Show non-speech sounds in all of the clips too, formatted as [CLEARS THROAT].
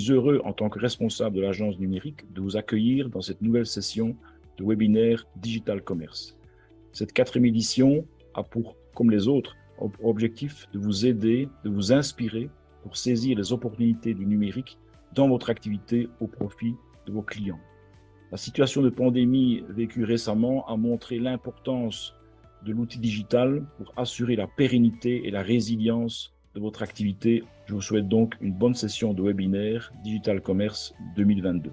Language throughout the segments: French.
suis heureux en tant que responsable de l'agence numérique de vous accueillir dans cette nouvelle session de webinaire Digital Commerce. Cette quatrième édition a pour, comme les autres, objectif de vous aider, de vous inspirer pour saisir les opportunités du numérique dans votre activité au profit de vos clients. La situation de pandémie vécue récemment a montré l'importance de l'outil digital pour assurer la pérennité et la résilience de votre activité. Je vous souhaite donc une bonne session de webinaire Digital Commerce 2022.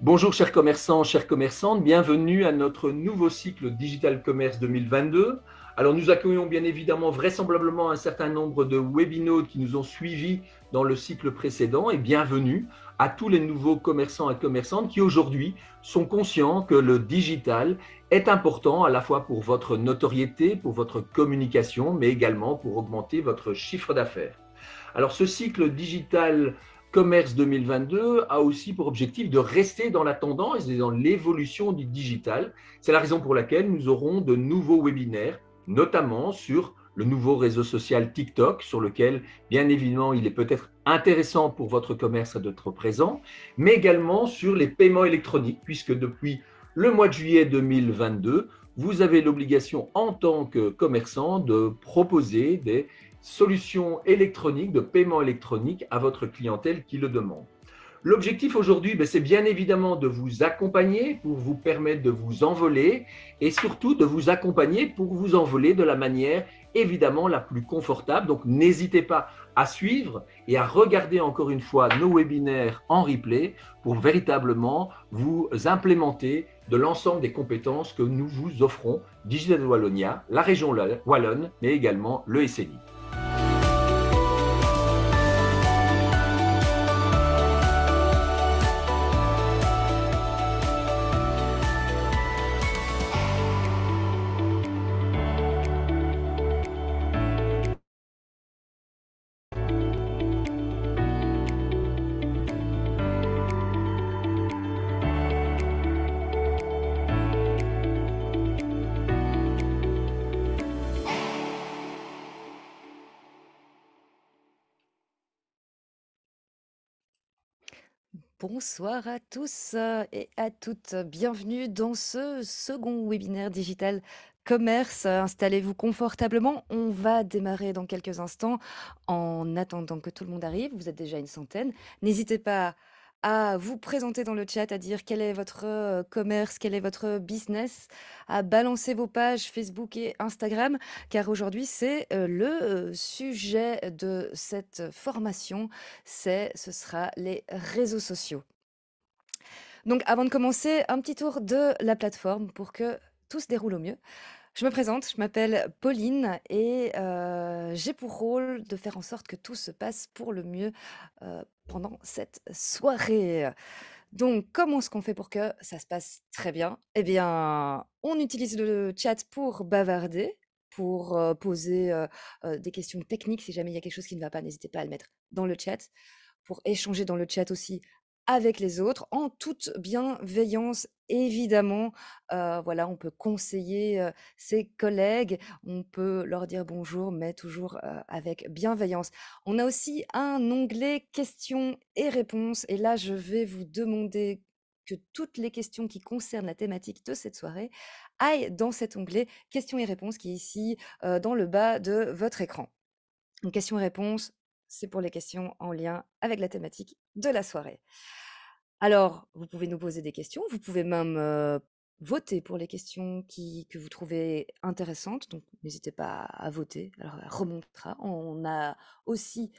Bonjour chers commerçants, chères commerçantes, bienvenue à notre nouveau cycle Digital Commerce 2022. Alors nous accueillons bien évidemment vraisemblablement un certain nombre de webinautes qui nous ont suivis dans le cycle précédent et bienvenue à tous les nouveaux commerçants et commerçantes qui aujourd'hui sont conscients que le digital est important à la fois pour votre notoriété, pour votre communication, mais également pour augmenter votre chiffre d'affaires. Alors ce cycle digital commerce 2022 a aussi pour objectif de rester dans la tendance et dans l'évolution du digital. C'est la raison pour laquelle nous aurons de nouveaux webinaires, notamment sur le nouveau réseau social TikTok, sur lequel, bien évidemment, il est peut-être intéressant pour votre commerce d'être présent, mais également sur les paiements électroniques, puisque depuis le mois de juillet 2022, vous avez l'obligation en tant que commerçant de proposer des solutions électroniques, de paiement électronique à votre clientèle qui le demande. L'objectif aujourd'hui, ben, c'est bien évidemment de vous accompagner pour vous permettre de vous envoler et surtout de vous accompagner pour vous envoler de la manière évidemment la plus confortable. Donc n'hésitez pas à suivre et à regarder encore une fois nos webinaires en replay pour véritablement vous implémenter de l'ensemble des compétences que nous vous offrons Digital Wallonia, la région wallonne, mais également le SNI. Bonsoir à tous euh, et à toutes. Bienvenue dans ce second webinaire digital commerce. Installez-vous confortablement. On va démarrer dans quelques instants. En attendant que tout le monde arrive, vous êtes déjà une centaine. N'hésitez pas à à vous présenter dans le chat, à dire quel est votre euh, commerce, quel est votre business, à balancer vos pages Facebook et Instagram, car aujourd'hui c'est euh, le euh, sujet de cette formation, c'est ce sera les réseaux sociaux. Donc avant de commencer, un petit tour de la plateforme pour que tout se déroule au mieux. Je me présente, je m'appelle Pauline et euh, j'ai pour rôle de faire en sorte que tout se passe pour le mieux euh, pendant cette soirée. Donc, comment est-ce qu'on fait pour que ça se passe très bien Eh bien, on utilise le chat pour bavarder, pour euh, poser des questions techniques. Si jamais il y a quelque chose qui ne va pas, n'hésitez pas à le mettre dans le chat. Pour échanger dans le chat aussi avec les autres en toute bienveillance. Évidemment, euh, voilà, on peut conseiller euh, ses collègues, on peut leur dire bonjour, mais toujours euh, avec bienveillance. On a aussi un onglet questions et réponses, et là, je vais vous demander que toutes les questions qui concernent la thématique de cette soirée aillent dans cet onglet questions et réponses qui est ici dans le bas de votre écran. Donc, questions et réponses, c'est pour les questions en lien avec la thématique de la soirée. Alors, vous pouvez nous poser des questions, vous pouvez même voter pour les questions que vous trouvez intéressantes, donc n'hésitez pas à voter, alors elle remontera. On a aussi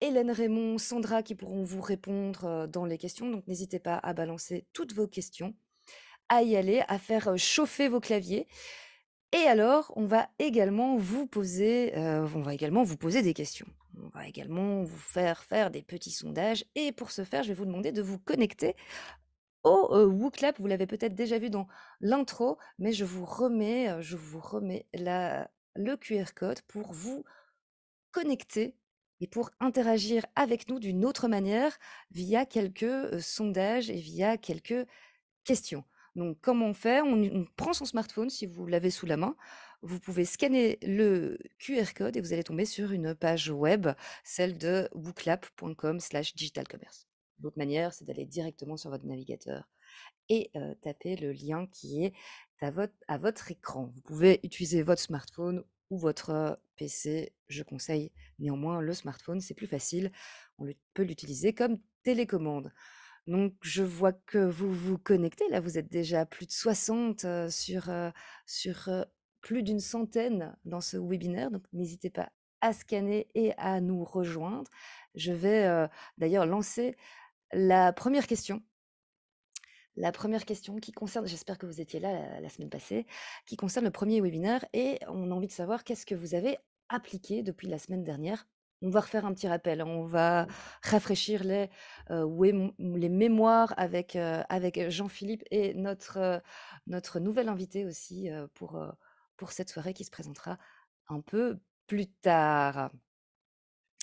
Hélène Raymond, Sandra qui pourront vous répondre dans les questions, donc n'hésitez pas à balancer toutes vos questions, à y aller, à faire chauffer vos claviers. Et alors, on va également vous poser, euh, on va également vous poser des questions. On va également vous faire faire des petits sondages. Et pour ce faire, je vais vous demander de vous connecter au euh, WooClap. Vous l'avez peut-être déjà vu dans l'intro, mais je vous remets, euh, je vous remets le QR code pour vous connecter et pour interagir avec nous d'une autre manière via quelques sondages et via quelques questions. Donc, comment on fait on, prend son smartphone, si vous l'avez sous la main, vous pouvez scanner le QR code et vous allez tomber sur une page web, celle de booklap.com slash commerce. L'autre manière, c'est d'aller directement sur votre navigateur et euh, taper le lien qui est à votre écran. Vous pouvez utiliser votre smartphone ou votre euh, PC. Je conseille néanmoins le smartphone, c'est plus facile. On peut l'utiliser comme télécommande. Donc, je vois que vous vous connectez. Là, vous êtes déjà plus de 60 sur, plus d'une centaine dans ce webinaire. Donc, n'hésitez pas à scanner et à nous rejoindre. Je vais d'ailleurs lancer la première question. La première question qui concerne, j'espère que vous étiez là la, la semaine passée, qui concerne le premier webinaire et on a envie de savoir qu'est-ce que vous avez appliqué depuis la semaine dernière on va refaire un petit rappel, hein. on va mmh. rafraîchir les, les mémoires avec, avec Jean-Philippe et notre, notre nouvel invité aussi pour, pour cette soirée qui se présentera un peu plus tard.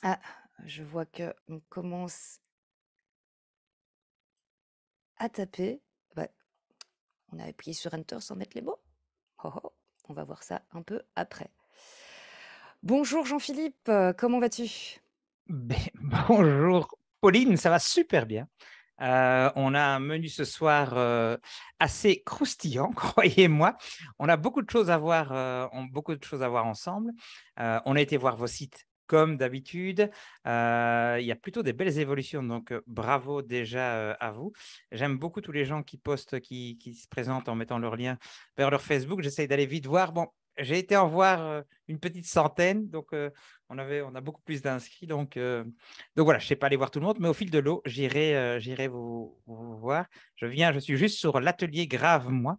Ah, je vois que on commence à taper. Bah, on a appuyé sur Enter sans mettre les mots. Oh, oh, on va voir ça un peu après. Bonjour Jean-Philippe, euh, comment vas-tu? Ben, [LAUGHS] bonjour Pauline, ça va super bien. Euh, on a un menu ce soir euh, assez croustillant, [LAUGHS] croyez-moi. On a beaucoup de choses à voir, beaucoup de choses à voir ensemble. on a été voir vos sites comme d'habitude. il y a plutôt des belles évolutions, donc bravo déjà à vous. J'aime beaucoup tous les gens qui postent, qui, qui, se présentent en mettant leur lien vers leur Facebook. J'essaie d'aller vite voir. Bon, j'ai été en voir euh, une petite centaine, donc euh, on, avait, on a beaucoup plus d'inscrits. Donc, euh, donc voilà, je ne sais pas aller voir tout le monde, mais au fil de l'eau, j'irai j'irai vous, voir. Je viens, je suis juste sur l'atelier Grave Moi,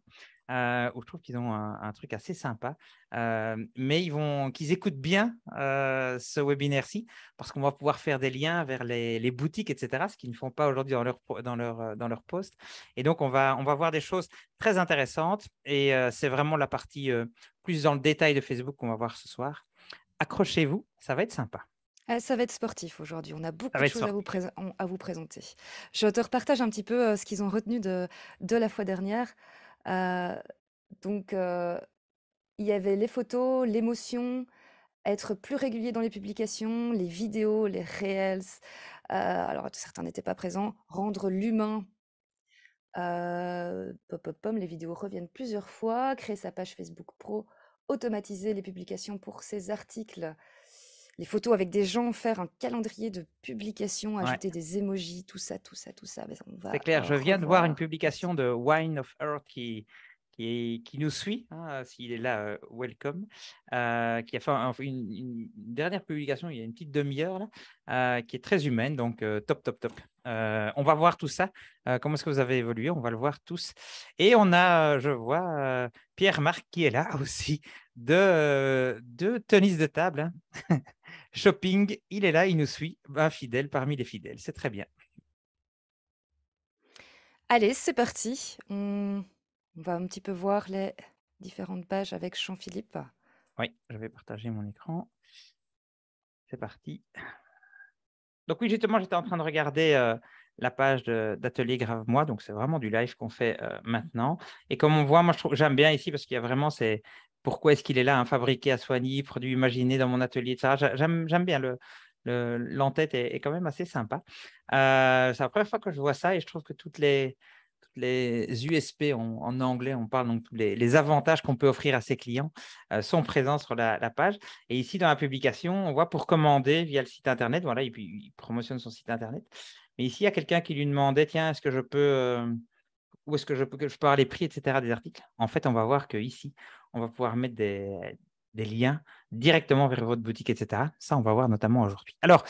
où je trouve qu'ils ont un, truc assez sympa, mais ils vont qu'ils écoutent bien ce webinaire-ci, parce qu'on va pouvoir faire des liens vers les, les boutiques, etc., ce qu'ils ne font pas aujourd'hui dans leur, dans, leur, dans leur poste. Et donc, on va, on va voir des choses très intéressantes, et c'est vraiment la partie plus dans le détail de Facebook qu'on va voir ce soir. Accrochez-vous, ça va être sympa. Ah, ça va être sportif aujourd'hui. On a beaucoup de choses à vous, à vous, présenter. Je te repartage un petit peu euh, ce qu'ils ont retenu de, de, la fois dernière. Euh, donc, euh, il y avait les photos, l'émotion, être plus régulier dans les publications, les vidéos, les réels. alors, certains n'étaient pas présents. Rendre l'humain. pop, pop, pom, les vidéos reviennent plusieurs fois. Créer sa page Facebook Pro automatiser les publications pour ces articles, les photos avec des gens, faire un calendrier de publication, ajouter des emojis, tout ça, tout ça, tout ça. C'est clair, je viens de voir une publication de Wine of Earth qui qui, qui nous suit, hein, euh, s'il est là, euh, welcome, euh, qui a fait une, dernière publication il y a une petite demi-heure, qui est très humaine, donc top, top, top. on va voir tout ça, comment est-ce que vous avez évolué, on va le voir tous. Et on a, je vois, Pierre-Marc qui est là [LAUGHS] aussi, de, de tennis de table, hein. [LAUGHS] shopping, il est là, il nous suit, un fidèle parmi les fidèles, c'est très bien. Allez, c'est parti. On... On va un petit peu voir les différentes pages avec Jean-Philippe. Oui, je vais partager mon écran. C'est parti. Donc oui, justement, j'étais en train de regarder euh, la page d'atelier Grave-moi. Donc c'est vraiment du live qu'on fait euh, maintenant. Et comme on voit, moi, j'aime bien ici parce qu'il y a vraiment ces... Pourquoi est-ce qu'il est là, fabriqué à soigner, produit imaginé dans mon atelier, etc. J'aime bien l'entête est, quand même assez sympa. Euh, c'est la première fois que je vois ça et je trouve que toutes les, les USP en anglais, on parle donc tous les, avantages qu'on peut offrir à ses clients euh, sont présents sur la, page. Et ici, dans la publication, on voit pour commander via le site internet, voilà, il, promotionne son site internet. Mais ici, il y a quelqu'un qui lui demandait, tiens, est-ce que je peux, ou euh, où est-ce que je peux, je peux avoir les prix, etc. des articles. En fait, on va voir qu'ici, on va pouvoir mettre des, des liens directement vers votre boutique, etc. Ça, on va voir notamment aujourd'hui. Alors,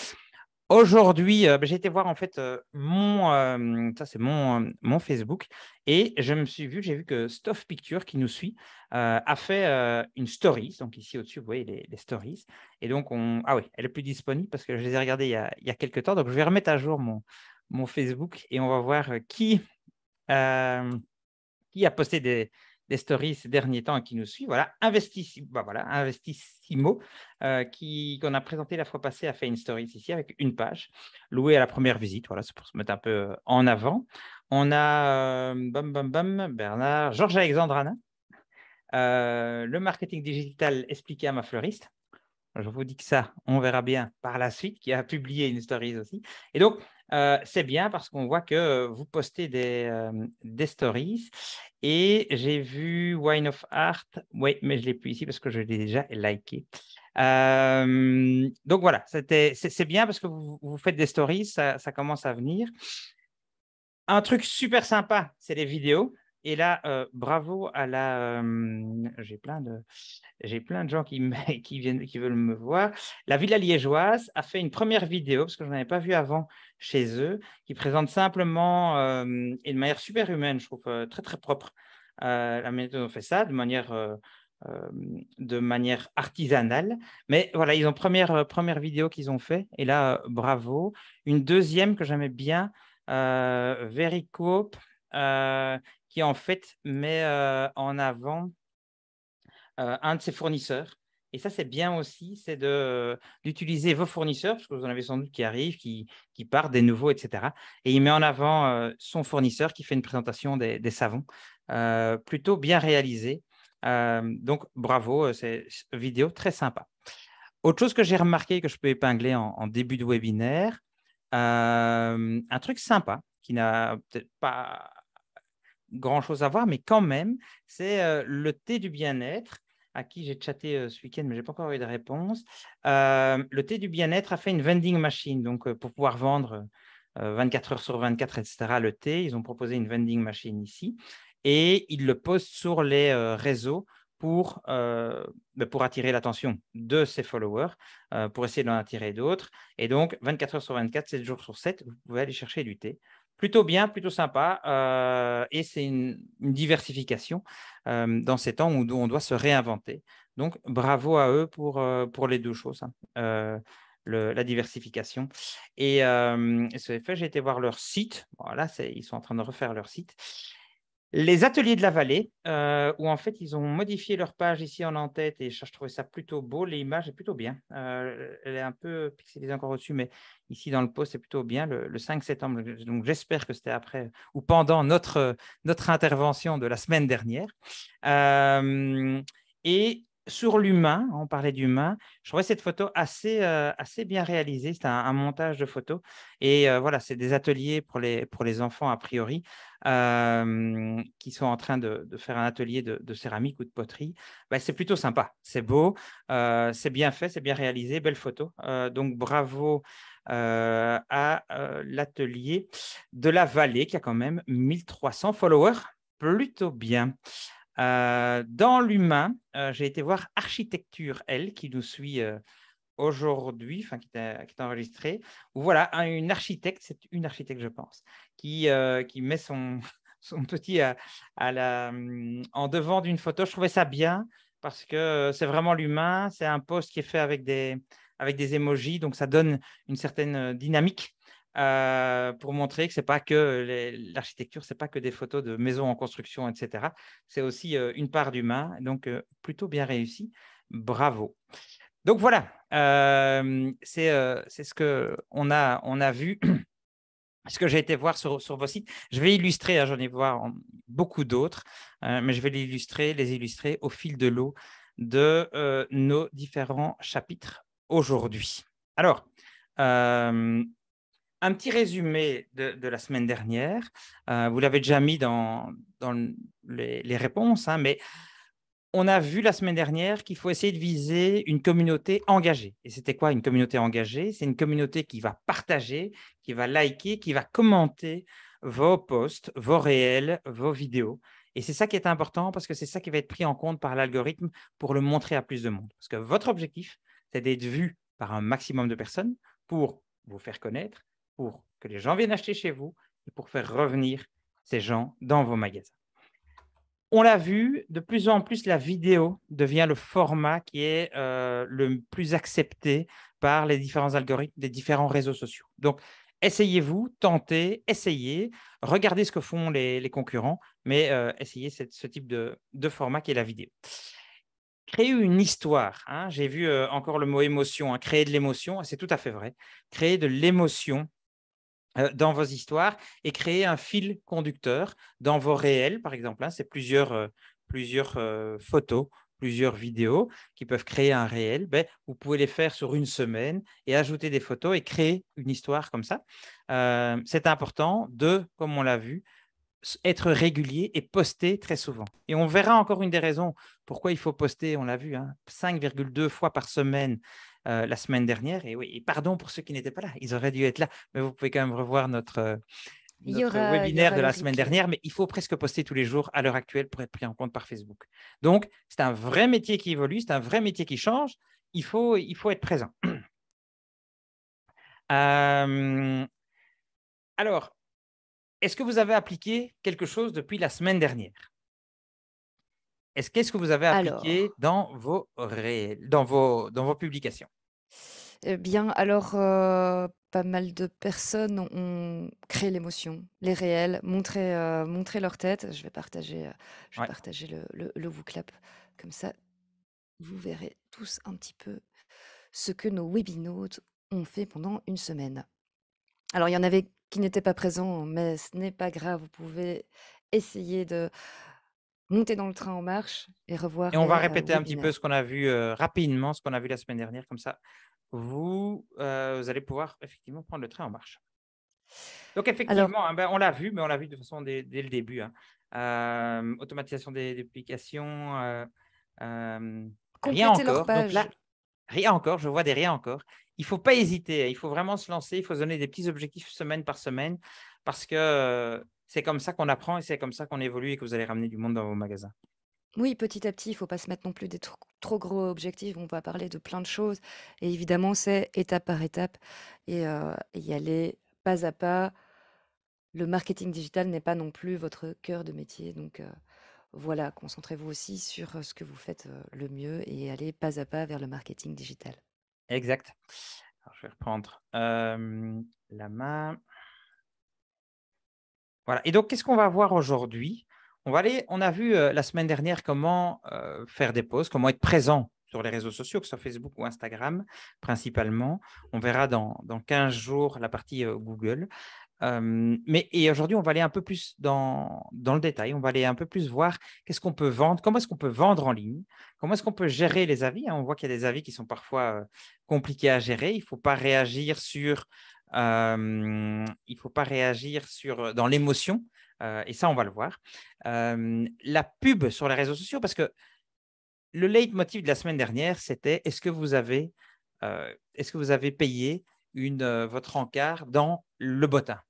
Aujourd'hui, euh, bah, j'ai été voir en fait euh, mon, euh, ça c'est mon, mon, Facebook et je me suis vu, j'ai vu que Stuff Picture qui nous suit a fait une story. Donc ici au-dessus, vous voyez les, stories. Et donc on, ah oui, elle est plus disponible parce que je les ai regardées il y a, quelques temps. Donc je vais remettre à jour mon, mon Facebook et on va voir qui, qui a posté des, des stories ces derniers temps qui nous suivent, Voilà, Investissimo, bah voilà, Investissimo euh, qui qu'on a présenté la fois passée, a fait une story ici avec une page louée à la première visite. Voilà, c'est pour se mettre un peu euh, en avant. On a euh, bam, bam, bam, Bernard, Georges Alexandre le marketing digital expliqué à ma fleuriste. Je vous dis que ça, on verra bien par la suite, qui a publié une story aussi. Et donc, euh, c'est bien parce qu'on voit que euh, vous postez euh, des, stories. Et j'ai vu Wine of Art. Oui, mais je ne l'ai plus ici parce que je l'ai déjà liké. donc voilà, c'est bien parce que vous, faites des stories, ça commence à venir. Un truc super sympa, c'est les vidéos. Et là, euh, bravo à la. j'ai plein de, j'ai plein de gens qui, [LAUGHS] qui viennent, qui veulent me voir. La Villa Liégeoise a fait une première vidéo parce que je n'avais pas vu avant chez eux, qui présente simplement et de manière super humaine, je trouve euh, très très propre euh, la méthode dont on fait ça, de manière de manière artisanale. Mais voilà, ils ont première, première vidéo qu'ils ont fait. Et là, bravo. Une deuxième que j'aimais bien, Vericope, qui en fait met euh, en avant euh, un de ses fournisseurs. Et ça, c'est bien aussi, c'est d'utiliser vos fournisseurs, parce que vous en avez sans doute qui arrivent, qui, qui partent, des nouveaux, etc. Et il met en avant euh, son fournisseur qui fait une présentation des, savons, plutôt bien réalisée. donc, bravo, c'est vidéo très sympa. Autre chose que j'ai remarqué que je peux épingler en, en début de webinaire, un truc sympa qui n'a peut-être pas grand-chose à voir, mais quand même, c'est euh, le thé du bien-être à qui j'ai chatté euh, ce week-end, mais je n'ai pas encore eu de réponse. Euh, le thé du bien-être a fait une vending machine, donc pour pouvoir vendre 24 heures sur 24, etc., le thé, ils ont proposé une vending machine ici, et ils le postent sur les réseaux pour, attirer l'attention de ses followers, pour essayer d'en attirer d'autres. Et donc, 24 heures sur 24, 7 jours sur 7, vous pouvez aller chercher du thé plutôt bien, plutôt sympa. Euh, et c'est une, diversification euh, dans ces temps où on doit se réinventer. Donc, bravo à eux pour, euh, pour les deux choses. Hein. la diversification. Et ce fait, j'ai été voir leur site. Voilà, ils sont en train de refaire leur site. Les ateliers de la vallée, euh, où en fait ils ont modifié leur page ici en en-tête et je, trouvais ça plutôt beau, l'image est plutôt bien. Euh, elle est un peu pixelisée encore au-dessus, mais ici dans le post c'est plutôt bien le, 5 septembre. Donc j'espère que c'était après ou pendant notre, notre intervention de la semaine dernière. Euh, et sur l'humain, hein, on parlait d'humain, je trouvais cette photo assez, euh, assez bien réalisée. C'est un, montage de photos. Et euh, voilà, c'est des ateliers pour les, pour les enfants, a priori, euh, qui sont en train de, faire un atelier de, céramique ou de poterie. Bah, c'est plutôt sympa. C'est beau, c'est bien fait, c'est bien réalisé, belle photo. donc, bravo. à l'atelier de la vallée qui a quand même 1300 followers plutôt bien. Euh, dans l'humain, euh, j'ai été voir Architecture, elle, qui nous suit euh, aujourd'hui, enfin, qui, est enregistrée, voilà, une architecte, c'est une architecte, je pense, qui, qui met son, [LAUGHS] petit à, la, en devant d'une photo. Je trouvais ça bien parce que c'est vraiment l'humain, c'est un poste qui est fait avec des, avec des émojis, donc ça donne une certaine dynamique euh, pour montrer que c'est pas que euh, l'architecture, c'est pas que des photos de maisons en construction, etc. C'est aussi euh, une part d'humain, donc plutôt bien réussi. Bravo. Donc voilà, c'est ce que on a, on a vu. [CLEARS THROAT] ce que j'ai été voir sur, vos sites. Je vais illustrer, hein, j'en ai voir beaucoup d'autres, mais je vais illustrer, les illustrer au fil de l'eau de nos différents chapitres aujourd'hui. Alors, euh, un petit résumé de, la semaine dernière. Euh, vous l'avez déjà mis dans, les, réponses, hein, mais on a vu la semaine dernière qu'il faut essayer de viser une communauté engagée. Et c'était quoi une communauté engagée C'est une communauté qui va partager, qui va liker, qui va commenter vos posts, vos réels, vos vidéos. Et c'est ça qui est important parce que c'est ça qui va être pris en compte par l'algorithme pour le montrer à plus de monde. Parce que votre objectif, c'est d'être vu par un maximum de personnes pour vous faire connaître, pour que les gens viennent acheter chez vous et pour faire revenir ces gens dans vos magasins. On l'a vu, de plus en plus, la vidéo devient le format qui est euh, le plus accepté par les différents algorithmes des différents réseaux sociaux. Donc, essayez-vous, tentez, essayez, regardez ce que font les, concurrents, mais euh, essayez ce type de, format qui est la vidéo. Créer une histoire, hein, j'ai vu euh, encore le mot émotion, hein, créer de l'émotion, c'est tout à fait vrai. Créer de l'émotion euh, dans vos histoires et créer un fil conducteur dans vos réels, par exemple. Hein. c'est plusieurs, euh, euh, photos, plusieurs vidéos qui peuvent créer un réel. Ben, vous pouvez les faire sur une semaine et ajouter des photos et créer une histoire comme ça. c'est important de, comme on l'a vu, être régulier et poster très souvent. Et on verra encore une des raisons pourquoi il faut poster, on l'a vu, 5,2 hein, fois par semaine euh, la semaine dernière. Et oui, pardon pour ceux qui n'étaient pas là, ils auraient dû être là, mais vous pouvez quand même revoir notre, euh, webinaire de la semaine dernière, mais il faut presque poster tous les jours à l'heure actuelle pour être pris en compte par Facebook. Donc, c'est un vrai métier qui évolue, c'est un vrai métier qui change. Il faut, il faut être présent. [CLEARS THROAT] Euh, alors, est-ce que vous avez appliqué quelque chose depuis la semaine dernière Est-ce qu'est-ce que vous avez appliqué dans, vos dans, vos, dans vos publications eh bien, alors, euh, pas mal de personnes ont créé l'émotion, les réels, montré, euh, leur tête. Je vais partager, euh, je vais partager le le le comme ça, vous verrez tous un petit peu ce que nos webinots ont fait pendant une semaine. Alors, il y en avait qui n'étaient pas présents, mais ce n'est pas grave, vous pouvez essayer de monter dans le train en marche et revoir. Et on va euh, répéter un petit peu ce qu'on a vu euh, rapidement, ce qu'on a vu la semaine dernière, comme ça vous, euh, allez pouvoir effectivement prendre le train en marche. Donc effectivement, hein, ben, on l'a vu, mais on l'a vu de façon dès, le début. Hein. automatisation des, applications, rien encore. rien encore, je vois des rien encore. Il ne faut pas hésiter, hein. il faut vraiment se lancer, il faut se donner des petits objectifs semaine par semaine parce que c'est comme ça qu'on apprend et c'est comme ça qu'on évolue et que vous allez ramener du monde dans vos magasins. Oui, petit à petit, il ne faut pas se mettre non plus des trop, gros objectifs. On va parler de plein de choses. Et évidemment, c'est étape par étape euh, et, y aller pas à pas. Le marketing digital n'est pas non plus votre cœur de métier. Donc euh, voilà, concentrez-vous aussi sur ce que vous faites euh, le mieux et allez pas à pas vers le marketing digital. Exact. Alors, je vais reprendre la main. Voilà. Et donc, qu'est-ce qu'on va voir aujourd'hui on, va aller, on a vu euh, la semaine dernière comment euh, faire des pauses, comment être présent sur les réseaux sociaux, que ce soit Facebook ou Instagram principalement. On verra dans, 15 jours la partie euh, Google. mais et aujourd'hui, on va aller un peu plus dans, dans le détail. On va aller un peu plus voir qu'est-ce qu'on peut vendre, comment est-ce qu'on peut vendre en ligne, comment est-ce qu'on peut gérer les avis. Hein. On voit qu'il y a des avis qui sont parfois compliqués à gérer. Il ne faut pas réagir sur euh, il ne faut pas réagir sur, euh, dans l'émotion, euh, et ça, on va le voir. la pub sur les réseaux sociaux, parce que le leitmotiv de la semaine dernière, c'était est-ce que, vous avez, est-ce que vous avez payé une, votre encart dans le bottin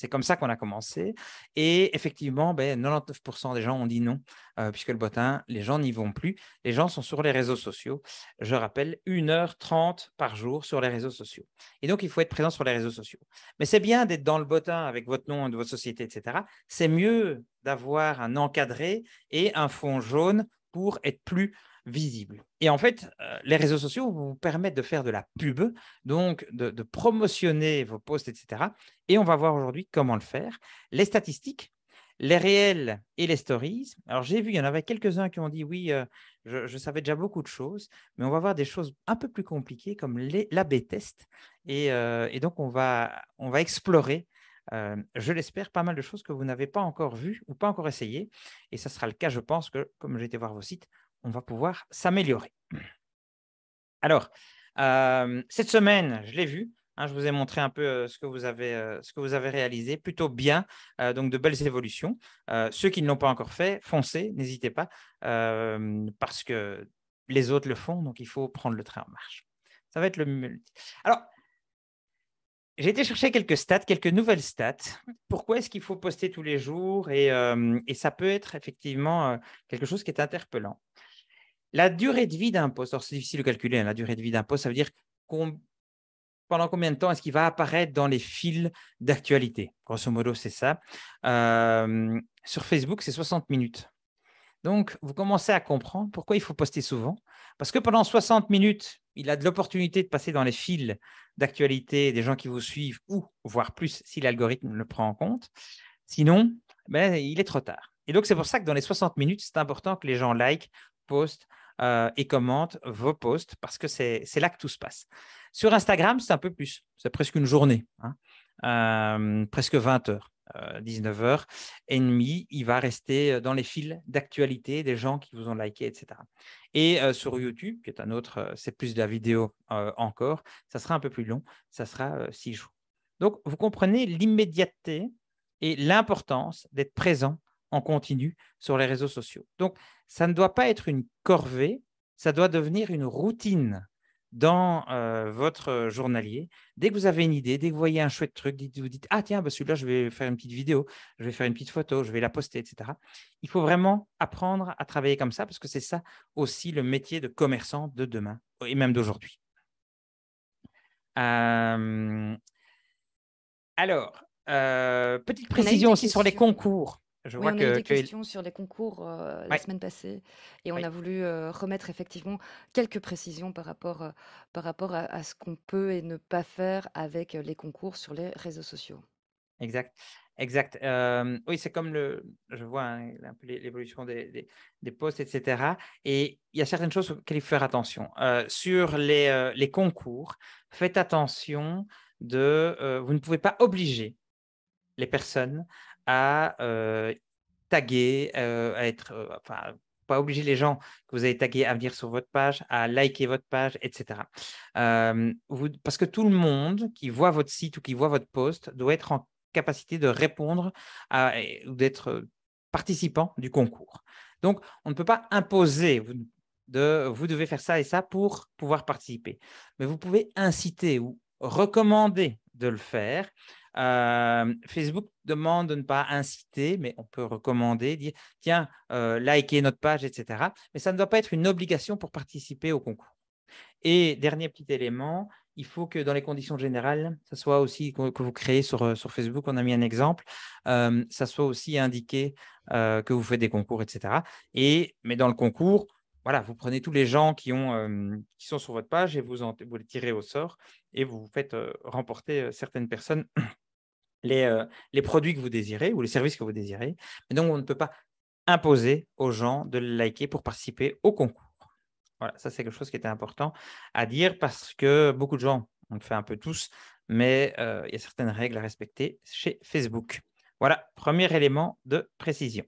c'est comme ça qu'on a commencé. Et effectivement, ben, 99% des gens ont dit non, euh, puisque le botin, les gens n'y vont plus. Les gens sont sur les réseaux sociaux. Je rappelle, 1h30 par jour sur les réseaux sociaux. Et donc, il faut être présent sur les réseaux sociaux. Mais c'est bien d'être dans le botin avec votre nom, de votre société, etc. C'est mieux d'avoir un encadré et un fond jaune pour être plus visible. Et en fait, euh, les réseaux sociaux vous permettent de faire de la pub, donc de, promotionner vos posts, etc. Et on va voir aujourd'hui comment le faire. Les statistiques, les réels et les stories. Alors j'ai vu, il y en avait quelques-uns qui ont dit oui, euh, je, savais déjà beaucoup de choses, mais on va voir des choses un peu plus compliquées comme l'AB test. Et, euh, et, donc on va, on va explorer je l'espère, pas mal de choses que vous n'avez pas encore vues ou pas encore essayées. Et ça sera le cas, je pense, que comme j'ai été voir vos sites, on va pouvoir s'améliorer. Alors, euh, cette semaine, je l'ai vu, hein, je vous ai montré un peu euh, ce, que vous avez, euh, ce que vous avez réalisé, plutôt bien, donc de belles évolutions. ceux qui ne l'ont pas encore fait, foncez, n'hésitez pas, parce que les autres le font, donc il faut prendre le train en marche. Ça va être le Alors, j'ai été chercher quelques stats, quelques nouvelles stats. Pourquoi est-ce qu'il faut poster tous les jours et, ça peut être effectivement quelque chose qui est interpellant. La durée de vie d'un poste, alors c'est difficile de calculer, hein, la durée de vie d'un poste, ça veut dire pendant combien de temps est-ce qu'il va apparaître dans les fils d'actualité Grosso modo, c'est ça. Euh, sur Facebook, c'est 60 minutes. Donc, vous commencez à comprendre pourquoi il faut poster souvent. Parce que pendant 60 minutes, il a de l'opportunité de passer dans les fils d'actualité des gens qui vous suivent ou voire plus si l'algorithme le prend en compte. Sinon, ben, il est trop tard. Et donc, c'est pour ça que dans les 60 minutes, c'est important que les gens like, postent, euh, et commente vos posts parce que c'est là que tout se passe. Sur Instagram, c'est un peu plus, c'est presque une journée, hein. euh, presque 20 heures. 19h30, euh, il va rester dans les fils d'actualité des gens qui vous ont liké, etc. Et sur YouTube, qui est un autre, c'est plus de la vidéo encore, ça sera un peu plus long, ça sera six jours. Donc, vous comprenez l'immédiateté et l'importance d'être présent en continu sur les réseaux sociaux. Donc, ça ne doit pas être une corvée, ça doit devenir une routine dans euh, votre journalier. Dès que vous avez une idée, dès que vous voyez un chouette truc, dites, vous dites Ah, tiens, bah, celui-là, je vais faire une petite vidéo, je vais faire une petite photo, je vais la poster, etc. Il faut vraiment apprendre à travailler comme ça parce que c'est ça aussi le métier de commerçant de demain et même d'aujourd'hui. Euh, alors, euh, petite précision aussi sur les concours. Oui, on a eu des questions sur les concours euh, la semaine passée et on a voulu euh, remettre effectivement quelques précisions par rapport, euh, par rapport à, ce qu'on peut et ne pas faire avec les concours sur les réseaux sociaux. exact, exact. oui, c'est comme le, je vois hein, l'évolution des, des, posts, etc. Et il y a certaines choses auxquelles il faut faire attention. sur les, concours, faites attention de, vous ne pouvez pas obliger les personnes à euh, taguer, euh, à être, euh, enfin, pas obliger les gens que vous avez tagués à venir sur votre page, à liker votre page, etc. parce que tout le monde qui voit votre site ou qui voit votre post doit être en capacité de répondre ou d'être participant du concours. Donc, on ne peut pas imposer de vous devez faire ça et ça pour pouvoir participer. Mais vous pouvez inciter ou recommander de le faire. Euh, Facebook demande de ne pas inciter, mais on peut recommander, dire tiens, euh, likez notre page, etc. Mais ça ne doit pas être une obligation pour participer au concours. Et dernier petit élément, il faut que dans les conditions générales, ça soit aussi que vous créez euh, sur, Facebook, on a mis un exemple, ça soit aussi indiqué que vous faites des concours, etc. Et, mais dans le concours, voilà, vous prenez tous les gens qui, ont, euh, qui sont sur votre page et vous, vous les tirez au sort et vous faites euh, remporter euh, certaines personnes [CLEARS THROAT] les, les, produits que vous désirez ou les services que vous désirez. Mais donc, on ne peut pas imposer aux gens de liker pour participer au concours. Voilà, ça c'est quelque chose qui était important à dire parce que beaucoup de gens, on le fait un peu tous, mais il y a certaines règles à respecter chez Facebook. Voilà, premier élément de précision.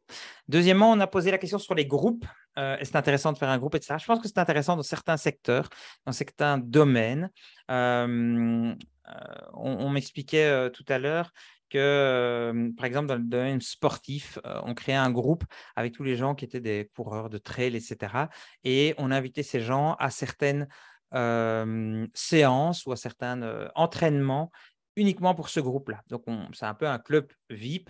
Deuxièmement, on a posé la question sur les groupes euh, c'est intéressant de faire un groupe, etc. Je pense que c'est intéressant dans certains secteurs, dans certains domaines. Euh, euh, on, m'expliquait euh, tout à l'heure que, par exemple, dans le domaine sportif, on créait un groupe avec tous les gens qui étaient des coureurs de trail, etc. Et on invitait ces gens à certaines séances ou à certains entraînements uniquement pour ce groupe-là. Donc, c'est un peu un club VIP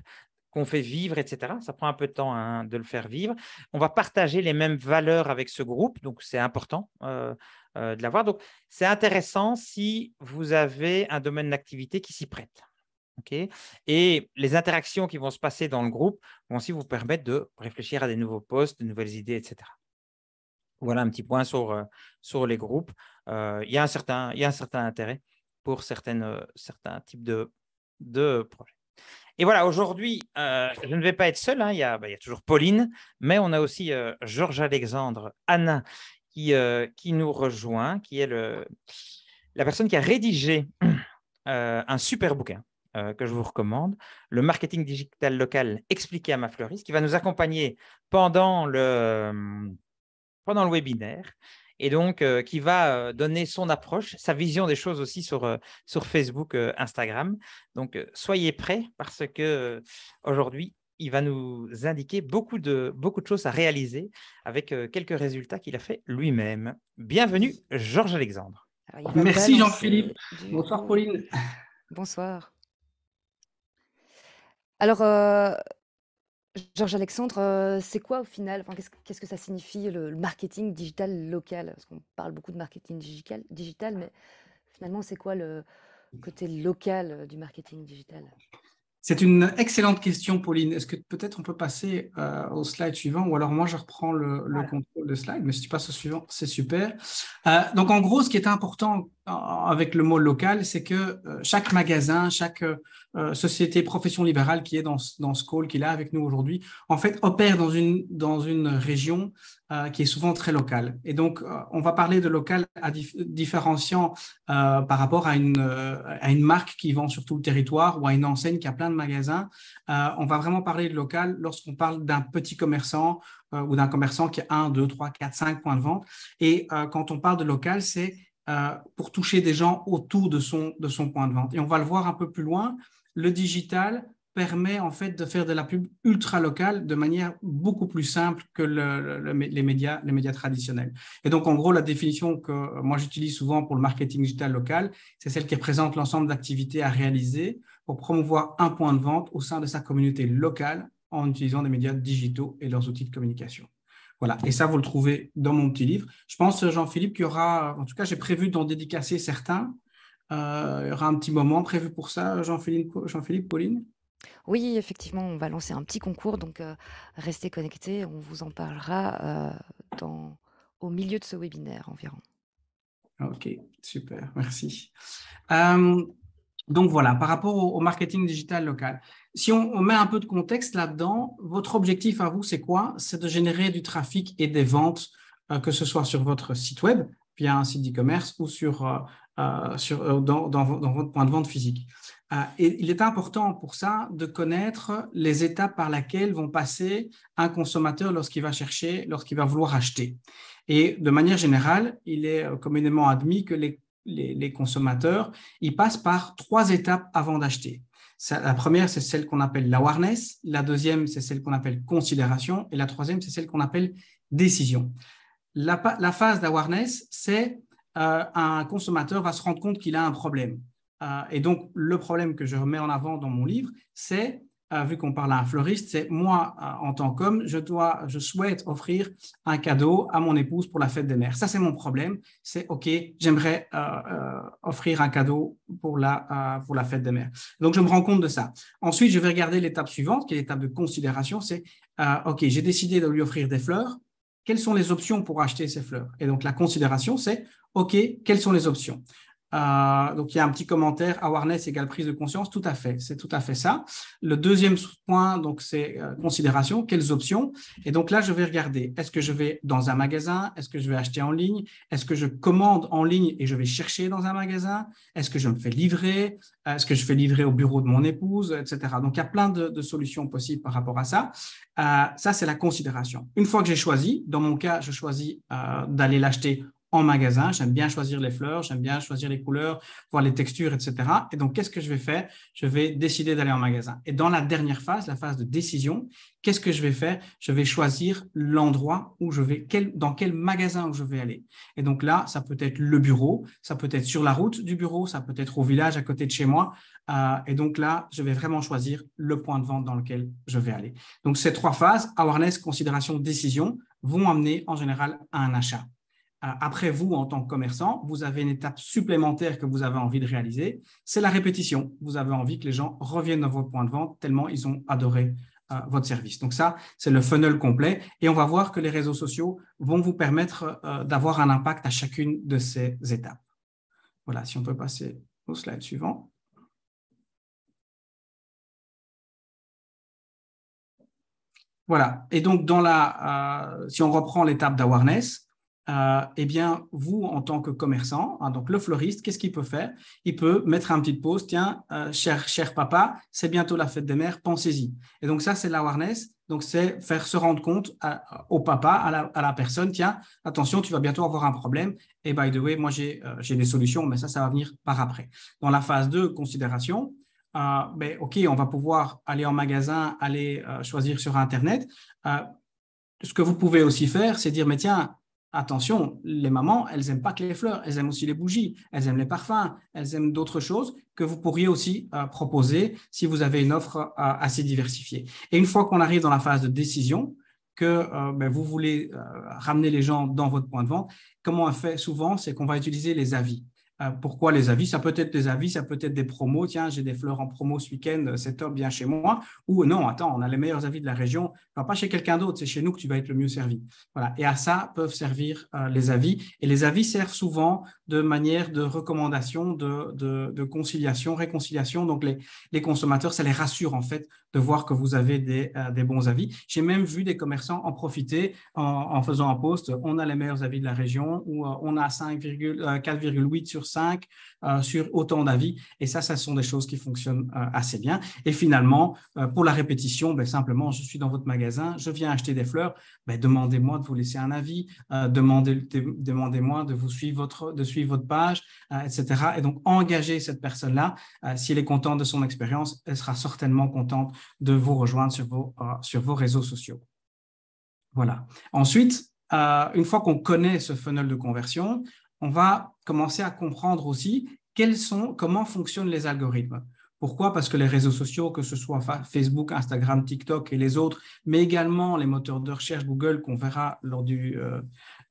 qu'on fait vivre, etc. Ça prend un peu de temps hein, de le faire vivre. On va partager les mêmes valeurs avec ce groupe, donc c'est important euh, euh, de l'avoir. Donc c'est intéressant si vous avez un domaine d'activité qui s'y prête. Et les interactions qui vont se passer dans le groupe vont aussi vous permettre de réfléchir à des nouveaux postes, de nouvelles idées, etc. Voilà un petit point sur, euh, sur les groupes. il, y a un certain, y a un certain intérêt pour certaines, certains types de projets. Et voilà, aujourd'hui, euh, je ne vais pas être seul, hein. bah, il, y a, toujours Pauline, mais on a aussi euh, Georges Alexandre, Anna, euh, qui, nous rejoint, qui est la personne qui a rédigé un super bouquin que je vous recommande, Le marketing digital local expliqué à ma fleuriste, qui va nous accompagner pendant le webinaire et donc euh, qui va euh, donner son approche, sa vision des choses aussi sur, euh, sur Facebook, Instagram. Donc soyez prêts parce que aujourd'hui, il va nous indiquer beaucoup de, beaucoup de choses à réaliser avec quelques résultats qu'il a fait lui-même. Bienvenue, Georges Alexandre. Ah Merci Jean-Philippe. Bonsoir Pauline. Bonsoir. Alors, Georges Alexandre, euh, c'est quoi au final qu'est-ce, que ça signifie le, marketing digital local Parce qu'on parle beaucoup de marketing digital, mais finalement, c'est quoi le côté local euh, du marketing digital C'est une excellente question, Pauline. Est-ce que peut-être on peut passer euh, au slide suivant Ou alors moi, je reprends le, contrôle de slide, mais si tu passes au suivant, c'est super. donc en gros, ce qui est important avec le mot local, c'est que euh, chaque magasin, chaque euh, société profession libérale qui est dans, dans ce call qu'il a avec nous aujourd'hui, en fait, opère dans une, dans une région euh, qui est souvent très locale. Et donc, on va parler de local à différenciant par rapport à une, à une marque qui vend sur tout le territoire ou à une enseigne qui a plein de magasins. on va vraiment parler de local lorsqu'on parle d'un petit commerçant ou d'un commerçant qui a 1, 2, 3, 4, 5 points de vente. Et quand on parle de local, c'est euh, pour toucher des gens autour de son, de son point de vente. Et on va le voir un peu plus loin, le digital permet en fait de faire de la pub ultra locale de manière beaucoup plus simple que les, médias, les médias traditionnels. Et donc en gros, la définition que euh, moi j'utilise souvent pour le marketing digital local, c'est celle qui présente l'ensemble d'activités à réaliser pour promouvoir un point de vente au sein de sa communauté locale en utilisant des médias digitaux et leurs outils de communication. Voilà, et ça, vous le trouvez dans mon petit livre. Je pense, euh, Jean-Philippe, qu'il y aura, en tout cas, j'ai prévu d'en dédicacer certains. Euh, il y aura un petit moment prévu pour ça, Jean-Philippe, Jean-Philippe Pauline Oui, effectivement, on va lancer un petit concours, donc euh, restez connectés, on vous en parlera au milieu de ce webinaire environ. Ok, super, merci. donc voilà, par rapport au marketing digital local, si on, met un peu de contexte là-dedans, votre objectif à vous, c'est quoi C'est de générer du trafic et des ventes, euh, que ce soit sur votre site web, via un site d'e-commerce ou sur, euh, euh, dans, votre point de vente physique. et il est important pour ça de connaître les étapes par lesquelles vont passer un consommateur lorsqu'il va chercher, lorsqu'il va vouloir acheter. Et de manière générale, il est communément admis que les, les consommateurs, ils passent par trois étapes avant d'acheter. La première, c'est celle qu'on appelle l'awareness. La deuxième, c'est celle qu'on appelle considération. Et la troisième, c'est celle qu'on appelle décision. La, phase d'awareness, c'est euh, un consommateur va se rendre compte qu'il a un problème. Euh, et donc, le problème que je remets en avant dans mon livre, c'est euh, vu qu'on parle à un fleuriste, c'est moi, euh, en tant qu'homme, je, dois, je souhaite offrir un cadeau à mon épouse pour la fête des mères. Ça, c'est mon problème. C'est OK, j'aimerais euh, offrir un cadeau pour la, pour la fête des mères. Donc, je me rends compte de ça. Ensuite, je vais regarder l'étape suivante, qui est l'étape de considération. C'est OK, j'ai décidé de lui offrir des fleurs. Quelles sont les options pour acheter ces fleurs Et donc, la considération, c'est OK, quelles sont les options euh, donc, il y a un petit commentaire, awareness égale prise de conscience. Tout à fait, c'est tout à fait ça. Le deuxième point, donc, c'est euh, considération, quelles options. Et donc là, je vais regarder, est-ce que je vais dans un magasin Est-ce que je vais acheter en ligne Est-ce que je commande en ligne et je vais chercher dans un magasin Est-ce que je me fais livrer euh, Est-ce que je fais livrer au bureau de mon épouse, etc. Donc, il y a plein de, solutions possibles par rapport à ça. Euh, ça, c'est la considération. Une fois que j'ai choisi, dans mon cas, je choisis d'aller l'acheter en magasin. J'aime bien choisir les fleurs, j'aime bien choisir les couleurs, voir les textures, etc. Et donc, qu'est-ce que je vais faire Je vais décider d'aller en magasin. Et dans la dernière phase, la phase de décision, qu'est-ce que je vais faire Je vais choisir l'endroit où je vais, dans quel magasin où je vais aller. Et donc là, ça peut être le bureau, ça peut être sur la route du bureau, ça peut être au village à côté de chez moi. Euh, et donc là, je vais vraiment choisir le point de vente dans lequel je vais aller. Donc ces trois phases, awareness, considération, décision, vont amener en général à un achat. Euh, après vous en tant que commerçant, vous avez une étape supplémentaire que vous avez envie de réaliser, c'est la répétition. Vous avez envie que les gens reviennent dans votre point de vente tellement ils ont adoré euh, votre service. Donc ça, c'est le funnel complet et on va voir que les réseaux sociaux vont vous permettre euh, d'avoir un impact à chacune de ces étapes. Voilà, si on peut passer au slide suivant. Voilà, et donc dans la, si on reprend l'étape d'awareness, et euh, eh bien, vous, en tant que commerçant, hein, donc le fleuriste, qu'est-ce qu'il peut faire Il peut mettre un petit pause, tiens, euh, cher, cher papa, c'est bientôt la fête des mères, pensez-y. Et donc ça, c'est la l'awareness, donc c'est faire se rendre compte euh, au papa, à la, personne, tiens, attention, tu vas bientôt avoir un problème, et by the way, moi j'ai des solutions, mais ça, ça va venir par après. Dans la phase 2, considération, ben, ok, on va pouvoir aller en magasin, aller choisir sur Internet. ce que vous pouvez aussi faire, c'est dire, mais tiens, Attention, les mamans, elles n'aiment pas que les fleurs, elles aiment aussi les bougies, elles aiment les parfums, elles aiment d'autres choses que vous pourriez aussi euh, proposer si vous avez une offre euh, assez diversifiée. Et une fois qu'on arrive dans la phase de décision, que euh, ben, vous voulez ramener les gens dans votre point de vente, comment on fait souvent, c'est qu'on va utiliser les avis. Euh, pourquoi les avis Ça peut être des avis, ça peut être des promos. Tiens, j'ai des fleurs en promo ce week-end, euh, c'est top, bien chez moi. Ou euh, non, attends, on a les meilleurs avis de la région. Non, pas chez quelqu'un d'autre, c'est chez nous que tu vas être le mieux servi. Voilà. Et à ça peuvent servir les avis. Et les avis servent souvent de manière de recommandation, de, de, de conciliation, réconciliation. Donc les, les consommateurs, ça les rassure en fait de voir que vous avez des, euh, des bons avis. J'ai même vu des commerçants en profiter en, faisant un poste. Euh, on a les meilleurs avis de la région, ou euh, on a 4,8 sur 5 sur autant d'avis. Et ça, ce sont des choses qui fonctionnent assez bien. Et finalement, pour la répétition, ben, simplement, je suis dans votre magasin, je viens acheter des fleurs, ben, demandez-moi de vous laisser un avis, demandez-moi de vous suivre votre, de suivre votre page, etc. Et donc, engagez cette personne-là, si elle est contente de son expérience, elle sera certainement contente de vous rejoindre euh, sur vos, réseaux sociaux. Voilà. Ensuite, euh, une fois qu'on connaît ce funnel de conversion, on va commencer à comprendre aussi quels sont, comment fonctionnent les algorithmes. Pourquoi Parce que les réseaux sociaux, que ce soit Facebook, Instagram, TikTok et les autres, mais également les moteurs de recherche Google qu'on verra lors du, euh,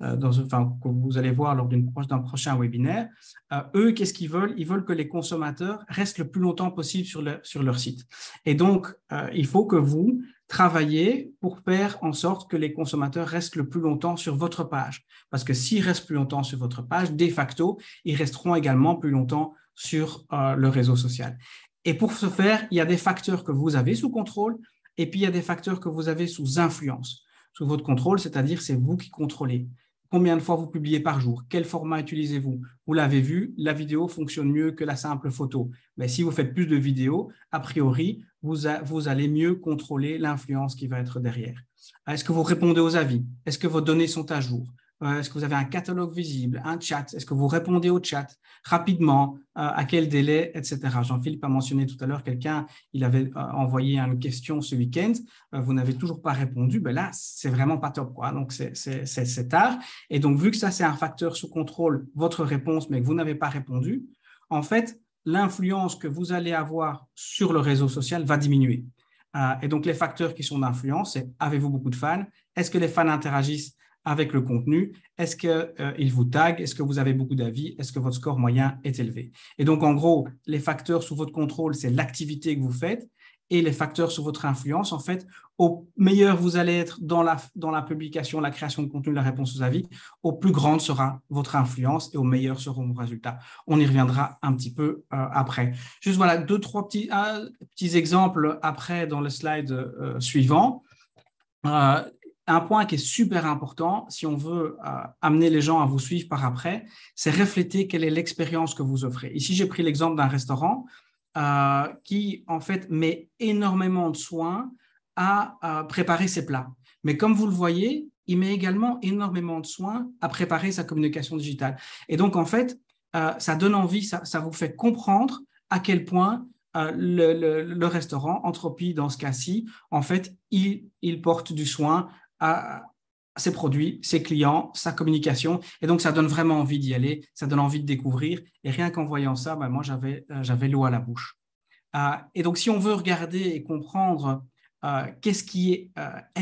euh, dans que vous allez voir lors d'un prochain webinaire, euh, eux, qu'est-ce qu'ils veulent Ils veulent que les consommateurs restent le plus longtemps possible sur, sur leur site. Et donc, euh, il faut que vous travaillez pour faire en sorte que les consommateurs restent le plus longtemps sur votre page. Parce que s'ils restent plus longtemps sur votre page, de facto, ils resteront également plus longtemps sur le réseau social. Et pour ce faire, il y a des facteurs que vous avez sous contrôle et puis il y a des facteurs que vous avez sous influence, sous votre contrôle, c'est-à-dire c'est vous qui contrôlez. Combien de fois vous publiez par jour Quel format utilisez-vous Vous l'avez vu, la vidéo fonctionne mieux que la simple photo. Mais si vous faites plus de vidéos, a priori, vous, vous allez mieux contrôler l'influence qui va être derrière. Est-ce que vous répondez aux avis Est-ce que vos données sont à jour euh, est-ce que vous avez un catalogue visible, un chat Est-ce que vous répondez au chat rapidement euh, À quel délai Etc. Jean-Philippe a mentionné tout à l'heure quelqu'un, il avait euh, envoyé une question ce week-end, vous n'avez toujours pas répondu. Ben là, c'est vraiment pas top, quoi. Donc c'est tard. Et donc vu que ça c'est un facteur sous contrôle, votre réponse, mais que vous n'avez pas répondu, en fait, l'influence que vous allez avoir sur le réseau social va diminuer. et donc les facteurs qui sont d'influence, c'est avez-vous beaucoup de fans Est-ce que les fans interagissent avec le contenu. Est-ce qu'il euh, vous tag, Est-ce que vous avez beaucoup d'avis Est-ce que votre score moyen est élevé Et donc, en gros, les facteurs sous votre contrôle, c'est l'activité que vous faites et les facteurs sous votre influence. En fait, au meilleur vous allez être dans la, dans la publication, la création de contenu, la réponse aux avis, au plus grande sera votre influence et au meilleur seront vos résultats. On y reviendra un petit peu euh, après. Juste voilà, deux, trois petits, petits exemples après dans le slide euh, suivant un point qui est super important, si on veut euh, amener les gens à vous suivre par après, c'est refléter quelle est l'expérience que vous offrez. Ici, j'ai pris l'exemple d'un restaurant euh, qui, en fait, met énormément de soin à préparer ses plats. Mais comme vous le voyez, il met également énormément de soin à préparer sa communication digitale. Et donc, en fait, euh, ça donne envie, ça, vous fait comprendre à quel point le, restaurant, Entropie dans ce cas-ci, en fait, il, il porte du soin à, ses produits, ses clients, sa communication. Et donc, ça donne vraiment envie d'y aller, ça donne envie de découvrir. Et rien qu'en voyant ça, ben, moi, euh, j'avais, l'eau à la bouche. Euh, et donc, si on veut regarder et comprendre euh, qu'est-ce qui est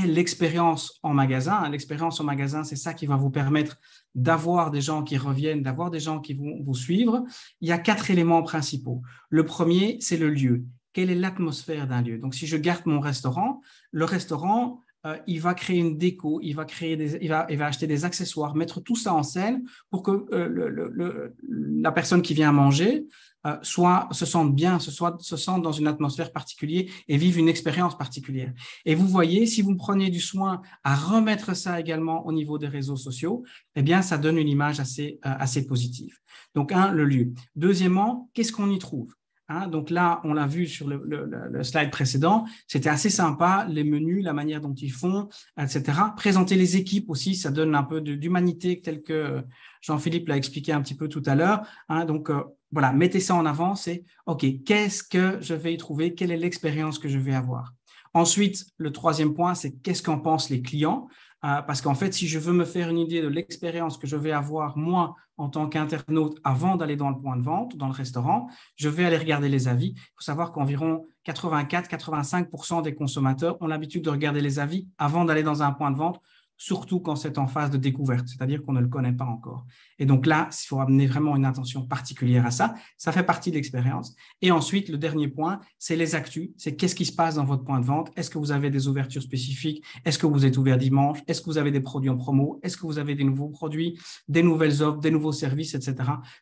l'expérience en magasin, hein, l'expérience en magasin, c'est ça qui va vous permettre d'avoir des gens qui reviennent, d'avoir des gens qui vont vous suivre, il y a quatre éléments principaux. Le premier, c'est le lieu. Quelle est l'atmosphère d'un lieu Donc, si je garde mon restaurant, le restaurant, euh, il va créer une déco, il va, créer il, va, acheter des accessoires, mettre tout ça en scène pour que euh, la personne qui vient manger euh, soit, se sente bien, se, soit, se sente dans une atmosphère particulière et vive une expérience particulière. Et vous voyez, si vous prenez du soin à remettre ça également au niveau des réseaux sociaux, eh bien, ça donne une image assez, assez positive. Donc, un, le lieu. Deuxièmement, qu'est-ce qu'on y trouve Hein, donc là, on l'a vu sur le, slide précédent, c'était assez sympa, les menus, la manière dont ils font, etc. Présenter les équipes aussi, ça donne un peu d'humanité, tel que euh, Jean-Philippe l'a expliqué un petit peu tout à l'heure. Hein, donc euh, voilà, mettez ça en avant, c'est OK, qu'est-ce que je vais y trouver Quelle est l'expérience que je vais avoir Ensuite, le troisième point, c'est qu'est-ce qu'en pensent les clients euh, Parce qu'en fait, si je veux me faire une idée de l'expérience que je vais avoir, moi, en tant qu'internaute avant d'aller dans le point de vente, dans le restaurant, je vais aller regarder les avis. Il faut savoir qu'environ 84-85% des consommateurs ont l'habitude de regarder les avis avant d'aller dans un point de vente surtout quand c'est en phase de découverte, c'est-à-dire qu'on ne le connaît pas encore. Et donc là, il faut amener vraiment une attention particulière à ça. Ça fait partie de l'expérience. Et ensuite, le dernier point, c'est les actus. C'est qu'est-ce qui se passe dans votre point de vente Est-ce que vous avez des ouvertures spécifiques Est-ce que vous êtes ouvert dimanche Est-ce que vous avez des produits en promo Est-ce que vous avez des nouveaux produits, des nouvelles offres, des nouveaux services, etc.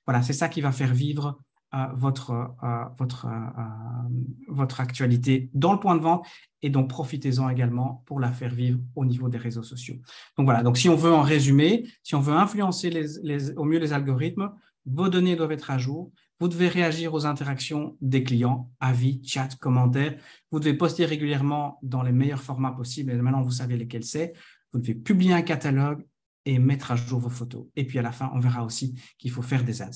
Voilà, c'est ça qui va faire vivre votre, actualité dans le point de vente et donc profitez-en également pour la faire vivre au niveau des réseaux sociaux. Donc voilà, donc si on veut en résumer, si on veut influencer au mieux les algorithmes, vos données doivent être à jour, vous devez réagir aux interactions des clients, avis, chat, commentaires, vous devez poster régulièrement dans les meilleurs formats possibles, et maintenant vous savez lesquels c'est, vous devez publier un catalogue et mettre à jour vos photos. Et puis à la fin, on verra aussi qu'il faut faire des ads.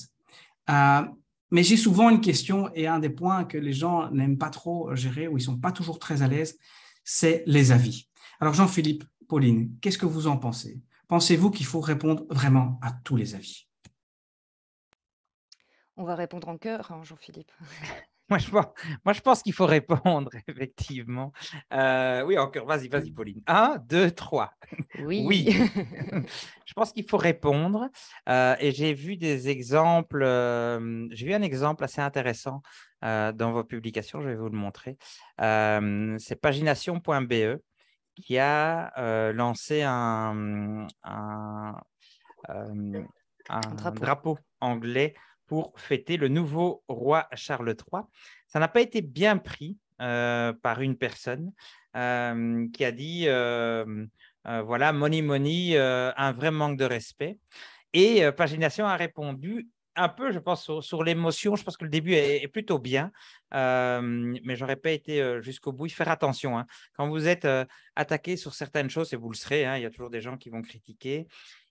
Euh, mais j'ai souvent une question et un des points que les gens n'aiment pas trop gérer ou ils sont pas toujours très à l'aise, c'est les avis. Alors Jean-Philippe, Pauline, qu'est-ce que vous en pensez Pensez-vous qu'il faut répondre vraiment à tous les avis On va répondre en cœur, hein, Jean-Philippe. [LAUGHS] [LAUGHS] Moi, je pense, pense qu'il faut répondre, [LAUGHS] effectivement. Euh, oui, encore, vas-y, vas-y, Pauline. Un, deux, trois. Oui. [LAUGHS] je pense qu'il faut répondre. Euh, et j'ai vu des exemples, euh, j'ai vu un exemple assez intéressant dans vos publications, je vais vous le montrer. C'est pagination.be qui a lancé un, un, drapeau anglais pour fêter le nouveau roi Charles III. Ça n'a pas été bien pris euh, par une personne euh, qui a dit, euh, voilà, money, money, un vrai manque de respect. Et Pagination a répondu un peu, je pense, sur, l'émotion. Je pense que le début est, plutôt bien, euh, mais j'aurais pas été jusqu'au bout. Faire attention. Hein. Quand vous êtes attaqué sur certaines choses, et vous le serez, hein, il y a toujours des gens qui vont critiquer,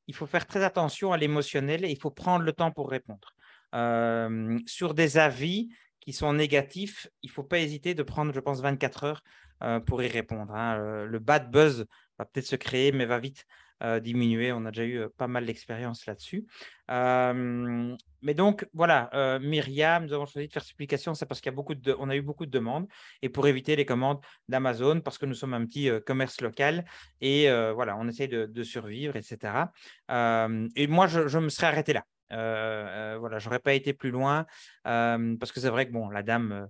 il faut faire très attention à l'émotionnel et il faut prendre le temps pour répondre. Euh, sur des avis qui sont négatifs, il ne faut pas hésiter de prendre, je pense, 24 heures euh, pour y répondre. Hein. Euh, le bad buzz va peut-être se créer, mais va vite diminuer. On a déjà eu pas mal d'expérience là-dessus. mais donc, voilà, Myriam, nous avons choisi de faire supplication c'est parce qu'on a a eu beaucoup de demandes et pour éviter les commandes d'Amazon, parce que nous sommes un petit commerce local et voilà, on essaye de, survivre, etc. et moi, je me serais arrêté là. Euh, euh, voilà, j'aurais pas été plus loin euh, parce que c'est vrai que bon, la dame, euh,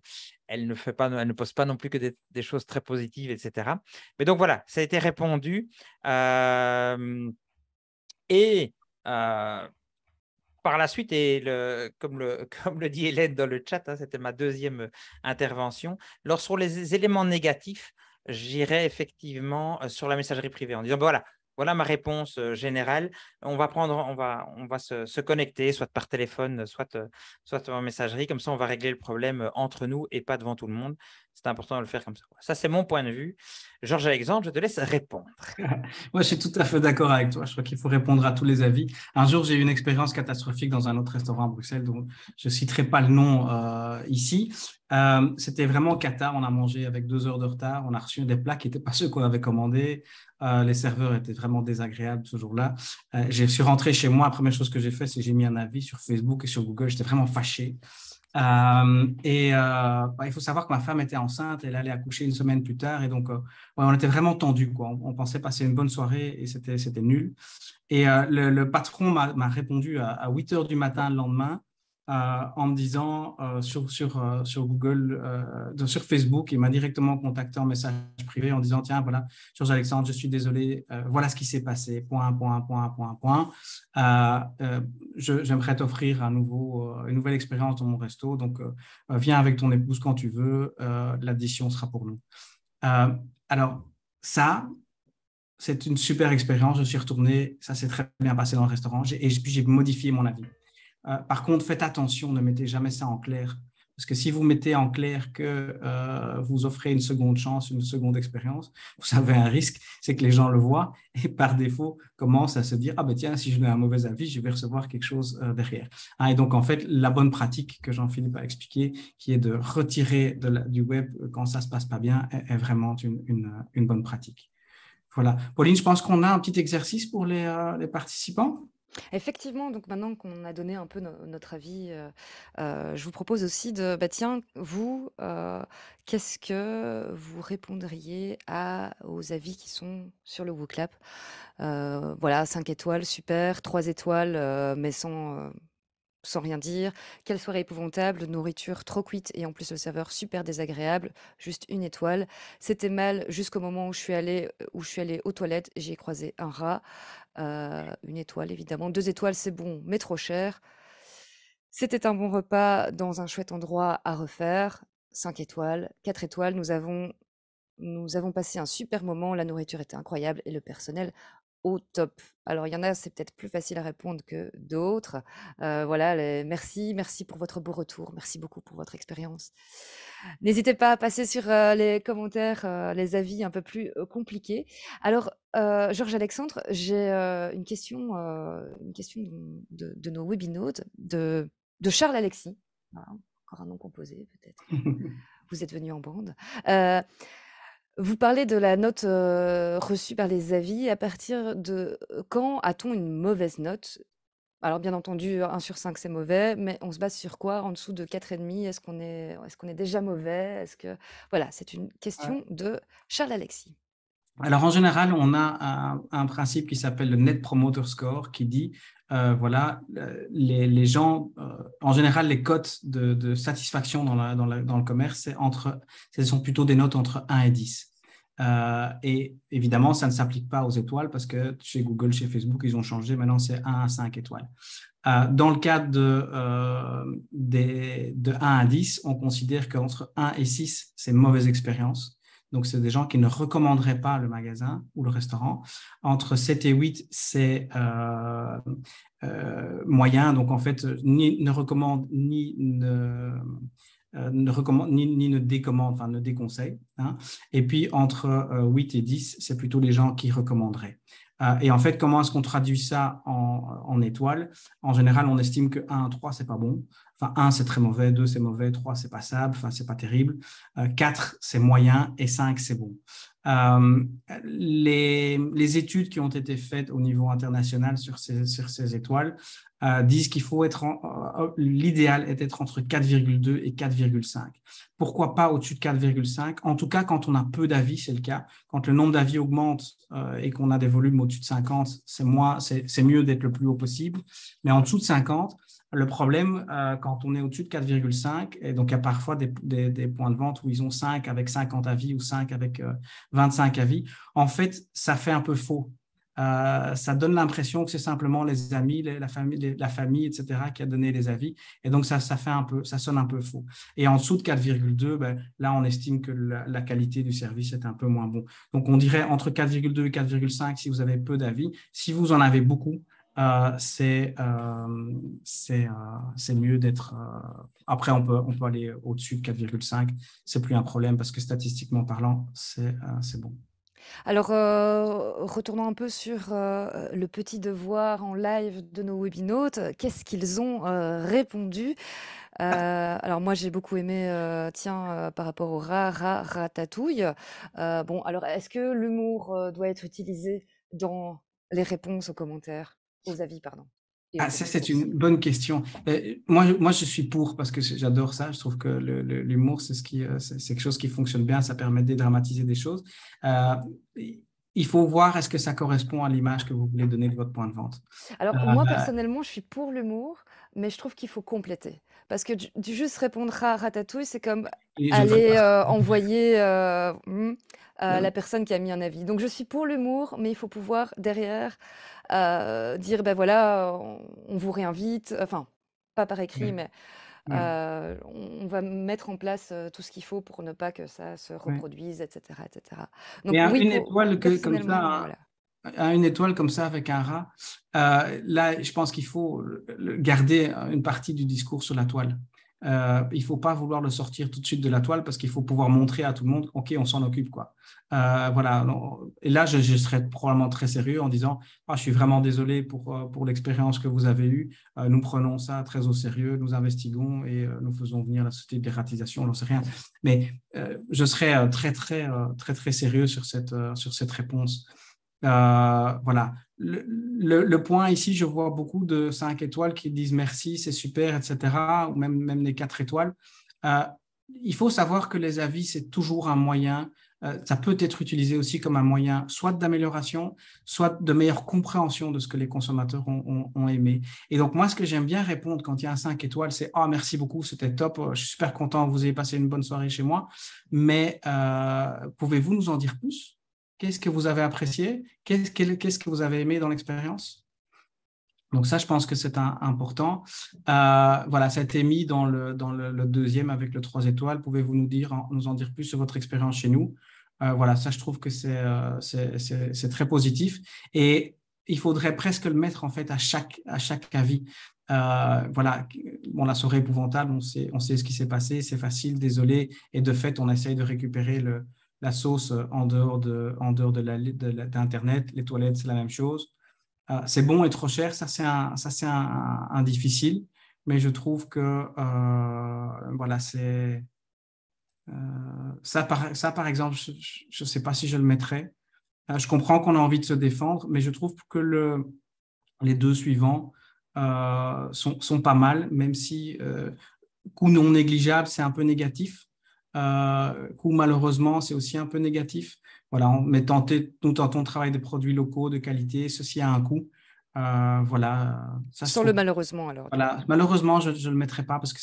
elle ne fait pas, elle ne pose pas non plus que des, choses très positives, etc. Mais donc voilà, ça a été répondu et par la suite, et le, comme, le, [LAUGHS] comme le dit Hélène dans le chat, hein, c'était ma deuxième intervention. Lorsqu'on sur les éléments négatifs, j'irai effectivement sur la messagerie privée en disant bah voilà, voilà ma réponse euh, générale. On va prendre, on va, se, connecter, soit par téléphone, soit, euh, soit en messagerie. Comme ça, on va régler le problème euh, entre nous et pas devant tout le monde c'est important de le faire comme ça. Ça, c'est mon point de vue. Georges Alexandre, je te laisse répondre. [LAUGHS] Moi, je suis tout à fait d'accord avec toi. Je crois qu'il faut répondre à tous les avis. Un jour, j'ai eu une expérience catastrophique dans un autre restaurant à Bruxelles, dont je ne citerai pas le nom euh, ici. Euh, c'était vraiment cata. On a mangé avec deux heures de retard. On a reçu des plats qui n'étaient pas ceux qu'on avait commandés. Euh, les serveurs étaient vraiment désagréables ce jour-là. je suis rentré chez moi. La première chose que j'ai fait, c'est j'ai mis un avis sur Facebook et sur Google. J'étais vraiment fâché. Euh, et euh, bah, il faut savoir que ma femme était enceinte, elle allait accoucher une semaine plus tard, et donc euh, on était vraiment tendu. Quoi. On, pensait passer une bonne soirée et c'était nul. Et le, patron m'a répondu à, 8 heures du matin le lendemain euh, en me disant euh, sur, sur, euh, sur Google, sur Facebook, il m'a directement contacté en message privé en disant Tiens, voilà, Georges Alexandre, je suis désolé, voilà ce qui s'est passé, point, point, point, point, point. J'aimerais t'offrir un nouveau une nouvelle expérience dans mon resto, donc viens avec ton épouse quand tu veux, l'addition sera pour nous. alors, ça, c'est une super expérience. Je suis retourné, ça s'est très bien passé dans le restaurant et puis j'ai modifié mon avis. Euh, par contre, faites attention, ne mettez jamais ça en clair. Parce que si vous mettez en clair que euh, vous offrez une seconde chance, une seconde expérience, vous avez un risque, c'est que les gens le voient [LAUGHS] et par défaut commencent à se dire Ah ben tiens, si je mets un mauvais avis, je vais recevoir quelque chose euh, derrière. Hein, et donc, en fait, la bonne pratique que Jean-Philippe a expliquée, qui est de retirer du web quand ça ne se passe pas bien, est, vraiment une, bonne pratique. Voilà. Pauline, je pense qu'on a un petit exercice pour les participants. Effectivement, donc maintenant qu'on a donné un peu notre avis, euh, euh, je vous propose aussi de bah, tiens, vous, euh, qu'est-ce que vous répondriez à aux avis qui sont sur le Wooklap? voilà, 5 étoiles, super, 3 étoiles, mais sans, sans rien dire. Quelle soirée épouvantable, nourriture trop cuite et en plus le saveur super désagréable, juste une étoile. C'était mal jusqu'au moment où je suis allée, euh, où aux toilettes, j'ai croisé un rat. Euh, une étoile évidemment. Deux étoiles c'est bon, mais trop cher. C'était un bon repas dans un chouette endroit à refaire. cinq étoiles, quatre étoiles, nous avons passé un super moment, la nourriture était incroyable et le personnel au top Alors, il y en a, c'est peut-être plus facile à répondre que d'autres. Euh, voilà, merci, merci pour votre beau retour. Merci beaucoup pour votre expérience. N'hésitez pas à passer sur euh, les commentaires, euh, les avis un peu plus compliqués. Alors, Georges Alexandre, j'ai une question, une question de, nos webinautes, de, de Charles Alexis. encore un nom composé, peut-être. [LAUGHS] Vous êtes venu en bande. Vous parlez de la note euh, reçue par les avis. À partir de euh, quand a-t-on une mauvaise note Alors, bien entendu, 1 euh, sur 5, c'est mauvais, mais on se base sur quoi En dessous de 4,5, est-ce qu'on est, est, qu'on est déjà mauvais Est-ce que Voilà, c'est une question de Charles Alexis. Alors, en général, on a un, principe qui s'appelle le Net Promoter Score qui dit voilà, les, gens, en général, les cotes de, satisfaction dans, le commerce, c'est entre, ce sont plutôt des notes entre 1 et 10. Euh, et évidemment, ça ne s'applique pas aux étoiles parce que chez Google, chez Facebook, ils ont changé. Maintenant, c'est 1 à 5 étoiles. Euh, dans le cadre de, euh, de 1 à 10, on considère qu'entre 1 et 6, c'est mauvaise expérience. Donc, c'est des gens qui ne recommanderaient pas le magasin ou le restaurant. Entre 7 et 8, c'est moyen. Donc, en fait, ni ne recommande ni ne euh, ne ni, ne décommande, enfin ne déconseille. Hein. Et puis entre 8 euh, et 10, c'est plutôt les gens qui recommanderaient. Euh, et en fait, comment est-ce qu'on traduit ça en, en étoile En général, on estime que 1 à 3, c'est pas bon. Enfin, 1, c'est très mauvais, 2, c'est mauvais, 3, c'est passable, enfin, c'est pas terrible. 4, c'est moyen et 5, c'est bon. Euh, les, études qui ont été faites au niveau international sur ces, sur ces étoiles euh, disent qu'il faut être euh, l'idéal est d'être entre 4,2 et 4,5. Pourquoi pas au-dessus de 4,5 En tout cas, quand on a peu d'avis, c'est le cas. Quand le nombre d'avis augmente et qu'on a des volumes au-dessus de 50, c'est mieux d'être le plus haut possible. Mais en dessous de 50, le problème, euh, quand on est au-dessus de 4,5, et donc il y a parfois des, points de vente où ils ont 5 avec 50 avis ou 5 avec 25 euh, avis, en fait, ça fait un peu faux. Euh, ça donne l'impression que c'est simplement les amis, la, famille, la famille, etc., qui a donné les avis. Et donc, ça, ça, fait un peu, ça sonne un peu faux. Et en dessous de 4,2, ben, là, on estime que la, la, qualité du service est un peu moins bon. Donc, on dirait entre 4,2 et 4,5 si vous avez peu d'avis. Si vous en avez beaucoup, euh, euh, euh, c'est mieux d'être. Euh, après, on peut, on peut aller au-dessus de 4,5. C'est plus un problème parce que statistiquement parlant, c'est bon. Alors, retournons un peu sur le petit devoir en live de nos webinotes. Qu'est-ce qu'ils ont répondu ah. alors moi j'ai beaucoup aimé, tiens, par rapport au ra rat, ratatouille. bon, alors est-ce que l'humour doit être utilisé dans les réponses aux commentaires avis, pardon. Ah, ça, c'est une bonne question. moi, moi, je suis pour parce que j'adore ça. Je trouve que l'humour, c'est ce qui, euh, c'est quelque chose qui fonctionne bien. Ça permet de dédramatiser des choses. Euh, il faut voir est-ce que ça correspond à l'image que vous voulez donner de votre point de vente. Alors, euh, moi, bah, personnellement, je suis pour l'humour, mais je trouve qu'il faut compléter. Parce que du, juste répondre à ratatouille, c'est comme aller envoyer. Hmm, euh, la personne qui a mis un avis. Donc je suis pour l'humour, mais il faut pouvoir derrière euh, dire ben voilà, on, vous réinvite, enfin pas par écrit, mais euh, on, va mettre en place tout ce qu'il faut pour ne pas que ça se reproduise, etc., etc. Donc oui, une étoile comme ça. Hein, à une étoile comme ça avec un rat, là, je pense qu'il faut garder une partie du discours sur la toile. Euh, il ne faut pas vouloir le sortir tout de suite de la toile parce qu'il faut pouvoir montrer à tout le monde, OK, on s'en occupe. quoi. Euh, voilà. Et là, je, serais probablement très sérieux en disant, ah, je suis vraiment désolé pour, euh, pour l'expérience que vous avez eue. nous prenons ça très au sérieux, nous investiguons et nous faisons venir la société de dératisation, on ne sait rien. Mais je serais très, très, très, très, sérieux sur cette, sur cette réponse. voilà le, point ici, je vois beaucoup de cinq étoiles qui disent merci, c'est super, etc., ou même, même les 4 étoiles. Euh, il faut savoir que les avis, c'est toujours un moyen, euh, ça peut être utilisé aussi comme un moyen soit d'amélioration, soit de meilleure compréhension de ce que les consommateurs ont, aimé. Et donc, moi, ce que j'aime bien répondre quand il y a un 5 étoiles, c'est Ah, merci beaucoup, c'était top, euh, je suis super content, vous avez passé une bonne soirée chez moi, mais pouvez-vous nous en dire plus Qu'est-ce que vous avez apprécié Qu'est-ce que vous avez aimé dans l'expérience donc ça, je pense que c'est important. Euh, voilà, ça a été mis dans, le, dans le, deuxième avec le 3 étoiles. Pouvez-vous nous, dire, nous en dire plus sur votre expérience chez nous euh, Voilà, ça, je trouve que euh, c'est très positif. Et il faudrait presque le mettre en fait à chaque, à chaque avis. voilà, on la soirée épouvantable, on sait, on sait ce qui s'est passé, c'est facile, désolé. Et de fait, on essaye de récupérer le, la sauce euh, en dehors de, en dehors de d'Internet. les toilettes, c'est la même chose. Euh, c'est bon et trop cher, ça c'est un, ça c'est un, difficile, mais je trouve que euh, voilà, c'est ça, par, ça par exemple, je ne sais pas si je le mettrais. je comprends qu'on a envie de se défendre, mais je trouve que les deux suivants sont, sont, pas mal, même si coût non négligeable, c'est un peu négatif euh, malheureusement c'est aussi un peu négatif. Voilà, on, mais nous tentons de travailler des produits locaux de qualité, ceci a un coût. Euh, voilà. Ça Sans le malheureusement alors. Voilà, malheureusement je ne le mettrai pas parce que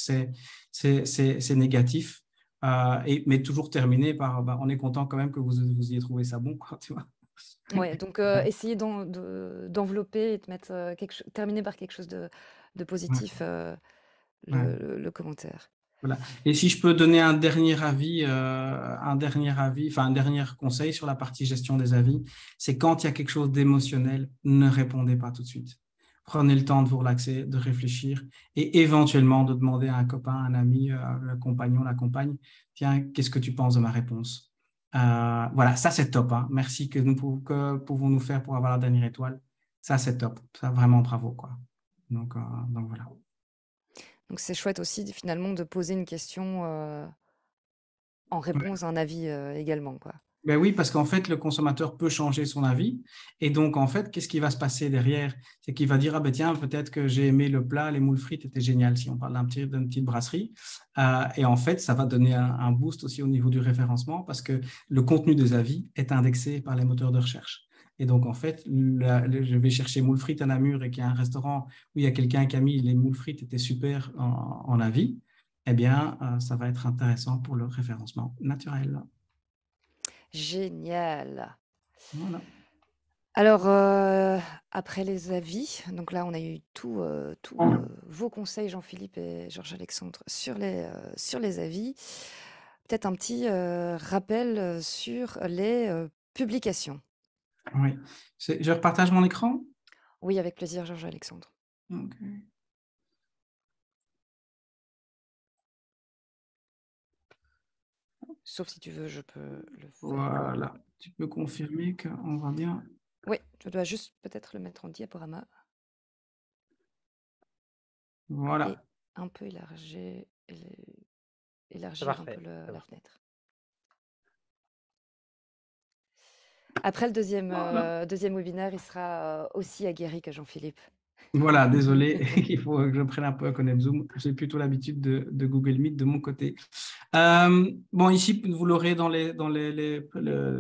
c'est négatif. Euh, mais toujours terminé par bah, on est content quand même que vous, vous ayez trouvé ça bon. donc euh, essayez d'envelopper et de mettre terminer par quelque chose de, positif, le, commentaire. Et si je peux donner un dernier avis, euh, un dernier avis, enfin un dernier conseil sur la partie gestion des avis, c'est quand il y a quelque chose d'émotionnel, ne répondez pas tout de suite. Prenez le temps de vous relaxer, de réfléchir et éventuellement de demander à un copain, un ami, un euh, compagnon, la compagne, tiens, qu'est-ce que tu penses de ma réponse euh, Voilà, ça c'est top. Hein. Merci que nous pouvons-nous faire pour avoir la dernière étoile. Ça c'est top. Ça vraiment bravo quoi. Donc, donc voilà. Donc c'est chouette aussi finalement de poser une question en réponse à un avis également, quoi. Ben oui, parce qu'en fait, le consommateur peut changer son avis. Et donc, en fait, qu'est-ce qui va se passer derrière C'est qu'il va dire, ah ben tiens, peut-être que j'ai aimé le plat, les moules frites étaient géniales, si on parle d'un petit, d'une petite brasserie. et en fait, ça va donner un, boost aussi au niveau du référencement, parce que le contenu des avis est indexé par les moteurs de recherche. Et donc, en fait, je vais chercher moules frites à Namur et qu'il y a un restaurant où il y a quelqu'un qui a mis les moules frites étaient super en, avis, eh bien, euh, ça va être intéressant pour le référencement naturel. Génial. Alors, euh, après les avis, donc là, on a eu tous euh, vos conseils, Jean-Philippe et Georges-Alexandre, sur, les sur les avis. Peut-être un petit rappel sur les publications. Oui. Je repartage mon écran? Oui, avec plaisir, Georges-Alexandre. Sauf si tu veux, je peux le Voilà. Tu peux confirmer qu'on va bien. Oui, je dois juste peut-être le mettre en diaporama Voilà. un peu élargir, élargir un peu la fenêtre. Après le deuxième, ah, euh, bah. deuxième webinaire, il sera euh, aussi aguerri que Jean-Philippe. Voilà, désolé, [LAUGHS] il faut que je prenne un peu à connaître Zoom. J'ai plutôt l'habitude de, Google Meet de mon côté. Euh, bon, ici, vous l'aurez dans, les, dans les, les,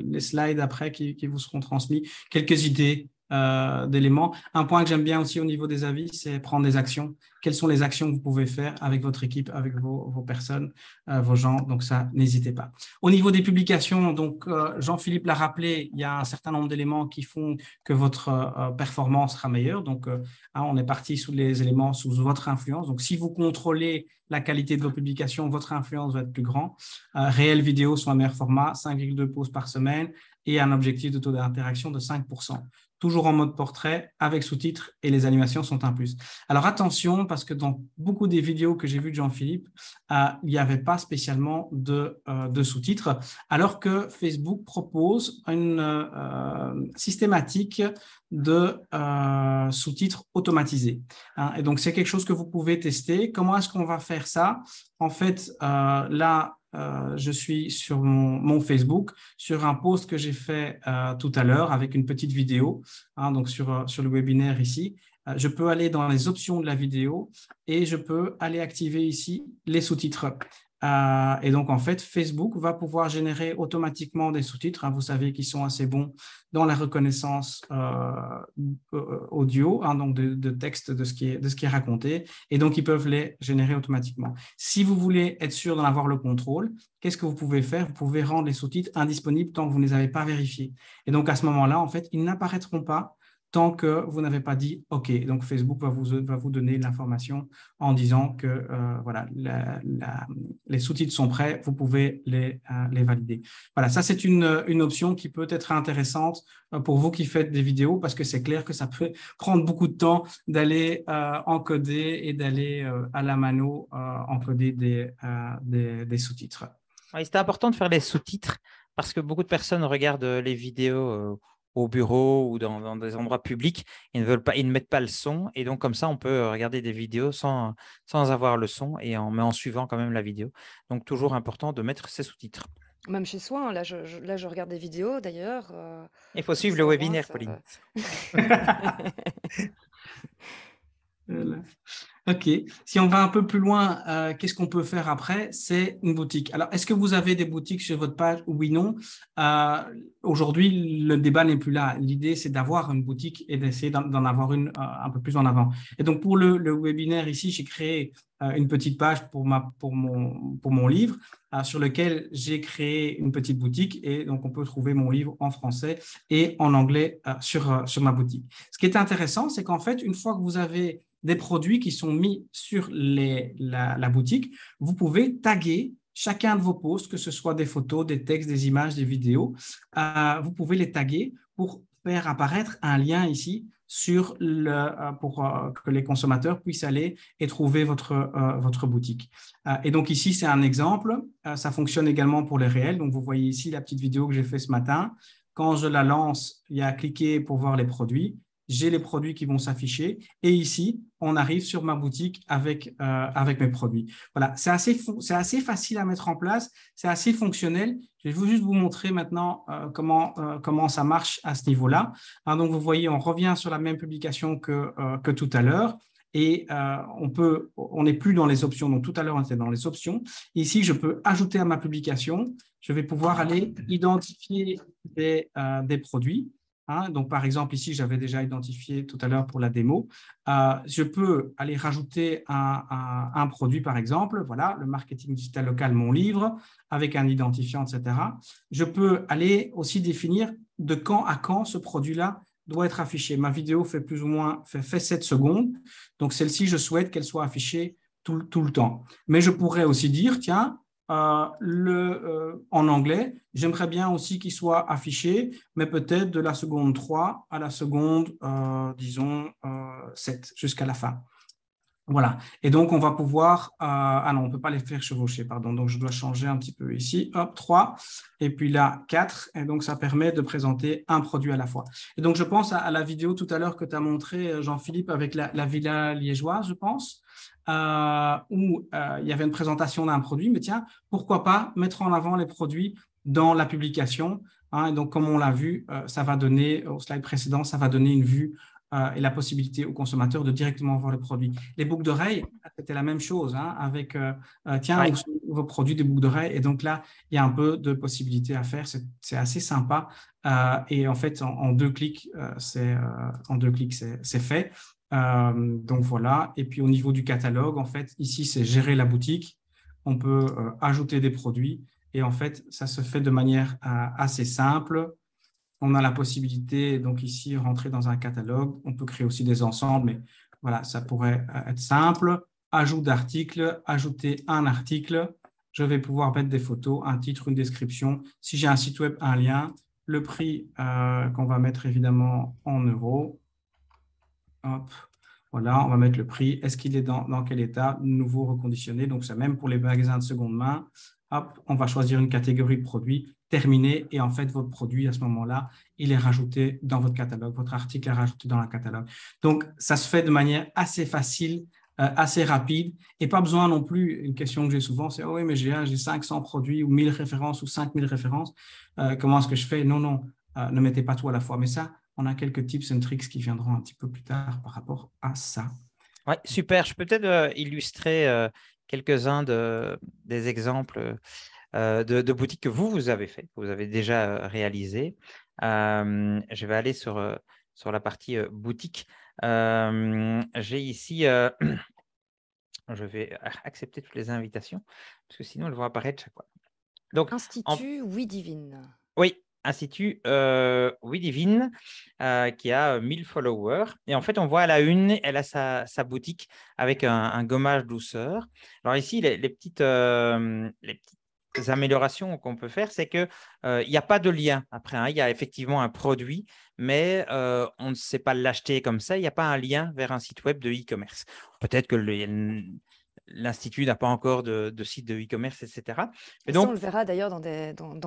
les, slides après qui, qui, vous seront transmis. Quelques idées euh, d'éléments. Un point que j'aime bien aussi au niveau des avis, c'est prendre des actions. Quelles sont les actions que vous pouvez faire avec votre équipe, avec vos, personnes, euh, vos gens Donc ça, n'hésitez pas. Au niveau des publications, donc euh, Jean-Philippe l'a rappelé, il y a un certain nombre d'éléments qui font que votre performance sera meilleure. Donc hein, on est parti sous les éléments sous votre influence. Donc si vous contrôlez la qualité de vos publications, votre influence va être plus grand. réelles vidéos sont un meilleur format, 5,2 pauses par semaine et un objectif de taux d'interaction de 5% toujours en mode portrait, avec sous-titres, et les animations sont un plus. Alors attention, parce que dans beaucoup des vidéos que j'ai vues de Jean-Philippe, euh, il n'y avait pas spécialement euh, de, sous-titres, alors que Facebook propose une euh, systématique de sous-titres automatisés. Hein. et donc c'est quelque chose que vous pouvez tester. Comment est-ce qu'on va faire ça En fait, là, euh, je suis sur mon, Facebook, sur un post que j'ai fait euh, tout à l'heure avec une petite vidéo, hein, donc euh, sur, le webinaire ici. je peux aller dans les options de la vidéo et je peux aller activer ici les sous-titres. Euh, et donc, en fait, Facebook va pouvoir générer automatiquement des sous-titres. Hein. vous savez qu'ils sont assez bons dans la reconnaissance euh, euh, audio, hein, donc de, texte de ce, qui est, de ce qui est raconté. Et donc, ils peuvent les générer automatiquement. Si vous voulez être sûr d'en avoir le contrôle, qu'est-ce que vous pouvez faire Vous pouvez rendre les sous-titres indisponibles tant que vous ne les avez pas vérifiés. Et donc, à ce moment-là, en fait, ils n'apparaîtront pas tant que vous n'avez pas dit OK. Donc Facebook va vous, va vous donner l'information en disant que euh, voilà, les sous-titres sont prêts, vous pouvez les, euh, les valider. Voilà, ça c'est une, une, option qui peut être intéressante euh, pour vous qui faites des vidéos parce que c'est clair que ça peut [LAUGHS] prendre beaucoup de temps d'aller encoder et d'aller à la mano encoder des, des, sous-titres. Oui, c'est important de faire les sous-titres parce que beaucoup de personnes regardent les vidéos au bureau ou dans, des endroits publics, ils ne veulent pas, ils ne mettent pas le son. Et donc, comme ça, on peut euh, regarder des vidéos sans, sans avoir le son et en, mais en suivant quand même la vidéo. Donc, toujours important de mettre ses sous-titres. Même chez soi, hein. là, je, là, je, regarde des vidéos d'ailleurs. Euh, il faut suivre le webinaire, Pauline. [LAUGHS] [LAUGHS] Ok. Si on va un peu plus loin, euh, qu'est-ce qu'on peut faire après C'est une boutique. Alors, est-ce que vous avez des boutiques sur votre page Oui, non. Euh, aujourd'hui, le débat n'est plus là. L'idée, c'est d'avoir une boutique et d'essayer d'en avoir une euh, un peu plus en avant. Et donc, pour le, le webinaire ici, j'ai créé une petite page pour, ma, pour, mon, pour mon livre sur lequel j'ai créé une petite boutique et donc on peut trouver mon livre en français et en anglais sur, sur ma boutique. Ce qui est intéressant, c'est qu'en fait, une fois que vous avez des produits qui sont mis sur la, boutique, vous pouvez taguer chacun de vos posts, que ce soit des photos, des textes, des images, des vidéos. Euh, vous pouvez les taguer pour faire apparaître un lien ici euh, pour euh, que les consommateurs puissent aller et trouver votre, boutique. et donc ici, c'est un exemple. ça fonctionne également pour les réels. Donc vous voyez ici la petite vidéo que j'ai faite ce matin. Quand je la lance, il y a cliquer pour voir les produits j'ai les produits qui vont s'afficher. Et ici, on arrive sur ma boutique avec, euh, avec mes produits. Voilà, c'est assez, facile à mettre en place, c'est assez fonctionnel. Je vais juste vous montrer maintenant euh, comment, euh, comment ça marche à ce niveau-là. Hein, donc, vous voyez, on revient sur la même publication que, tout à l'heure. Et on peut, on n'est plus dans les options. Donc tout à l'heure, on était dans les options. Ici, je peux ajouter à ma publication. Je vais pouvoir aller identifier des produits. Hein. donc, par exemple, ici, j'avais déjà identifié tout à l'heure pour la démo. Euh, je peux aller rajouter un, produit, par exemple, voilà, le marketing digital local, mon livre, avec un identifiant, etc. Je peux aller aussi définir de quand à quand ce produit-là doit être affiché. Ma vidéo fait plus ou moins 7 secondes, donc celle-ci, je souhaite qu'elle soit affichée tout, le temps. Mais je pourrais aussi dire, tiens, euh, le, euh, en anglais. J'aimerais bien aussi qu'il soit affiché, mais peut-être de la seconde 3 à la seconde, euh, disons, 7 jusqu'à la fin. Voilà. Et donc, on va pouvoir... ah non, on ne peut pas les faire chevaucher, pardon. Donc, je dois changer un petit peu ici. Hop, 3. Et puis là, 4. Et donc, ça permet de présenter un produit à la fois. Et donc, je pense à, la vidéo tout à l'heure que tu as montré, Jean-Philippe, avec la, la, villa liégeoise, je pense euh, où euh, il y avait une présentation d'un produit, mais tiens, pourquoi pas mettre en avant les produits dans la publication hein, Et donc, comme on l'a vu, euh, ça va donner, au slide précédent, ça va donner une vue euh, et la possibilité aux consommateurs de directement voir les produits. Les boucles d'oreilles, c'était la même chose, hein, avec, euh, tiens, vos produits des boucles d'oreilles. Et donc là, il y a un peu de possibilités à faire. C'est assez sympa. et en fait, en, deux clics, c'est en deux clics, c'est fait. Euh, donc voilà. Et puis au niveau du catalogue, en fait, ici, c'est gérer la boutique. On peut euh, ajouter des produits. Et en fait, ça se fait de manière euh, assez simple. On a la possibilité, donc ici, rentrer dans un catalogue. On peut créer aussi des ensembles, mais voilà, ça pourrait être simple. Ajout d'articles, ajouter un article. Je vais pouvoir mettre des photos, un titre, une description. Si j'ai un site web, un lien, le prix qu'on va mettre évidemment en euros. Hop. Voilà, on va mettre le prix. Est-ce qu'il est, dans, quel état Nouveau reconditionné. Donc, c'est même pour les magasins de seconde main. Hop, on va choisir une catégorie de produits, terminer. Et en fait, votre produit, à ce moment-là, il est rajouté dans votre catalogue. Votre article est rajouté dans le catalogue. Donc, ça se fait de manière assez facile, euh, assez rapide. Et pas besoin non plus, une question que j'ai souvent, c'est oh oui, mais j'ai 500 produits ou 1000 références ou 5000 références. Euh, comment est-ce que je fais Non, non, euh, ne mettez pas tout à la fois. Mais ça, on a quelques tips and tricks qui viendront un petit peu plus tard par rapport à ça. Ouais, super. Je peux peut-être euh, illustrer euh, quelques-uns des exemples euh, de, boutiques que vous, vous avez fait, que vous avez déjà réalisé. je vais aller sur, sur la partie boutique. J'ai ici, [CLEARS THROAT] je vais accepter toutes les invitations, parce que sinon elles vont apparaître chaque fois. Donc, Institut Oui Divine. Oui, Institut euh, euh, qui a 1000 euh, followers. Et en fait, on voit à la une, elle a sa, boutique avec un, gommage douceur. Alors ici, les, petites, euh, les petites améliorations qu'on peut faire, c'est qu'il n'y a pas de lien après. Hein. Il y a effectivement un produit, mais on ne sait pas l'acheter comme ça. Il n'y a pas un lien vers un site web de e-commerce. Peut-être que le, l'Institut n'a pas encore de, site de e-commerce, etc. on le verra d'ailleurs dans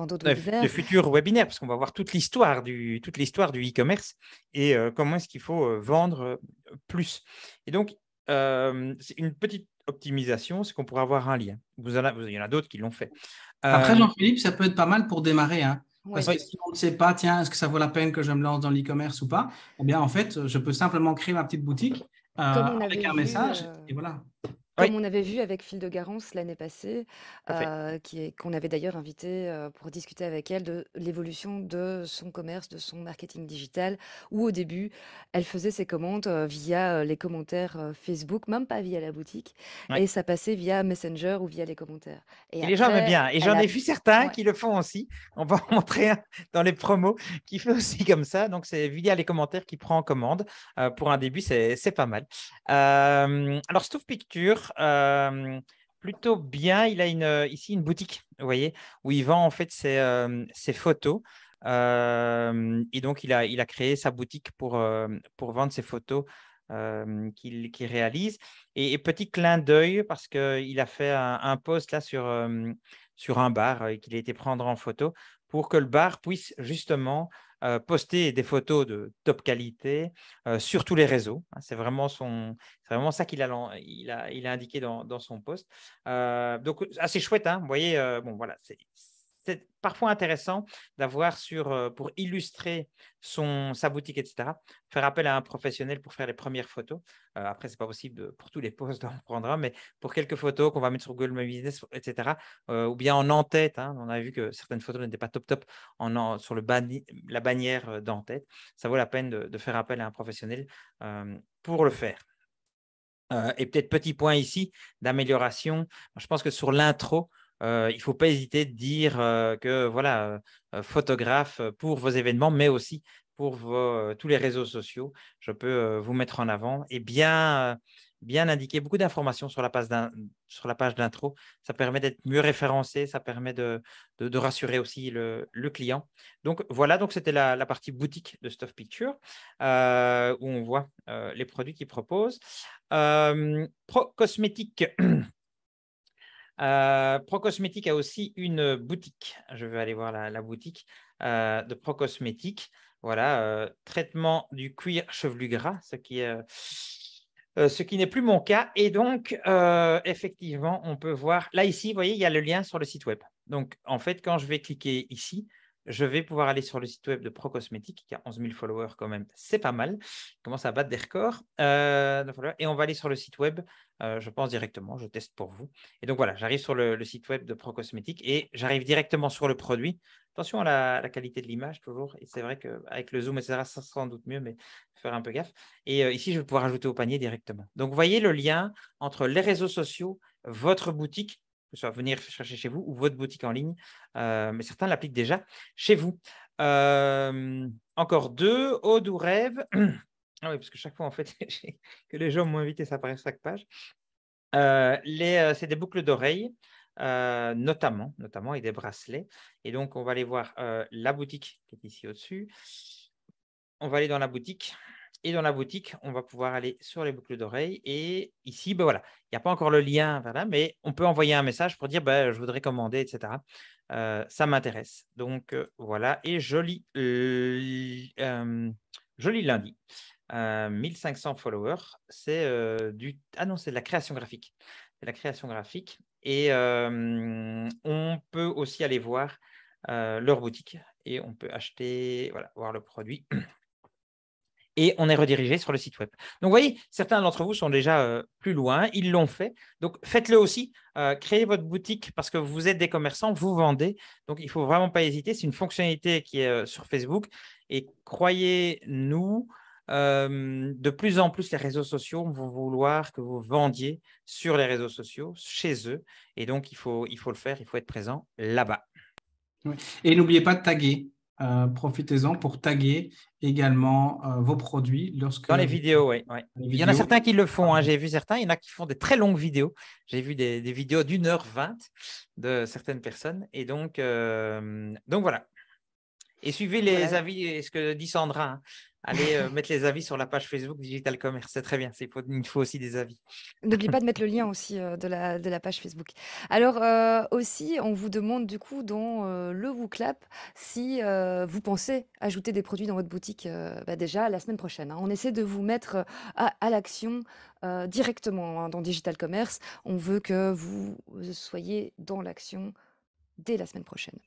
d'autres webinaires. De futurs webinaires, parce qu'on va voir toute l'histoire du e-commerce et euh, comment est-ce qu'il faut euh, vendre euh, plus. Et donc, une petite optimisation, c'est qu'on pourra avoir un lien. Vous il y en a d'autres qui l'ont fait. Après, Jean-Philippe, ça peut être pas mal pour démarrer. Hein. Parce que si on ne sait pas, tiens, est-ce que ça vaut la peine que je me lance dans l'e-commerce ou pas Eh bien, en fait, je peux simplement créer ma petite boutique avec un message. Et voilà. Comme on avait vu avec Phil de Garance l'année passée, euh, qu'on avait d'ailleurs invité euh, pour discuter avec elle de l'évolution de son commerce, de son marketing digital, où au début, elle faisait ses commandes euh, via les commentaires Facebook, même pas via la boutique, et ça passait via Messenger ou via les commentaires. Et les gens aiment bien. Et j'en ai vu certains qui le font aussi. On va en montrer un dans les promos qui fait aussi [LAUGHS] comme ça. Donc, c'est via les commentaires qui prend en commande. pour un début, c'est pas mal. alors, Stouff Picture, euh, plutôt bien. Il a une, ici une boutique, vous voyez, où il vend en fait ses, euh, photos. Euh, et donc, il a, il a créé sa boutique pour, pour vendre ses photos qu'il réalise. Et, petit clin d'œil, parce qu'il a fait un, un, post là sur, sur un bar et qu'il a été prendre en photo pour que le bar puisse justement euh, poster des photos de top qualité euh, sur tous les réseaux. Hein. C'est vraiment, vraiment ça qu'il a, il a, il a indiqué dans, dans son post. Euh, donc, assez chouette. Hein vous voyez, bon, voilà, c'est parfois intéressant d'avoir sur, euh, pour illustrer son, sa boutique, etc., faire appel à un professionnel pour faire les premières photos. Euh, après, c'est pas possible pour tous les postes d'en prendre un, mais pour quelques photos qu'on va mettre sur Google My Business, etc., euh, ou bien en en-tête, hein. on a vu que certaines photos n'étaient pas top top en, sur le la bannière d'en-tête, ça vaut la peine de, faire appel à un professionnel pour le faire. et peut-être petit point ici d'amélioration. Je pense que sur l'intro, euh, il ne faut pas hésiter de dire euh, que voilà, euh, photographe pour vos événements, mais aussi pour tous les réseaux sociaux. Je peux vous mettre en avant et bien, indiquer beaucoup d'informations sur la page d'intro. Ça permet d'être mieux référencé, ça permet de, rassurer aussi le, client. Donc voilà, donc c'était la, la, partie boutique de Stuff Picture où on voit les produits qu'ils proposent. pro cosmétique [CLEARS THROAT] Euh, Procosmétique a aussi une boutique. Je vais aller voir la, boutique euh, de Procosmétique. Voilà, euh, traitement du cuir chevelu gras, ce qui ce qui n'est plus mon cas. Et donc, effectivement, on peut voir, là, ici, vous voyez, il y a le lien sur le site web. Donc, en fait, quand je vais cliquer ici, je vais pouvoir aller sur le site web de Pro qui a 11 000 followers quand même, c'est pas mal. Il commence à battre des records. Euh, et on va aller sur le site web, euh, je pense directement, je teste pour vous. Et donc voilà, j'arrive sur le, site web de Pro et j'arrive directement sur le produit. Attention à la, qualité de l'image toujours. Et c'est vrai qu'avec le zoom, etc., ça sans doute mieux, mais faire un peu gaffe. Et euh, ici, je vais pouvoir ajouter au panier directement. Donc, vous voyez le lien entre les réseaux sociaux, votre boutique que ce soit venir chercher chez vous ou votre boutique en ligne, euh, mais certains l'appliquent déjà chez vous. Euh, encore deux, Aude ou Rêve. [CLEARS THROAT] ah oui, parce que chaque fois, en fait, [LAUGHS] que les gens m'ont invité, ça apparaît sur chaque page. Euh, c'est des boucles d'oreilles. notamment, notamment et des bracelets. Et donc, on va aller voir la boutique qui est ici au-dessus. On va aller dans la boutique. Et dans la boutique, on va pouvoir aller sur les boucles d'oreilles. Et ici, ben voilà, il n'y a pas encore le lien mais on peut envoyer un message pour dire ben, je voudrais commander, etc. Euh, ça m'intéresse. Donc euh, voilà, et joli, joli lundi. 1500 euh, followers, c'est du. Ah de la création graphique. C'est la création graphique. Et on peut aussi aller voir leur boutique et on peut acheter, voilà, voir le produit et on est redirigé sur le site web. Donc, vous voyez, certains d'entre vous sont déjà euh, plus loin, ils l'ont fait. Donc, faites-le aussi. Euh, créez votre boutique parce que vous êtes des commerçants, vous vendez. Donc, il ne faut vraiment pas hésiter. C'est une fonctionnalité qui est euh, sur Facebook. Et croyez-nous, de plus en plus, les réseaux sociaux vont vouloir que vous vendiez sur les réseaux sociaux, chez eux. Et donc, il faut, il faut le faire, il faut être présent là-bas. Et n'oubliez pas de taguer. Euh, profitez-en pour taguer également euh, vos produits lorsque. Dans les vidéos, oui. Il y en a certains qui le font. Hein. J'ai vu certains. Il y en a qui font des très longues vidéos. J'ai vu des, vidéos d'une heure vingt de certaines personnes. Et donc, euh, donc voilà. Et suivez les avis et ce que dit Sandra. Hein allez euh, [LAUGHS] mettre les avis sur la page Facebook Digital Commerce. C'est très bien, il faut, aussi des avis. N'oubliez pas de mettre le lien [LAUGHS] aussi euh, de, la, de la page Facebook. Alors euh, aussi, on vous demande du coup dans le WooClap si vous pensez ajouter des produits dans votre boutique bah, déjà la semaine prochaine. Hein. On essaie de vous mettre à, l'action directement hein, dans Digital Commerce. On veut que vous soyez dans l'action dès la semaine prochaine.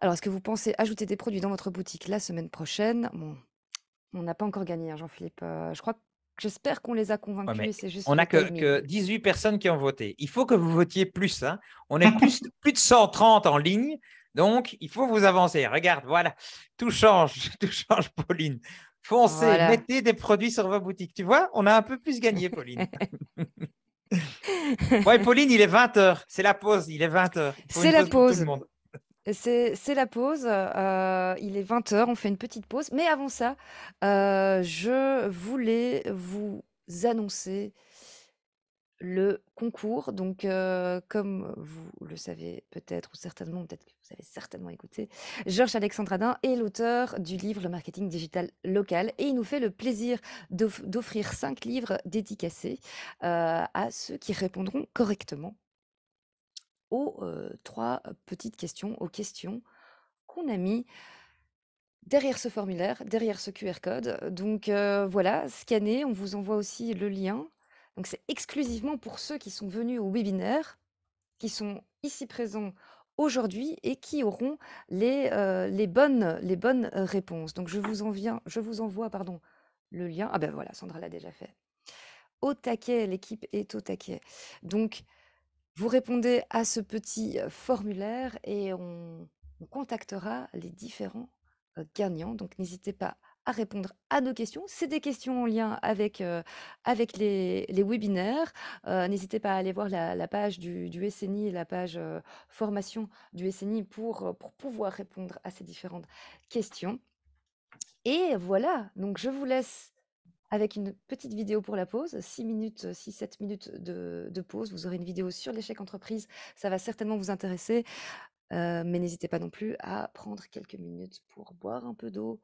Alors, est-ce que vous pensez ajouter des produits dans votre boutique la semaine prochaine on n'a pas encore gagné, hein, Jean-Philippe. je crois J'espère qu'on les a convaincus. on n'a que, 18 personnes qui ont voté. Il faut que vous votiez plus. Hein. On est plus, plus de 130 en ligne. Donc, il faut vous avancer. Regarde, voilà. Tout change. [LAUGHS] Tout change, Pauline. Foncez, mettez des produits sur vos boutiques. Tu vois, on a un peu plus gagné, Pauline. [LAUGHS] ouais, Pauline, il est 20h. C'est la pause. Il est 20h. C'est la pause. C'est la pause, euh, il est 20h, on fait une petite pause, mais avant ça, euh, je voulais vous annoncer le concours. Donc, euh, comme vous le savez peut-être ou certainement, peut-être que vous avez certainement écouté, Georges-Alexandre Adin est l'auteur du livre Le marketing digital local et il nous fait le plaisir d'offrir cinq livres dédicacés, à ceux qui répondront correctement aux trois petites questions, aux questions qu'on a mis derrière ce formulaire, derrière ce QR code. Donc voilà, scanner, on vous envoie aussi le lien. Donc c'est exclusivement pour ceux qui sont venus au webinaire, qui sont ici présents aujourd'hui et qui auront les, les, bonnes, les bonnes réponses. Donc je vous, en viens, je vous envoie pardon, le lien. Ah ben voilà, Sandra l'a déjà fait. Au taquet, l'équipe est au taquet. Donc vous répondez à ce petit formulaire et on, contactera les différents gagnants. Donc n'hésitez pas à répondre à nos questions. C'est des questions en lien avec, avec les, webinaires. N'hésitez pas à aller voir la, page du, SNI, la page formation du SNI pour, pour pouvoir répondre à ces différentes questions. Et voilà, donc je vous laisse avec une petite vidéo pour la pause, 6 minutes, 6-7 euh, minutes de, pause. Vous aurez une vidéo sur l'échec entreprise, ça va certainement vous intéresser. Euh, mais n'hésitez pas non plus à prendre quelques minutes pour boire un peu d'eau,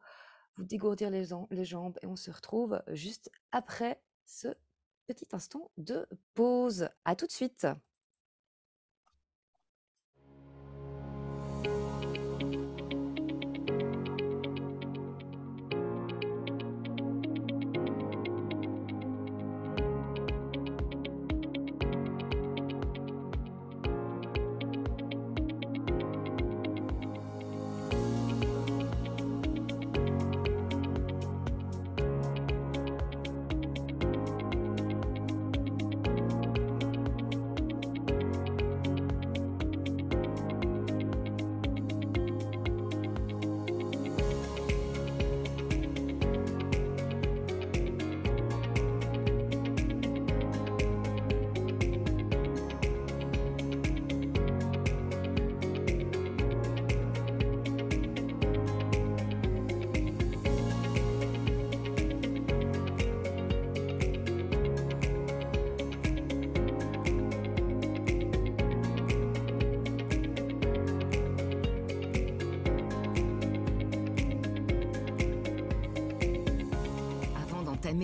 vous dégourdir les, les jambes et on se retrouve juste après ce petit instant de pause. À tout de suite.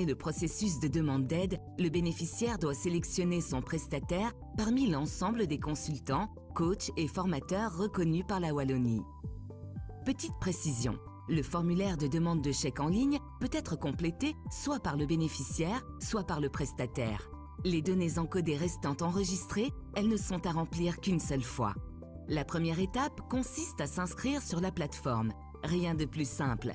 le processus de demande d'aide, le bénéficiaire doit sélectionner son prestataire parmi l'ensemble des consultants, coachs et formateurs reconnus par la Wallonie. Petite précision, le formulaire de demande de chèque en ligne peut être complété soit par le bénéficiaire, soit par le prestataire. Les données encodées restant enregistrées, elles ne sont à remplir qu'une seule fois. La première étape consiste à s'inscrire sur la plateforme. Rien de plus simple.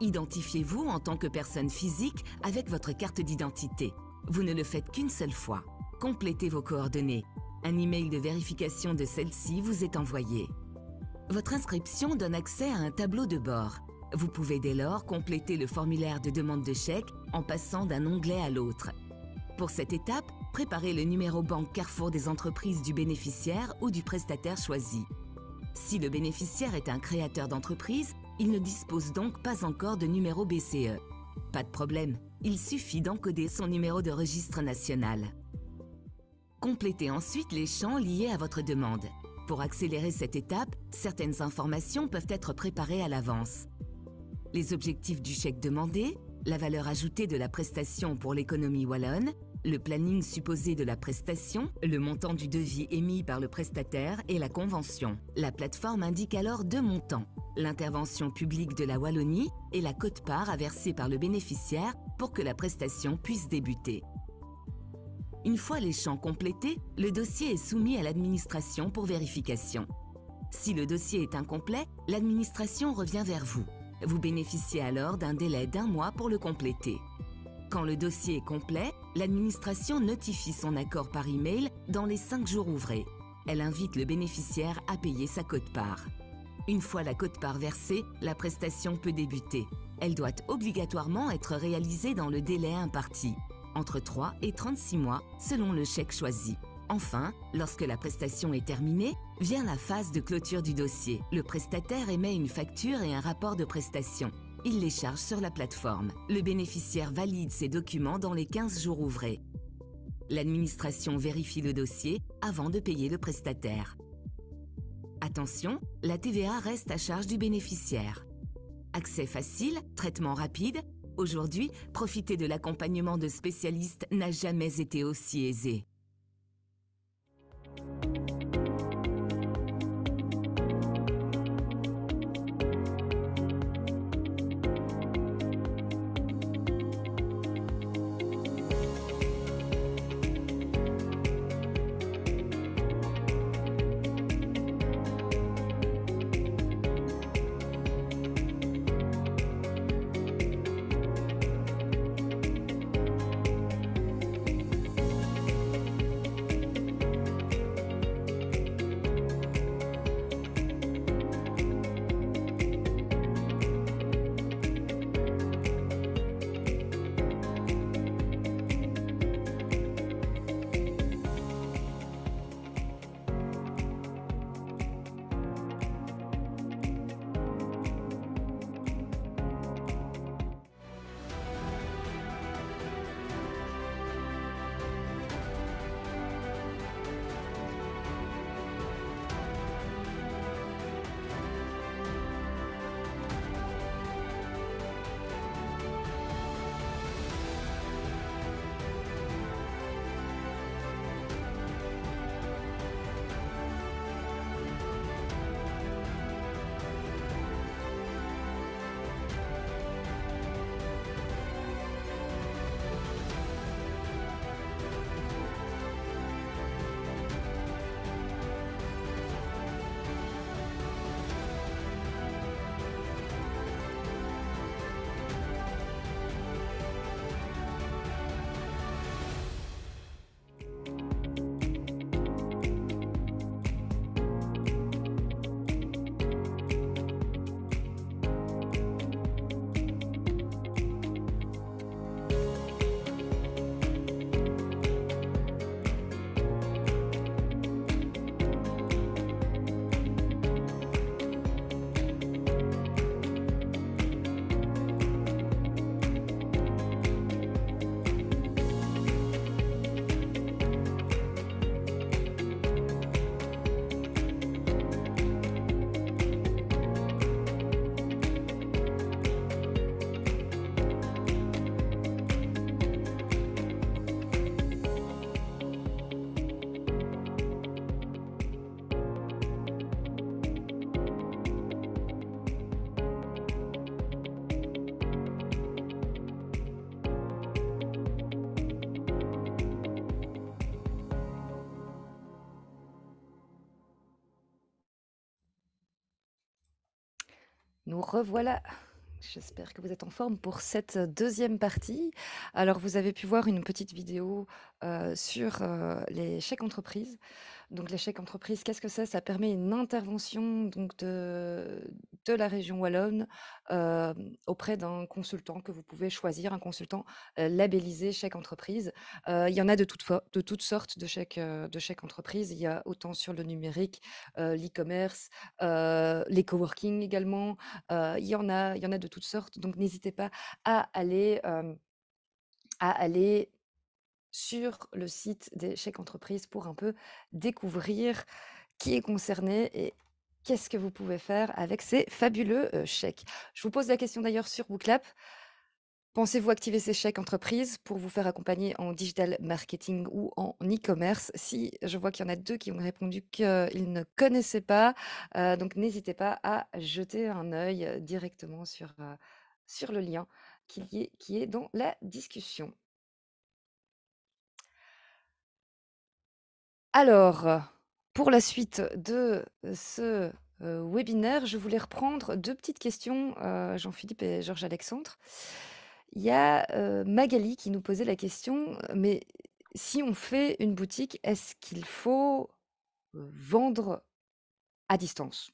Identifiez-vous en tant que personne physique avec votre carte d'identité. Vous ne le faites qu'une seule fois. Complétez vos coordonnées. Un email de vérification de celle-ci vous est envoyé. Votre inscription donne accès à un tableau de bord. Vous pouvez dès lors compléter le formulaire de demande de chèque en passant d'un onglet à l'autre. Pour cette étape, préparez le numéro banque Carrefour des entreprises du bénéficiaire ou du prestataire choisi. Si le bénéficiaire est un créateur d'entreprise, il ne dispose donc pas encore de numéro BCE. Pas de problème, il suffit d'encoder son numéro de registre national. Complétez ensuite les champs liés à votre demande. Pour accélérer cette étape, certaines informations peuvent être préparées à l'avance. Les objectifs du chèque demandé, la valeur ajoutée de la prestation pour l'économie wallonne, le planning supposé de la prestation, le montant du devis émis par le prestataire et la convention. La plateforme indique alors deux montants, l'intervention publique de la Wallonie et la cote-part à verser par le bénéficiaire pour que la prestation puisse débuter. Une fois les champs complétés, le dossier est soumis à l'administration pour vérification. Si le dossier est incomplet, l'administration revient vers vous. Vous bénéficiez alors d'un délai d'un mois pour le compléter. Quand le dossier est complet, l'administration notifie son accord par email dans les 5 jours ouvrés. Elle invite le bénéficiaire à payer sa cote-part. Une fois la cote-part versée, la prestation peut débuter. Elle doit obligatoirement être réalisée dans le délai imparti, entre 3 et 36 mois selon le chèque choisi. Enfin, lorsque la prestation est terminée, vient la phase de clôture du dossier. Le prestataire émet une facture et un rapport de prestation il les charge sur la plateforme. Le bénéficiaire valide ses documents dans les 15 jours ouvrés. L'administration vérifie le dossier avant de payer le prestataire. Attention, la TVA reste à charge du bénéficiaire. Accès facile, traitement rapide, aujourd'hui, profiter de l'accompagnement de spécialistes n'a jamais été aussi aisé. revoilà. J'espère que vous êtes en forme pour cette deuxième partie. Alors, vous avez pu voir une petite vidéo euh, sur euh, les chèques entreprises. Donc, les chèques entreprises, qu'est-ce que c'est Ça permet une intervention donc de, de la région wallonne auprès d'un consultant que vous pouvez choisir, un consultant labellisé chaque entreprise. il y en a de, de toutes sortes de chèques de entreprise. Il y a autant sur le numérique, l'e-commerce, les coworking également. il, y en a, il y en a de toutes sortes. Donc n'hésitez pas à aller, à aller sur le site des chèques entreprises pour un peu découvrir qui est concerné et qu'est-ce que vous pouvez faire avec ces fabuleux chèques Je vous pose la question d'ailleurs sur Booklap. Pensez-vous activer ces chèques entreprises pour vous faire accompagner en digital marketing ou en e-commerce Si je vois qu'il y en a deux qui ont répondu qu'ils ne connaissaient pas, donc n'hésitez pas à jeter un œil directement sur, sur le lien qui est, qui est dans la discussion. Alors, pour la suite de euh, ce euh, webinaire, je voulais reprendre deux petites questions, euh, Jean-Philippe et Georges-Alexandre. Il y a Magali qui nous posait la question, mais si on fait une boutique, est-ce qu'il faut vendre à distance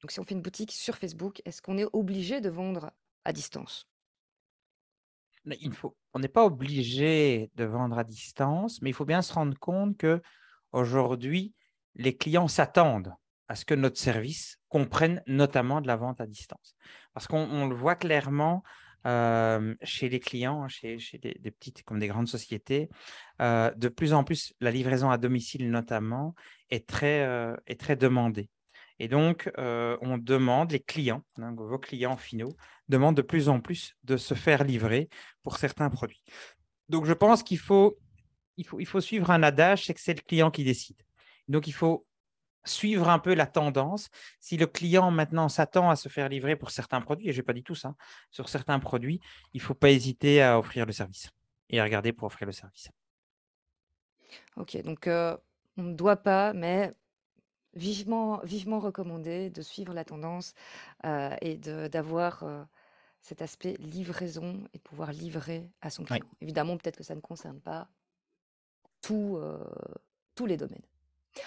Donc si on fait une boutique sur Facebook, est-ce qu'on est obligé de vendre à distance il faut, on n'est pas obligé de vendre à distance, mais il faut bien se rendre compte que Aujourd'hui, les clients s'attendent à ce que notre service comprenne notamment de la vente à distance. Parce qu'on le voit clairement euh, chez les clients, hein, chez, des, petites comme des grandes sociétés, euh, de plus en plus, la livraison à domicile notamment est très, euh, est très demandée. Et donc, on demande, les clients, hein, vos clients finaux, demandent de plus en plus de se faire livrer pour certains produits. Donc, je pense qu'il faut il faut, suivre un adage, c'est que c'est le client qui décide. Donc, il faut suivre un peu la tendance. Si le client maintenant s'attend à se faire livrer pour certains produits, et je n'ai pas dit tout ça, hein, sur certains produits, il ne faut pas hésiter à offrir le service et à regarder pour offrir le service. Ok, donc euh, on ne doit pas, mais vivement, vivement recommandé de suivre la tendance euh, et d'avoir euh, cet aspect livraison et de pouvoir livrer à son client. Évidemment, peut-être que ça ne concerne pas euh, tous les domaines.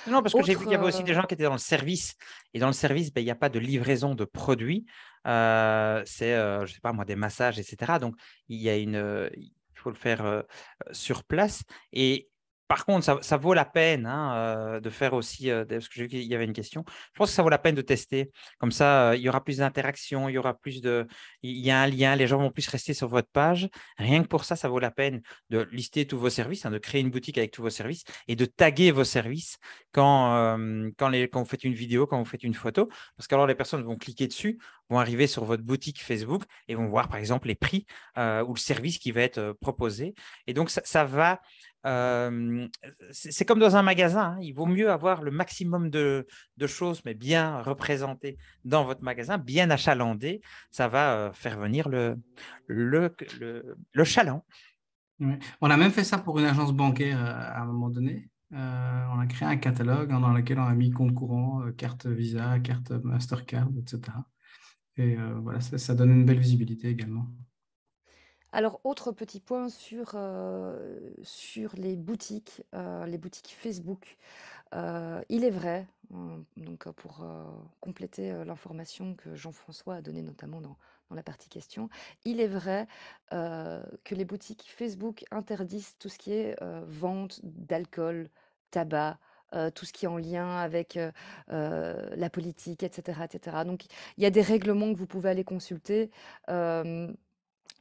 Non, parce que j'ai vu qu'il y avait aussi des euh gens qui étaient dans le service. Et dans le service, ben, il n'y a pas de livraison de produits. Euh, c'est, je je sais pas moi, des massages, etc. Donc, il y a une, il faut le faire sur place. Et par contre, ça, vaut la peine hein, euh, de faire aussi, euh, parce que j'ai vu qu'il y avait une question, je pense que ça vaut la peine de tester. Comme ça, euh, il y aura plus d'interactions, il y aura plus de... Il y a un lien, les gens vont plus rester sur votre page. Rien que pour ça, ça vaut la peine de lister tous vos services, hein, de créer une boutique avec tous vos services et de taguer vos services quand, quand, vous faites une vidéo, quand vous faites une photo. Parce qu'alors, les personnes vont cliquer dessus, vont arriver sur votre boutique Facebook et vont voir, par exemple, les prix ou le service qui va être proposé. Et donc, ça va euh, c'est comme dans un magasin, hein. il vaut mieux avoir le maximum de, choses, mais bien représentées dans votre magasin, bien achalandées. Ça va euh, faire venir le, le, chaland. On a même fait ça pour une agence bancaire euh, à un moment donné. on a créé un catalogue hein, dans lequel on a mis compte courant, carte Visa, carte Mastercard, etc. Et voilà, ça donne une belle visibilité également. Alors, autre petit point sur, euh, sur les boutiques, euh, les boutiques Facebook. Euh, il est vrai, donc pour compléter l'information que Jean-François a donnée notamment dans, la partie question, il est vrai que les boutiques Facebook interdisent tout ce qui est vente d'alcool, tabac, tout ce qui est en lien avec la politique, etc., etc. Donc, il y a des règlements que vous pouvez aller consulter.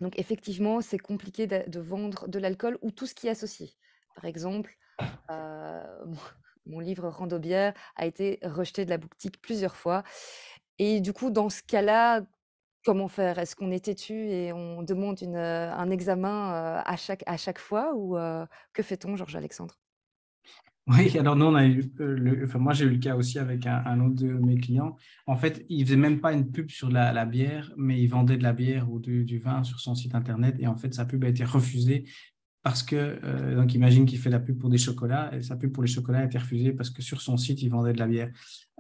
Donc effectivement, c'est compliqué de, vendre de l'alcool ou tout ce qui est associé. Par exemple, ah. euh, [LAUGHS] mon, livre Rando bière a été rejeté de la boutique plusieurs fois. Et du coup, dans ce cas-là, comment faire Est-ce qu'on est têtu et on demande euh, un examen euh, à chaque, à chaque fois ou que fait-on, Georges Alexandre oui, alors nous, on a eu, euh, enfin, moi j'ai eu le cas aussi avec un, autre de mes clients. En fait, il faisait même pas une pub sur la, bière, mais il vendait de la bière ou du, vin sur son site internet. Et en fait, sa pub a été refusée parce que, euh, donc imagine qu'il fait la pub pour des chocolats, et sa pub pour les chocolats a été refusée parce que sur son site, il vendait de la bière.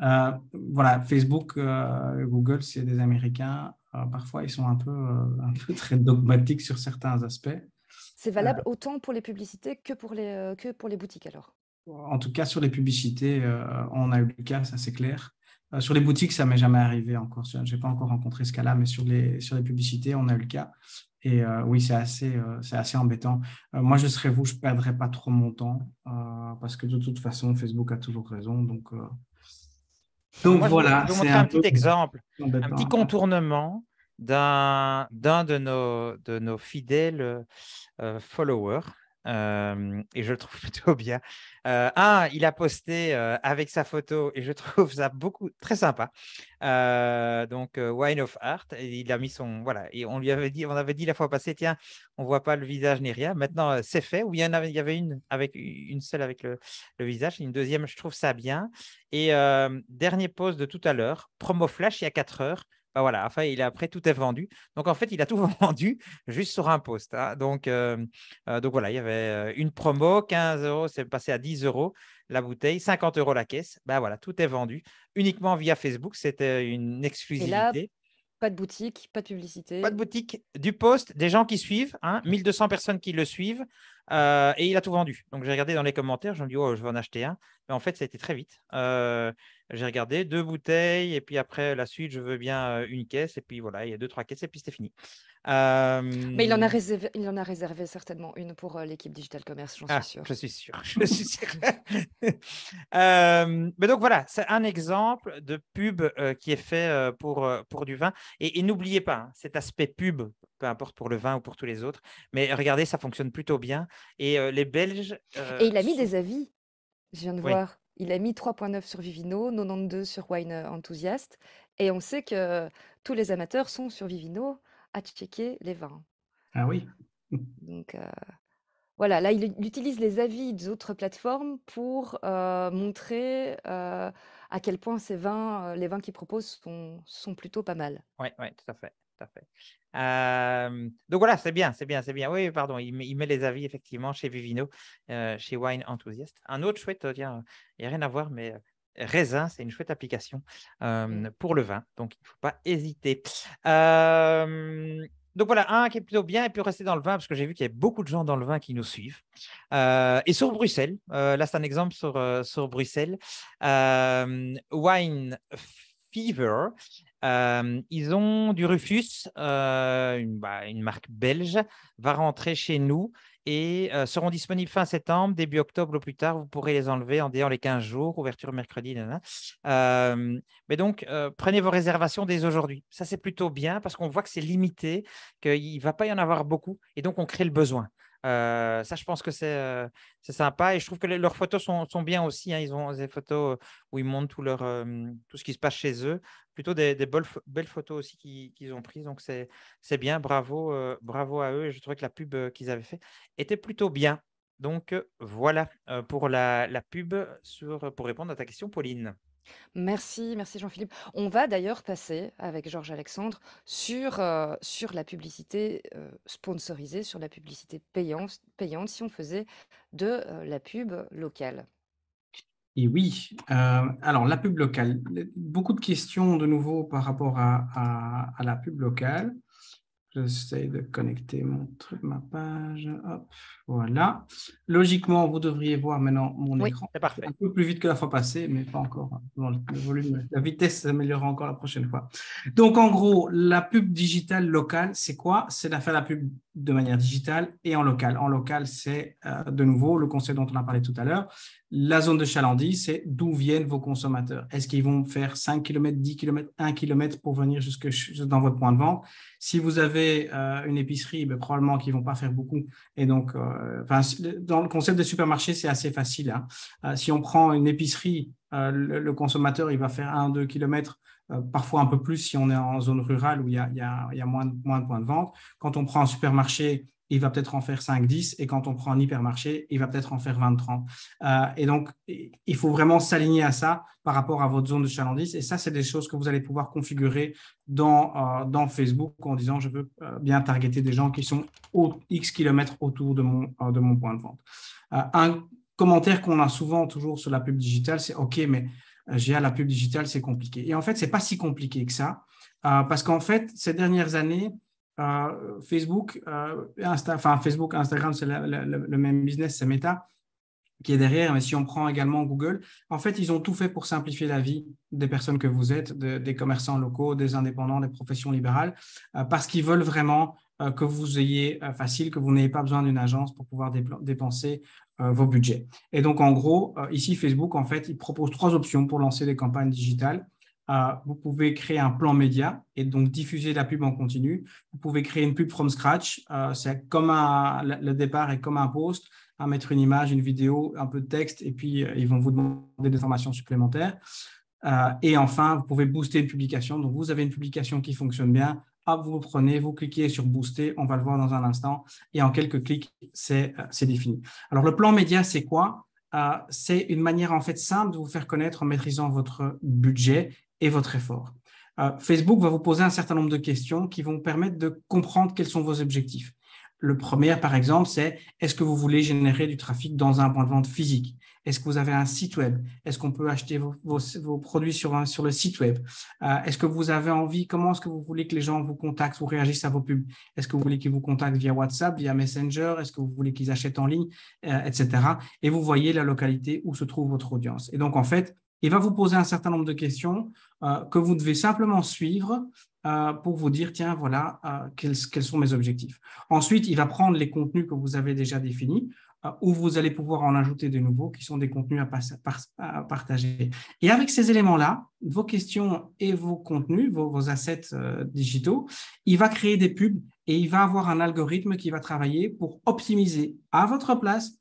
Euh, voilà, Facebook, Google, c'est des Américains. parfois, ils sont un peu, un [LAUGHS] très dogmatiques sur certains aspects. C'est valable autant pour les publicités que pour les, que pour les boutiques alors en tout cas sur les publicités, euh, on a eu le cas, ça c'est clair. Euh, sur les boutiques, ça m'est jamais arrivé encore. Je n'ai pas encore rencontré ce cas-là, mais sur les, sur les publicités, on a eu le cas. Et euh, oui, c'est assez, assez embêtant. moi, je serais vous, je ne perdrais pas trop mon temps parce que de toute façon, Facebook a toujours raison. Donc, voilà. Je vais vous montrer un, petit exemple, un petit contournement d'un, de nos fidèles followers et je le trouve [LAUGHS] plutôt bien. un, il a posté avec sa photo et je trouve ça beaucoup très sympa. donc Wine of Art, et il a mis son voilà et on lui avait dit, on avait dit la fois passée, tiens, on voit pas le visage ni rien. Maintenant c'est fait. Oui, il y en avait, il y avait une avec une seule avec le, le visage, une deuxième. Je trouve ça bien. Et dernier post de tout à l'heure, promo flash il y a 4 heures. Bah, voilà, enfin, il a après tout est vendu. Donc en fait, il a tout [LAUGHS] vendu juste sur un post. Hein. Donc, euh, euh, donc voilà, il y avait euh, une promo, 15 euros, c'est passé à 10 euros la bouteille, 50 euros la caisse. Ben voilà, tout est vendu uniquement via Facebook. C'était une exclusivité. pas de boutique, pas de publicité. Pas de boutique, du poste, des gens qui suivent, 1200 hein, personnes qui le suivent. Euh, et il a tout vendu. Donc j'ai regardé dans les commentaires, j'ai dit oh, je vais en acheter un. Mais en fait, ça a été très vite. Euh, j'ai regardé deux bouteilles, et puis après la suite, je veux bien euh, une caisse, et puis voilà, il y a deux, trois caisses, et puis c'était fini. Mais il en, a réservé, il en a réservé certainement une pour l'équipe Digital Commerce, j'en suis ah, sûr. Je suis sûr, [LAUGHS] je suis sûr. [LAUGHS] mais donc voilà, c'est un exemple de pub qui est fait pour, pour du vin. Et, et n'oubliez pas, hein, cet aspect pub peu importe pour le vin ou pour tous les autres. Mais regardez, ça fonctionne plutôt bien. Et euh, les Belges. Euh, et il a mis des avis, je viens de voir. Il a mis 3.9 sur Vivino, 92 sur Wine Enthusiast. Et on sait que tous les amateurs sont sur Vivino à checker les vins. Ah oui. Donc. Euh, voilà, là, il, utilise les avis des autres plateformes pour montrer à quel point ces vins, les vins qu'il propose sont, sont plutôt pas mal. Oui, ouais, tout à fait. Euh, donc voilà, c'est bien, c'est bien, c'est bien. Oui, pardon, il met, les avis effectivement chez Vivino, euh, chez Wine Enthusiast. Un autre chouette, euh, il n'y a rien à voir, mais Raisin, c'est une chouette application pour le vin, donc il ne faut pas hésiter. donc voilà, un qui est plutôt bien, et puis rester dans le vin, parce que j'ai vu qu'il y a beaucoup de gens dans le vin qui nous suivent. et sur Bruxelles, là c'est un exemple sur, sur Bruxelles, Wine Fever euh, ils ont du Rufus, euh, bah, une, marque belge, va rentrer chez nous et euh, seront disponibles fin septembre, début octobre au plus tard. Vous pourrez les enlever en dehors les 15 jours, ouverture mercredi. mais donc, prenez vos réservations dès aujourd'hui. Ça, c'est plutôt bien parce qu'on voit que c'est limité, qu'il ne va pas y en avoir beaucoup et donc on crée le besoin. ça, je pense que c'est sympa. Et je trouve que leurs photos sont, bien aussi. Hein. Ils ont des photos où ils montrent tout, leur, tout ce qui se passe chez eux plutôt des, belles, photos aussi qu'ils ont prises. Donc, c'est bien. Bravo, euh, bravo à eux. Et je trouvais que la pub euh, qu'ils avaient fait était plutôt bien. Donc, euh, voilà pour la, pub sur, pour répondre à ta question, Pauline. Merci, merci Jean-Philippe. On va d'ailleurs passer avec Georges Alexandre sur, sur la publicité sponsorisée, sur la publicité payante, si on faisait de la pub locale. Et oui, euh, alors la pub locale, beaucoup de questions de nouveau par rapport à, à la pub locale. J'essaie de connecter mon truc, ma page. Hop, voilà. Logiquement, vous devriez voir maintenant mon écran. Parfait. Un peu plus vite que la fois passée, mais pas encore. Hein, le volume, la vitesse s'améliorera encore la prochaine fois. Donc, en gros, la pub digitale locale, c'est quoi C'est de faire la pub de manière digitale et en local. En local, c'est euh, de nouveau le conseil dont on a parlé tout à l'heure. La zone de chalandie c'est d'où viennent vos consommateurs. Est-ce qu'ils vont faire 5 km, 10 km, 1 km pour venir jusque dans votre point de vente Si vous avez euh, une épicerie, ben, probablement qu'ils vont pas faire beaucoup. Et donc, euh, dans le concept de supermarché, c'est assez facile. Hein. Euh, si on prend une épicerie, le, consommateur, il va faire 1 deux kilomètres euh, parfois un peu plus si on est en zone rurale où il y a, moins, de points de vente. Quand on prend un supermarché, il va peut-être en faire 5-10, et quand on prend un hypermarché, il va peut-être en faire 20-30. Euh, et donc, il faut vraiment s'aligner à ça par rapport à votre zone de chalandise. Et ça, c'est des choses que vous allez pouvoir configurer dans, euh, Facebook en disant, je veux bien targeter des gens qui sont X kilomètres autour de mon, de mon point de vente. un commentaire qu'on a souvent toujours sur la pub digitale, c'est OK, mais gérer la pub digitale, c'est compliqué. Et en fait, c'est pas si compliqué que ça, euh, parce qu'en fait, ces dernières années, euh, Facebook, euh, Facebook, Instagram, c'est le même business, c'est Meta qui est derrière, mais si on prend également Google, en fait, ils ont tout fait pour simplifier la vie des personnes que vous êtes, des commerçants locaux, des indépendants, des professions libérales, parce qu'ils veulent vraiment que vous ayez facile, que vous n'ayez pas besoin d'une agence pour pouvoir dépenser euh, vos budgets. Et donc, en gros, euh, ici, Facebook, en fait, il propose trois options pour lancer des campagnes digitales. Euh, vous pouvez créer un plan média et donc diffuser la pub en continu. Vous pouvez créer une pub from scratch. c'est comme un, le départ est comme un post à hein, mettre une image, une vidéo, un peu de texte, et puis ils vont vous demander des informations supplémentaires. et enfin, vous pouvez booster une publication. Donc, vous avez une publication qui fonctionne bien, ah, vous prenez, vous cliquez sur booster, on va le voir dans un instant, et en quelques clics, c'est euh, défini. Alors le plan média, c'est quoi euh, C'est une manière en fait simple de vous faire connaître en maîtrisant votre budget et votre effort. Euh, Facebook va vous poser un certain nombre de questions qui vont vous permettre de comprendre quels sont vos objectifs. Le premier, par exemple, c'est est-ce que vous voulez générer du trafic dans un point de vente physique est-ce que vous avez un site web Est-ce qu'on peut acheter vos, produits sur, le site web euh, Est-ce que vous avez envie Comment est-ce que vous voulez que les gens vous contactent ou réagissent à vos pubs Est-ce que vous voulez qu'ils vous contactent via WhatsApp, via Messenger Est-ce que vous voulez qu'ils achètent en ligne, euh, etc. Et vous voyez la localité où se trouve votre audience. Et donc, en fait, il va vous poser un certain nombre de questions euh, que vous devez simplement suivre pour vous dire, tiens, voilà, quels, sont mes objectifs. Ensuite, il va prendre les contenus que vous avez déjà définis. Euh, où vous allez pouvoir en ajouter de nouveaux, qui sont des contenus à, partager. Et avec ces éléments-là, vos questions et vos contenus, vos, assets euh, digitaux, il va créer des pubs et il va avoir un algorithme qui va travailler pour optimiser à votre place,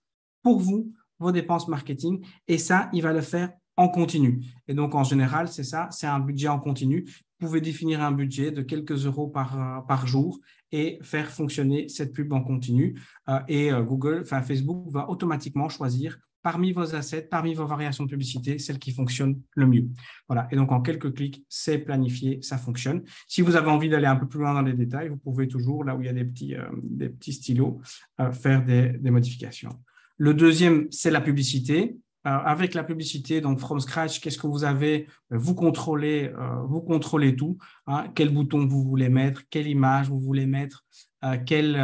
pour vous, vos dépenses marketing. Et ça, il va le faire en continu. Et donc, en général, c'est ça, c'est un budget en continu pouvez définir un budget de quelques euros par, euh, par jour et faire fonctionner cette pub en continu. Euh, et euh, Google, enfin Facebook va automatiquement choisir parmi vos assets, parmi vos variations de publicité, celle qui fonctionne le mieux. Voilà. Et donc, en quelques clics, c'est planifié, ça fonctionne. Si vous avez envie d'aller un peu plus loin dans les détails, vous pouvez toujours, là où il y a des petits, des petits stylos, faire des modifications. Le deuxième, c'est la publicité. Euh, avec la publicité, donc from scratch, qu'est-ce que vous avez euh, Vous contrôlez, euh, vous contrôlez tout. Hein. quel bouton vous voulez mettre Quelle image vous voulez mettre Quel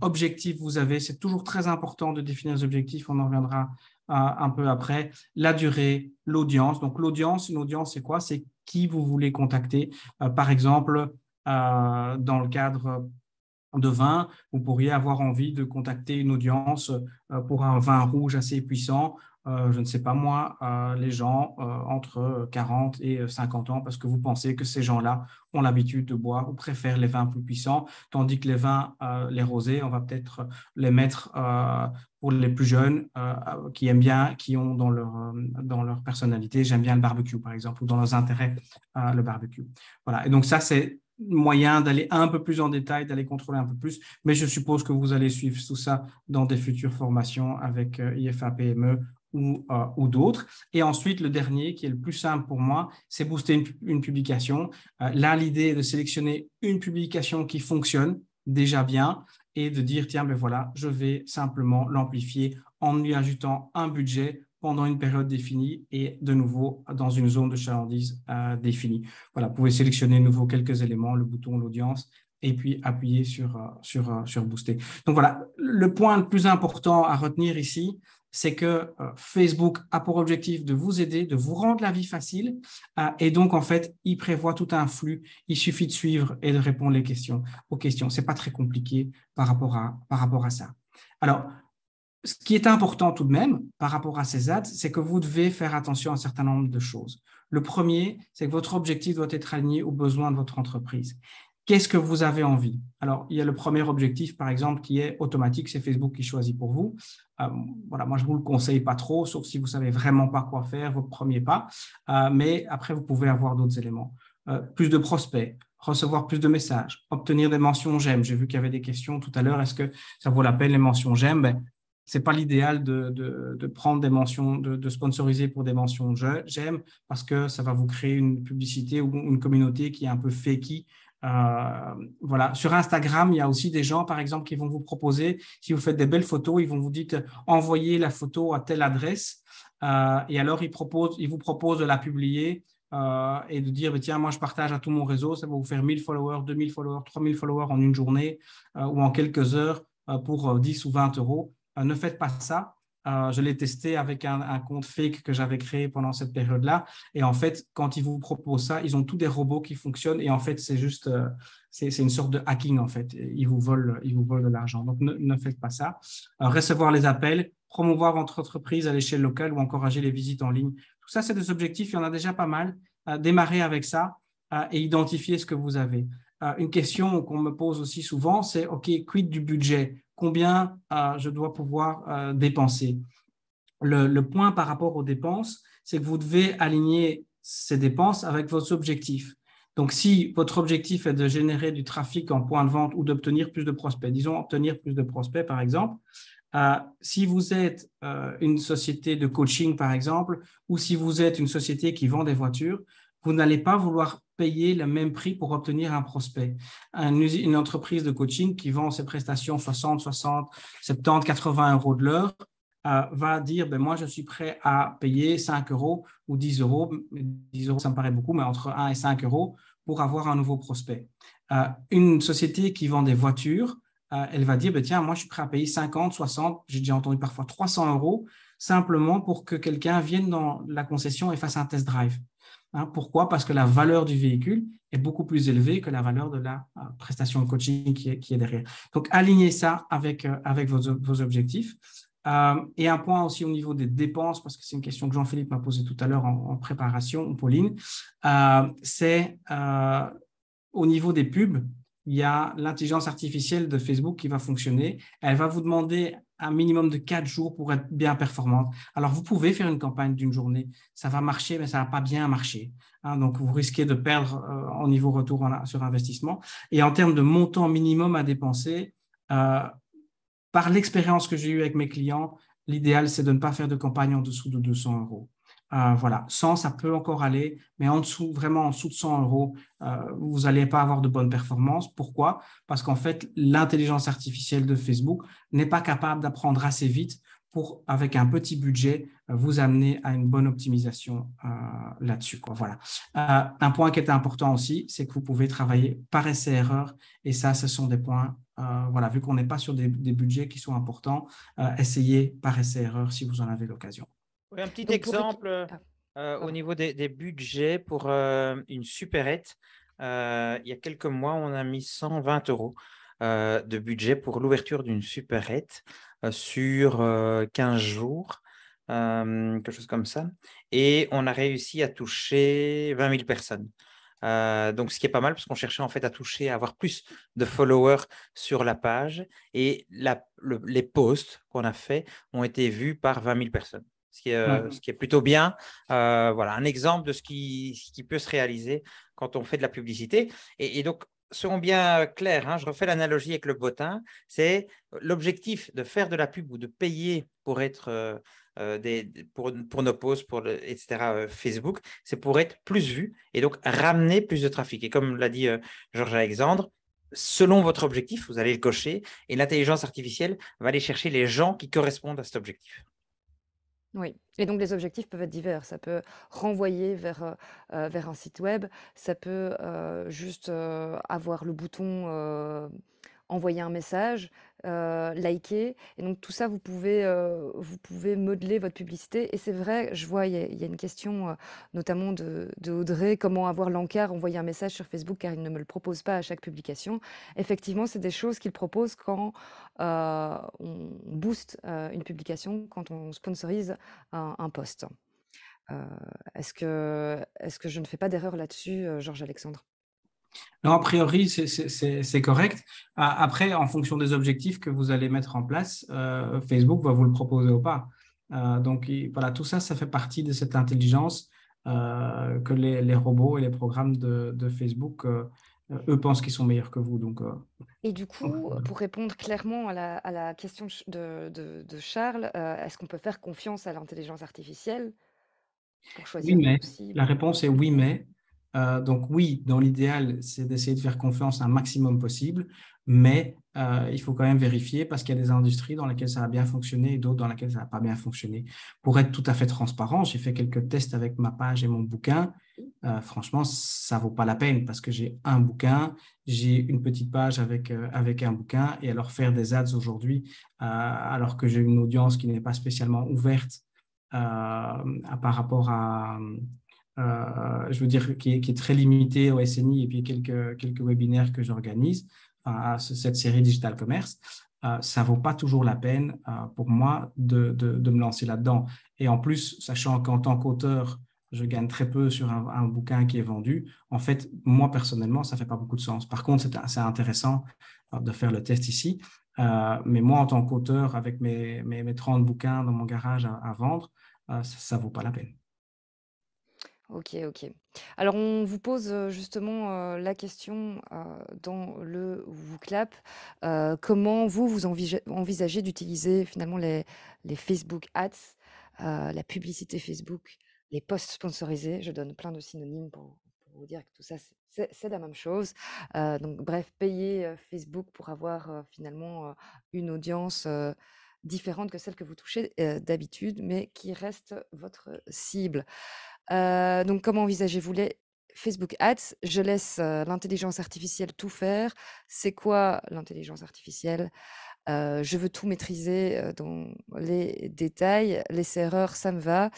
objectif vous avez C'est toujours très important de définir les objectifs. On en reviendra un peu après. La durée, l'audience. Donc l'audience, une audience, c'est quoi C'est qui vous voulez contacter. par exemple, dans le cadre de vin, vous pourriez avoir envie de contacter une audience pour un vin rouge assez puissant euh, je ne sais pas moi, les gens euh, entre 40 et 50 ans, parce que vous pensez que ces gens-là ont l'habitude de boire ou préfèrent les vins plus puissants, tandis que les vins, euh, les rosés, on va peut-être les mettre pour les plus jeunes qui aiment bien, qui ont dans leur, dans leur personnalité, j'aime bien le barbecue par exemple, ou dans leurs intérêts, le barbecue. Voilà, et donc ça c'est moyen d'aller un peu plus en détail, d'aller contrôler un peu plus, mais je suppose que vous allez suivre tout ça dans des futures formations avec IFAPME, ou, euh, ou d'autres. Et ensuite, le dernier, qui est le plus simple pour moi, c'est booster une, publication. Euh, là, l'idée est de sélectionner une publication qui fonctionne déjà bien et de dire, tiens, mais ben voilà, je vais simplement l'amplifier en lui ajoutant un budget pendant une période définie et de nouveau dans une zone de chalandise euh, définie. Voilà, vous pouvez sélectionner de nouveau quelques éléments, le bouton, l'audience, et puis appuyer sur, sur, sur booster. Donc voilà, le point le plus important à retenir ici, c'est que euh, Facebook a pour objectif de vous aider, de vous rendre la vie facile. Euh, et donc, en fait, il prévoit tout un flux. Il suffit de suivre et de répondre aux questions. Ce n'est pas très compliqué par rapport, à, par rapport à ça. Alors, ce qui est important tout de même par rapport à ces ads, c'est que vous devez faire attention à un certain nombre de choses. Le premier, c'est que votre objectif doit être aligné aux besoins de votre entreprise qu'est-ce que vous avez envie Alors, il y a le premier objectif, par exemple, qui est automatique, c'est Facebook qui choisit pour vous. Euh, voilà, moi, je ne vous le conseille pas trop, sauf si vous ne savez vraiment pas quoi faire, vos premiers pas. Euh, mais après, vous pouvez avoir d'autres éléments. Euh, plus de prospects, recevoir plus de messages, obtenir des mentions j'aime. J'ai vu qu'il y avait des questions tout à l'heure, est-ce que ça vaut la peine les mentions j'aime ben, n'est pas l'idéal de, prendre des mentions, de, de sponsoriser pour des mentions j'aime, parce que ça va vous créer une publicité ou une communauté qui est un peu fakey euh, voilà. Sur Instagram, il y a aussi des gens, par exemple, qui vont vous proposer, si vous faites des belles photos, ils vont vous dire envoyez la photo à telle adresse. Euh, et alors, ils, vous proposent de la publier euh, et de dire bah, tiens, moi, je partage à tout mon réseau, ça va vous faire 1000 followers, 2000 followers, 3000 followers en une journée ou en quelques heures pour 10 ou 20 euros. ne faites pas ça. Euh, je l'ai testé avec un, compte fake que j'avais créé pendant cette période-là. Et en fait, quand ils vous proposent ça, ils ont tous des robots qui fonctionnent. Et en fait, c'est juste, euh, c'est une sorte de hacking en fait. Ils vous volent, ils vous de l'argent. Donc ne, faites pas ça. Euh, recevoir les appels, promouvoir votre entreprise à l'échelle locale ou encourager les visites en ligne. Tout ça, c'est des objectifs. Il y en a déjà pas mal. Démarrez avec ça et identifiez ce que vous avez. une question qu'on me pose aussi souvent, c'est OK, quid du budget combien euh, je dois pouvoir euh, dépenser. Le, point par rapport aux dépenses, c'est que vous devez aligner ces dépenses avec vos objectifs. Donc, si votre objectif est de générer du trafic en point de vente ou d'obtenir plus de prospects, disons obtenir plus de prospects par exemple, euh, si vous êtes une société de coaching par exemple, ou si vous êtes une société qui vend des voitures, vous n'allez pas vouloir payer le même prix pour obtenir un prospect. une entreprise de coaching qui vend ses prestations 60, 60, 70, 80 euros de l'heure euh, va dire, ben, moi, je suis prêt à payer 5 euros ou 10 euros. 10 euros, ça me paraît beaucoup, mais entre 1 et 5 euros pour avoir un nouveau prospect. Euh, une société qui vend des voitures, euh, elle va dire, ben, tiens, moi, je suis prêt à payer 50, 60, j'ai déjà entendu parfois 300 euros, simplement pour que quelqu'un vienne dans la concession et fasse un test drive. Hein, pourquoi Parce que la valeur du véhicule est beaucoup plus élevée que la valeur de la euh, prestation de coaching qui est, derrière. Donc, alignez ça avec, euh, avec vos, objectifs. Euh, et un point aussi au niveau des dépenses, parce que c'est une question que Jean-Philippe m'a posée tout à l'heure en, en, préparation, Pauline, c'est au niveau des pubs, il y a l'intelligence artificielle de Facebook qui va fonctionner. Elle va vous demander un minimum de quatre jours pour être bien performante. Alors, vous pouvez faire une campagne d'une journée. Ça va marcher, mais ça va pas bien marcher. Hein. donc, vous risquez de perdre euh, en niveau retour sur investissement. Et en termes de montant minimum à dépenser, euh, par l'expérience que j'ai eue avec mes clients, l'idéal, c'est de ne pas faire de campagne en dessous de 200 euros. Euh, voilà, 100, ça peut encore aller, mais en dessous, vraiment en dessous de 100 euros, euh, vous n'allez pas avoir de bonnes performances. Pourquoi Parce qu'en fait, l'intelligence artificielle de Facebook n'est pas capable d'apprendre assez vite pour, avec un petit budget, euh, vous amener à une bonne optimisation là-dessus. Voilà. un point qui est important aussi, c'est que vous pouvez travailler par essai-erreur, et ça, ce sont des points voilà, vu qu'on n'est pas sur des, budgets qui sont importants, essayez par essai-erreur si vous en avez l'occasion un petit exemple euh, ah, au niveau des, budgets pour euh, une supérette. Euh, mhm. il y a quelques mois, on a mis 120 euros de budget pour l'ouverture d'une supérette sur 15 jours. quelque chose comme ça. Et on a réussi à toucher 20 000 personnes. donc, ce qui est pas mal, parce qu'on cherchait en fait à toucher, à avoir plus de followers sur la page. Et les posts qu'on a faits ont été vus par 20 000 personnes. Euh, mmh. ce qui est, plutôt bien. Euh, voilà, un exemple de ce qui, peut se réaliser quand on fait de la publicité. et, donc, seront bien clairs, hein, je refais l'analogie avec le botin, c'est l'objectif de faire de la pub ou de payer pour être euh, pour, nos posts, pour etc. Facebook, c'est pour être plus vu et donc ramener plus de trafic. Et comme l'a dit Georges Alexandre, selon votre objectif, vous allez le cocher et l'intelligence artificielle va aller chercher les gens qui correspondent à cet objectif. Oui, et donc les objectifs peuvent être divers. Ça peut renvoyer vers, euh, euh, un site web, ça peut, euh, juste, avoir le bouton, envoyer un message, euh, liker. Et donc tout ça, vous pouvez, euh, vous pouvez modeler votre publicité. Et c'est vrai, je vois, il y, a- une question euh, notamment de, Audrey, comment avoir l'encart, envoyer un message sur Facebook car il ne me le propose pas à chaque publication. Effectivement, c'est des choses qu'il propose quand on booste une publication, quand on sponsorise un, un post. est-ce que, est que je ne fais pas d'erreur là-dessus, Georges Alexandre? Non, a priori, c'est correct. Après, en fonction des objectifs que vous allez mettre en place, euh, Facebook va vous le proposer ou pas. Euh, donc, voilà, tout ça, ça fait partie de cette intelligence euh, que les, robots et les programmes de, de Facebook, eux, pensent qu'ils sont meilleurs que vous. Donc, et du coup, pour répondre clairement à la, à la question de, de, de Charles, est-ce qu'on peut faire confiance à l'intelligence artificielle oui, mais, La réponse est oui, mais. Euh, donc oui, dans l'idéal, c'est d'essayer de faire confiance un maximum possible, mais euh, il faut quand même vérifier parce qu'il y a des industries dans lesquelles ça a bien fonctionné et d'autres dans lesquelles ça n'a pas bien fonctionné. Pour être tout à fait transparent, j'ai fait quelques tests avec ma page et mon bouquin. Euh, franchement, ça vaut pas la peine parce que j'ai un bouquin, j'ai une petite page avec, avec un bouquin et alors faire des ads aujourd'hui alors que j'ai une audience qui n'est pas spécialement ouverte par rapport à, euh, je veux dire, qui est, qui est, très limité au SNI et puis quelques, quelques webinaires que j'organise euh, à cette série Digital Commerce, euh, ça ne vaut pas toujours la peine pour moi de, de, de me lancer là-dedans. Et en plus, sachant qu'en tant qu'auteur, je gagne très peu sur un, un, bouquin qui est vendu, en fait, moi personnellement, ça ne fait pas beaucoup de sens. Par contre, c'est intéressant de faire le test ici. mais moi, en tant qu'auteur, avec mes, mes, mes, 30 bouquins dans mon garage à, à vendre, ça ne vaut pas la peine. OK, OK. Alors on vous pose justement la question dans le vous euh, comment vous, vous envisagez d'utiliser finalement les, les Facebook Ads, la publicité Facebook, les posts sponsorisés. Je donne plein de synonymes pour, vous dire que tout ça, c'est la même chose. donc bref, payer Facebook pour avoir finalement une audience différente que celle que vous touchez d'habitude, mais qui reste votre cible donc comment envisagez-vous les Facebook Ads? Je laisse, l'intelligence artificielle tout faire. C'est quoi l'intelligence artificielle? je veux tout maîtriser, dans les détails. Les erreurs, ça me va.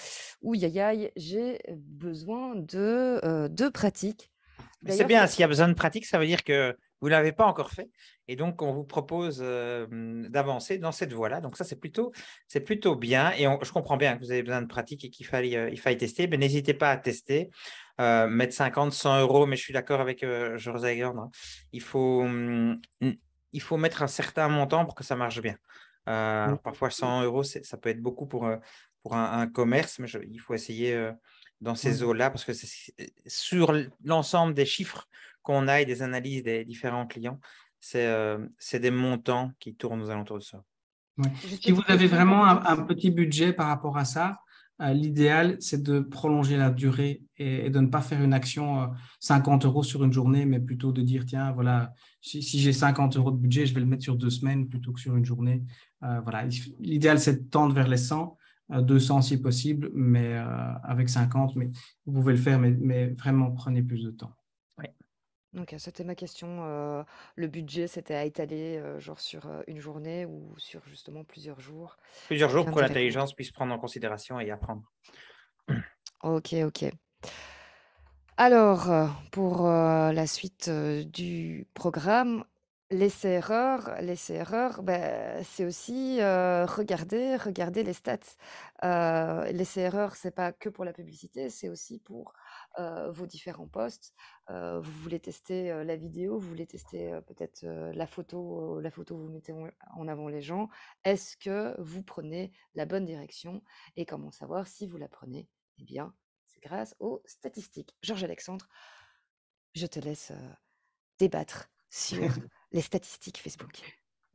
Ou ya j'ai besoin de, de pratique. c'est bien, s'il y a besoin de pratique, ça veut dire que vous ne l'avez pas encore fait. Et donc, on vous propose euh, d'avancer dans cette voie-là. Donc, ça, c'est plutôt, plutôt bien. Et je comprends bien que vous avez besoin de pratique et qu'il faille, euh, tester. Mais n'hésitez pas à tester. Euh, mettre 50, 100 euros, mais je suis d'accord avec Georges hein. Il faut, hmm, il faut mettre un certain montant pour que ça marche bien. Parfois, 100 euros, ça peut être beaucoup pour, pour un, commerce, mais il faut essayer dans ces eaux-là, parce que sur l'ensemble des chiffres qu'on aille des analyses des différents clients, euh, c'est des montants qui tournent aux alentours de ça. Si vous avez vraiment un, petit budget par rapport à ça, euh, l'idéal, c'est de prolonger la durée et, de ne pas faire une action 50 euh, euros sur une journée, mais plutôt de dire, tiens, voilà, si, j'ai 50 euros de budget, je vais le mettre sur deux semaines plutôt que sur une journée. voilà, l'idéal, c'est de tendre vers les 100. 200 si possible, mais avec 50, mais vous pouvez le faire, mais vraiment prenez plus de temps. Donc c'était ma question, le budget, c'était à étaler, genre sur, une journée ou sur justement plusieurs jours? Plusieurs jours pour que l'intelligence puisse prendre en considération et apprendre. OK, OK. Alors, pour, la suite, du programme, l'essai-erreur erreur bah, c'est aussi, regarder regarder les stats. Laisser l'essai-erreur, c'est pas que pour la publicité, c'est aussi pour euh, vos différents postes euh, vous voulez tester euh, la vidéo, vous voulez tester peut-être la photo, la photo vous mettez en avant les gens. Est-ce que vous prenez la bonne direction et comment savoir si vous la prenez Eh bien, c'est grâce aux statistiques. Georges Alexandre, je te laisse débattre sur [LAUGHS] les statistiques Facebook.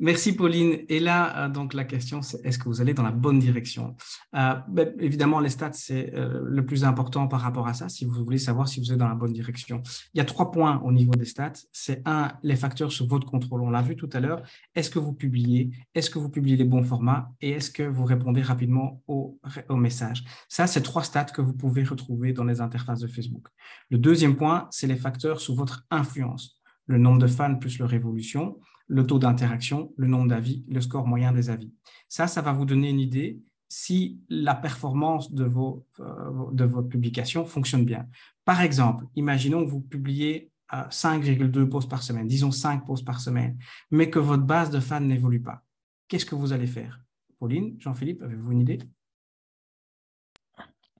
Merci Pauline. Et là, euh, donc la question, c'est est-ce que vous allez dans la bonne direction euh, ben, Évidemment, les stats, c'est euh, le plus important par rapport à ça, si vous voulez savoir si vous êtes dans la bonne direction. Il y a trois points au niveau des stats. C'est un, les facteurs sous votre contrôle. On l'a vu tout à l'heure. Est-ce que vous publiez Est-ce que vous publiez les bons formats Et est-ce que vous répondez rapidement aux, messages Ça, c'est trois stats que vous pouvez retrouver dans les interfaces de Facebook. Le deuxième point, c'est les facteurs sous votre influence le nombre de fans plus leur évolution le taux d'interaction, le nombre d'avis, le score moyen des avis. Ça, ça va vous donner une idée si la performance de, vos, euh, votre publication fonctionne bien. Par exemple, imaginons que vous publiez 5,2 euh, posts par semaine, disons 5 posts par semaine, mais que votre base de fans n'évolue pas. Qu'est-ce que vous allez faire Pauline, Jean-Philippe, avez-vous une idée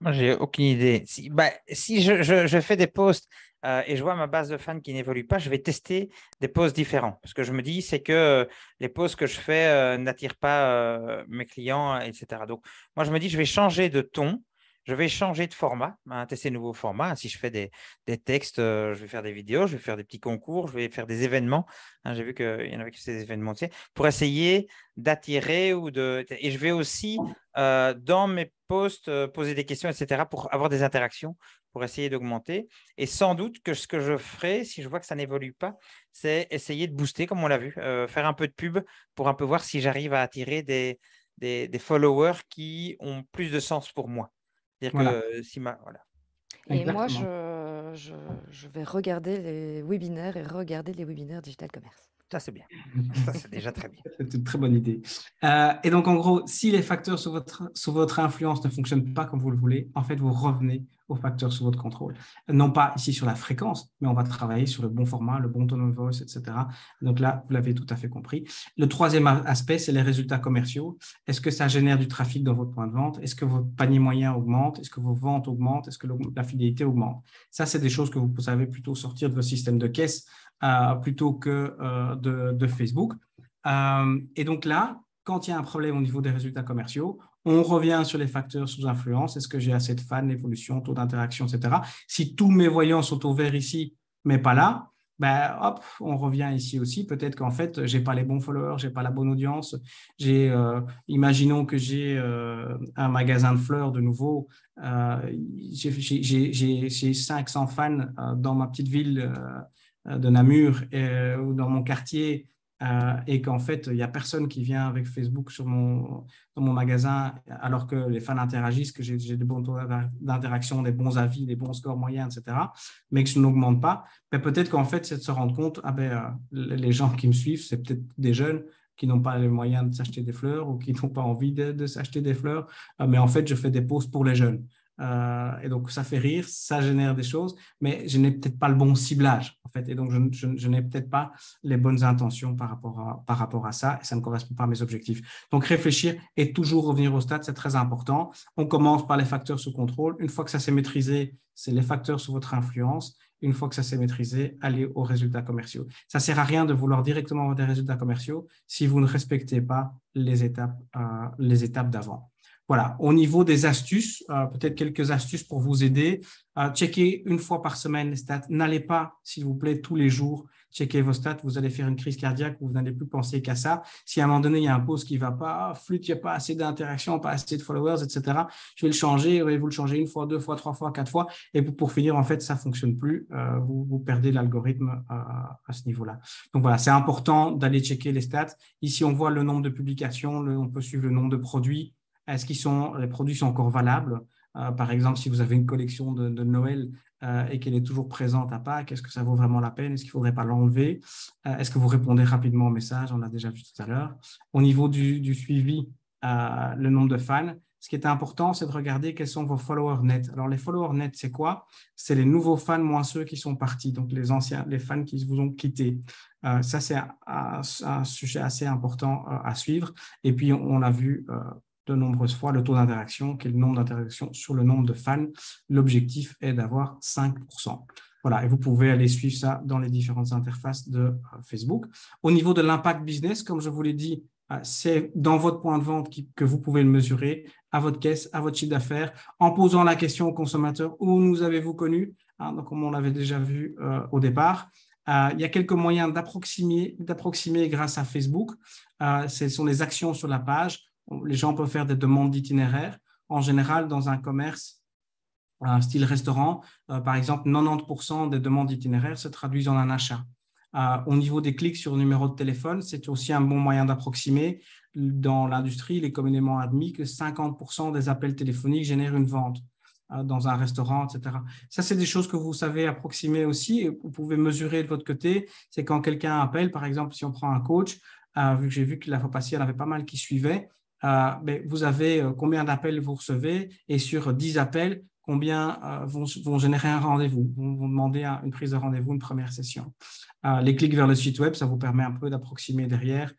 Moi, j'ai aucune idée. Si, bah, je, je, fais des posts euh, et je vois ma base de fans qui n'évolue pas, je vais tester des poses différents. Parce que je me dis, c'est que euh, les poses que je fais euh, n'attirent pas mes clients, etc. Donc, moi, je me dis, je vais changer de ton. Je vais changer de format, hein, tester de nouveaux formats. Si je fais des, des textes, je vais faire des vidéos, je vais faire des petits concours, je vais faire des événements. Hein, j'ai vu qu'il y en avait qui faisaient des événements pour essayer d'attirer ou de. Et je vais aussi, dans mes posts, poser des questions, etc., pour avoir des interactions pour essayer d'augmenter. Et sans doute que ce que je ferai, si je vois que ça n'évolue pas, c'est essayer de booster, comme on l'a vu, euh, faire un peu de pub pour un peu voir si j'arrive à attirer des, des, followers qui ont plus de sens pour moi. dire que euh, si ma, voilà. Et moi, je, je, vais regarder les webinaires et regarder les webinaires digital commerce. Ça, c'est bien. [LAUGHS] Ça, c'est déjà très bien. c'est une très bonne idée. Euh, et donc, en gros, si les facteurs sur votre, sous votre influence ne fonctionnent pas comme vous le voulez, en fait, vous revenez facteurs sous votre contrôle. Non pas ici sur la fréquence, mais on va travailler sur le bon format, le bon tone of voice, etc. Donc là, vous l'avez tout à fait compris. Le troisième aspect, c'est les résultats commerciaux. Est-ce que ça génère du trafic dans votre point de vente Est-ce que votre panier moyen augmente Est-ce que vos ventes augmentent Est-ce que la fidélité augmente Ça, c'est des choses que vous savez plutôt sortir de votre système de caisse euh, plutôt que euh, de, Facebook. Euh, et donc là, quand il y a un problème au niveau des résultats commerciaux, on revient sur les facteurs sous influence. Est-ce que j'ai assez de fans, l'évolution, taux d'interaction, etc. Si tous mes voyants sont ouverts ici, mais pas là, ben hop, on revient ici aussi. Peut-être qu'en fait, j'ai pas les bons followers, j'ai pas la bonne audience. J'ai, euh, imaginons que j'ai euh, un magasin de fleurs de nouveau. Euh, j'ai 500 fans dans ma petite ville de Namur ou dans mon quartier euh, et qu'en fait, il n'y a personne qui vient avec Facebook sur mon, dans mon magasin, alors que les fans interagissent, que j'ai des bons taux d'interaction, des bons avis, des bons scores moyens, etc., mais que ça n'augmente pas, Mais ben, peut-être qu'en fait, c'est de se rendre compte, ah ben, euh, les gens qui me suivent, c'est peut-être des jeunes qui n'ont pas les moyens de s'acheter des fleurs ou qui n'ont pas envie de, s'acheter des fleurs, euh, mais en fait, je fais des pauses pour les jeunes. Euh, et donc, ça fait rire, ça génère des choses, mais je n'ai peut-être pas le bon ciblage, en fait. Et donc, je, n'ai peut-être pas les bonnes intentions par rapport, à, par rapport à ça, et ça ne correspond pas à mes objectifs. Donc, réfléchir et toujours revenir au stade, c'est très important. On commence par les facteurs sous contrôle. Une fois que ça s'est maîtrisé, c'est les facteurs sous votre influence. Une fois que ça s'est maîtrisé, allez aux résultats commerciaux. Ça ne sert à rien de vouloir directement des résultats commerciaux si vous ne respectez pas les étapes, euh, les étapes d'avant. Voilà, au niveau des astuces, euh, peut-être quelques astuces pour vous aider. Euh, checker une fois par semaine les stats. N'allez pas, s'il vous plaît, tous les jours checker vos stats. Vous allez faire une crise cardiaque, vous n'allez plus penser qu'à ça. Si à un moment donné, il y a un post qui ne va pas, ah, flûte, il n'y a pas assez d'interactions, pas assez de followers, etc., je vais le changer, vous le changez une fois, deux fois, trois fois, quatre fois. Et pour finir, en fait, ça ne fonctionne plus. Euh, vous, vous, perdez l'algorithme euh, à ce niveau-là. Donc voilà, c'est important d'aller checker les stats. Ici, on voit le nombre de publications, on peut suivre le nombre de produits est-ce qu'ils sont, les produits sont encore valables euh, Par exemple, si vous avez une collection de, Noël euh, et qu'elle est toujours présente à Pâques, est-ce que ça vaut vraiment la peine Est-ce qu'il ne faudrait pas l'enlever euh, Est-ce que vous répondez rapidement au message On l'a déjà vu tout à l'heure. Au niveau du, suivi, le nombre de fans, ce qui est important, c'est de regarder quels sont vos followers nets. Alors, les followers nets, c'est quoi C'est les nouveaux fans moins ceux qui sont partis, donc les anciens, les fans qui vous ont quitté. ça, c'est un, sujet assez important à suivre. Et puis, on, a l'a vu de nombreuses fois le taux d'interaction, qui est le nombre d'interactions sur le nombre de fans. L'objectif est d'avoir 5%. Voilà, et vous pouvez aller suivre ça dans les différentes interfaces de euh, Facebook. Au niveau de l'impact business, comme je vous l'ai dit, euh, c'est dans votre point de vente que vous pouvez le mesurer, à votre caisse, à votre chiffre d'affaires, en posant la question au consommateur où nous avez-vous connu, hein, donc comme on l'avait déjà vu euh, au départ. il y a quelques moyens d'approximer grâce à Facebook. ce sont les actions sur la page les gens peuvent faire des demandes d'itinéraire. En général, dans un commerce, un style restaurant, euh, par exemple, 90% des demandes d'itinéraire se traduisent en un achat. Euh, au niveau des clics sur le numéro de téléphone, c'est aussi un bon moyen d'approximer. Dans l'industrie, il est communément admis que 50% des appels téléphoniques génèrent une vente euh, dans un restaurant, etc. Ça, c'est des choses que vous savez approximer aussi. Et vous pouvez mesurer de votre côté. C'est quand quelqu'un appelle, par exemple, si on prend un coach, vu que j'ai vu que la fois passée, il en avait pas mal qui suivaient. Euh, vous avez euh, combien d'appels vous recevez et sur 10 appels, combien euh, vont, générer un rendez-vous, vont, demander une prise de rendez-vous, une première session. les clics vers le site web, ça vous permet un peu d'approximer derrière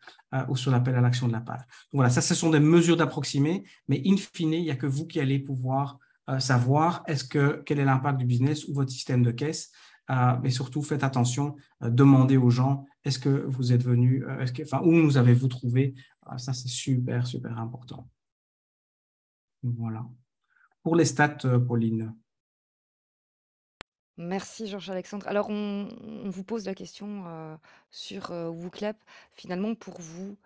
ou sur l'appel à l'action de la page. Donc voilà, ça, ce sont des mesures d'approximer, mais in fine, il n'y a que vous qui allez pouvoir savoir quel est l'impact du business ou votre système de caisse. mais surtout, faites attention, demandez aux gens est-ce que vous êtes venu, enfin, où nous avez-vous trouvé ah, ça, c'est super, super important. Voilà. Pour les stats, euh, Pauline. Merci Georges-Alexandre. Alors, on, vous pose la question euh, sur euh, WooClap. Finalement, pour vous,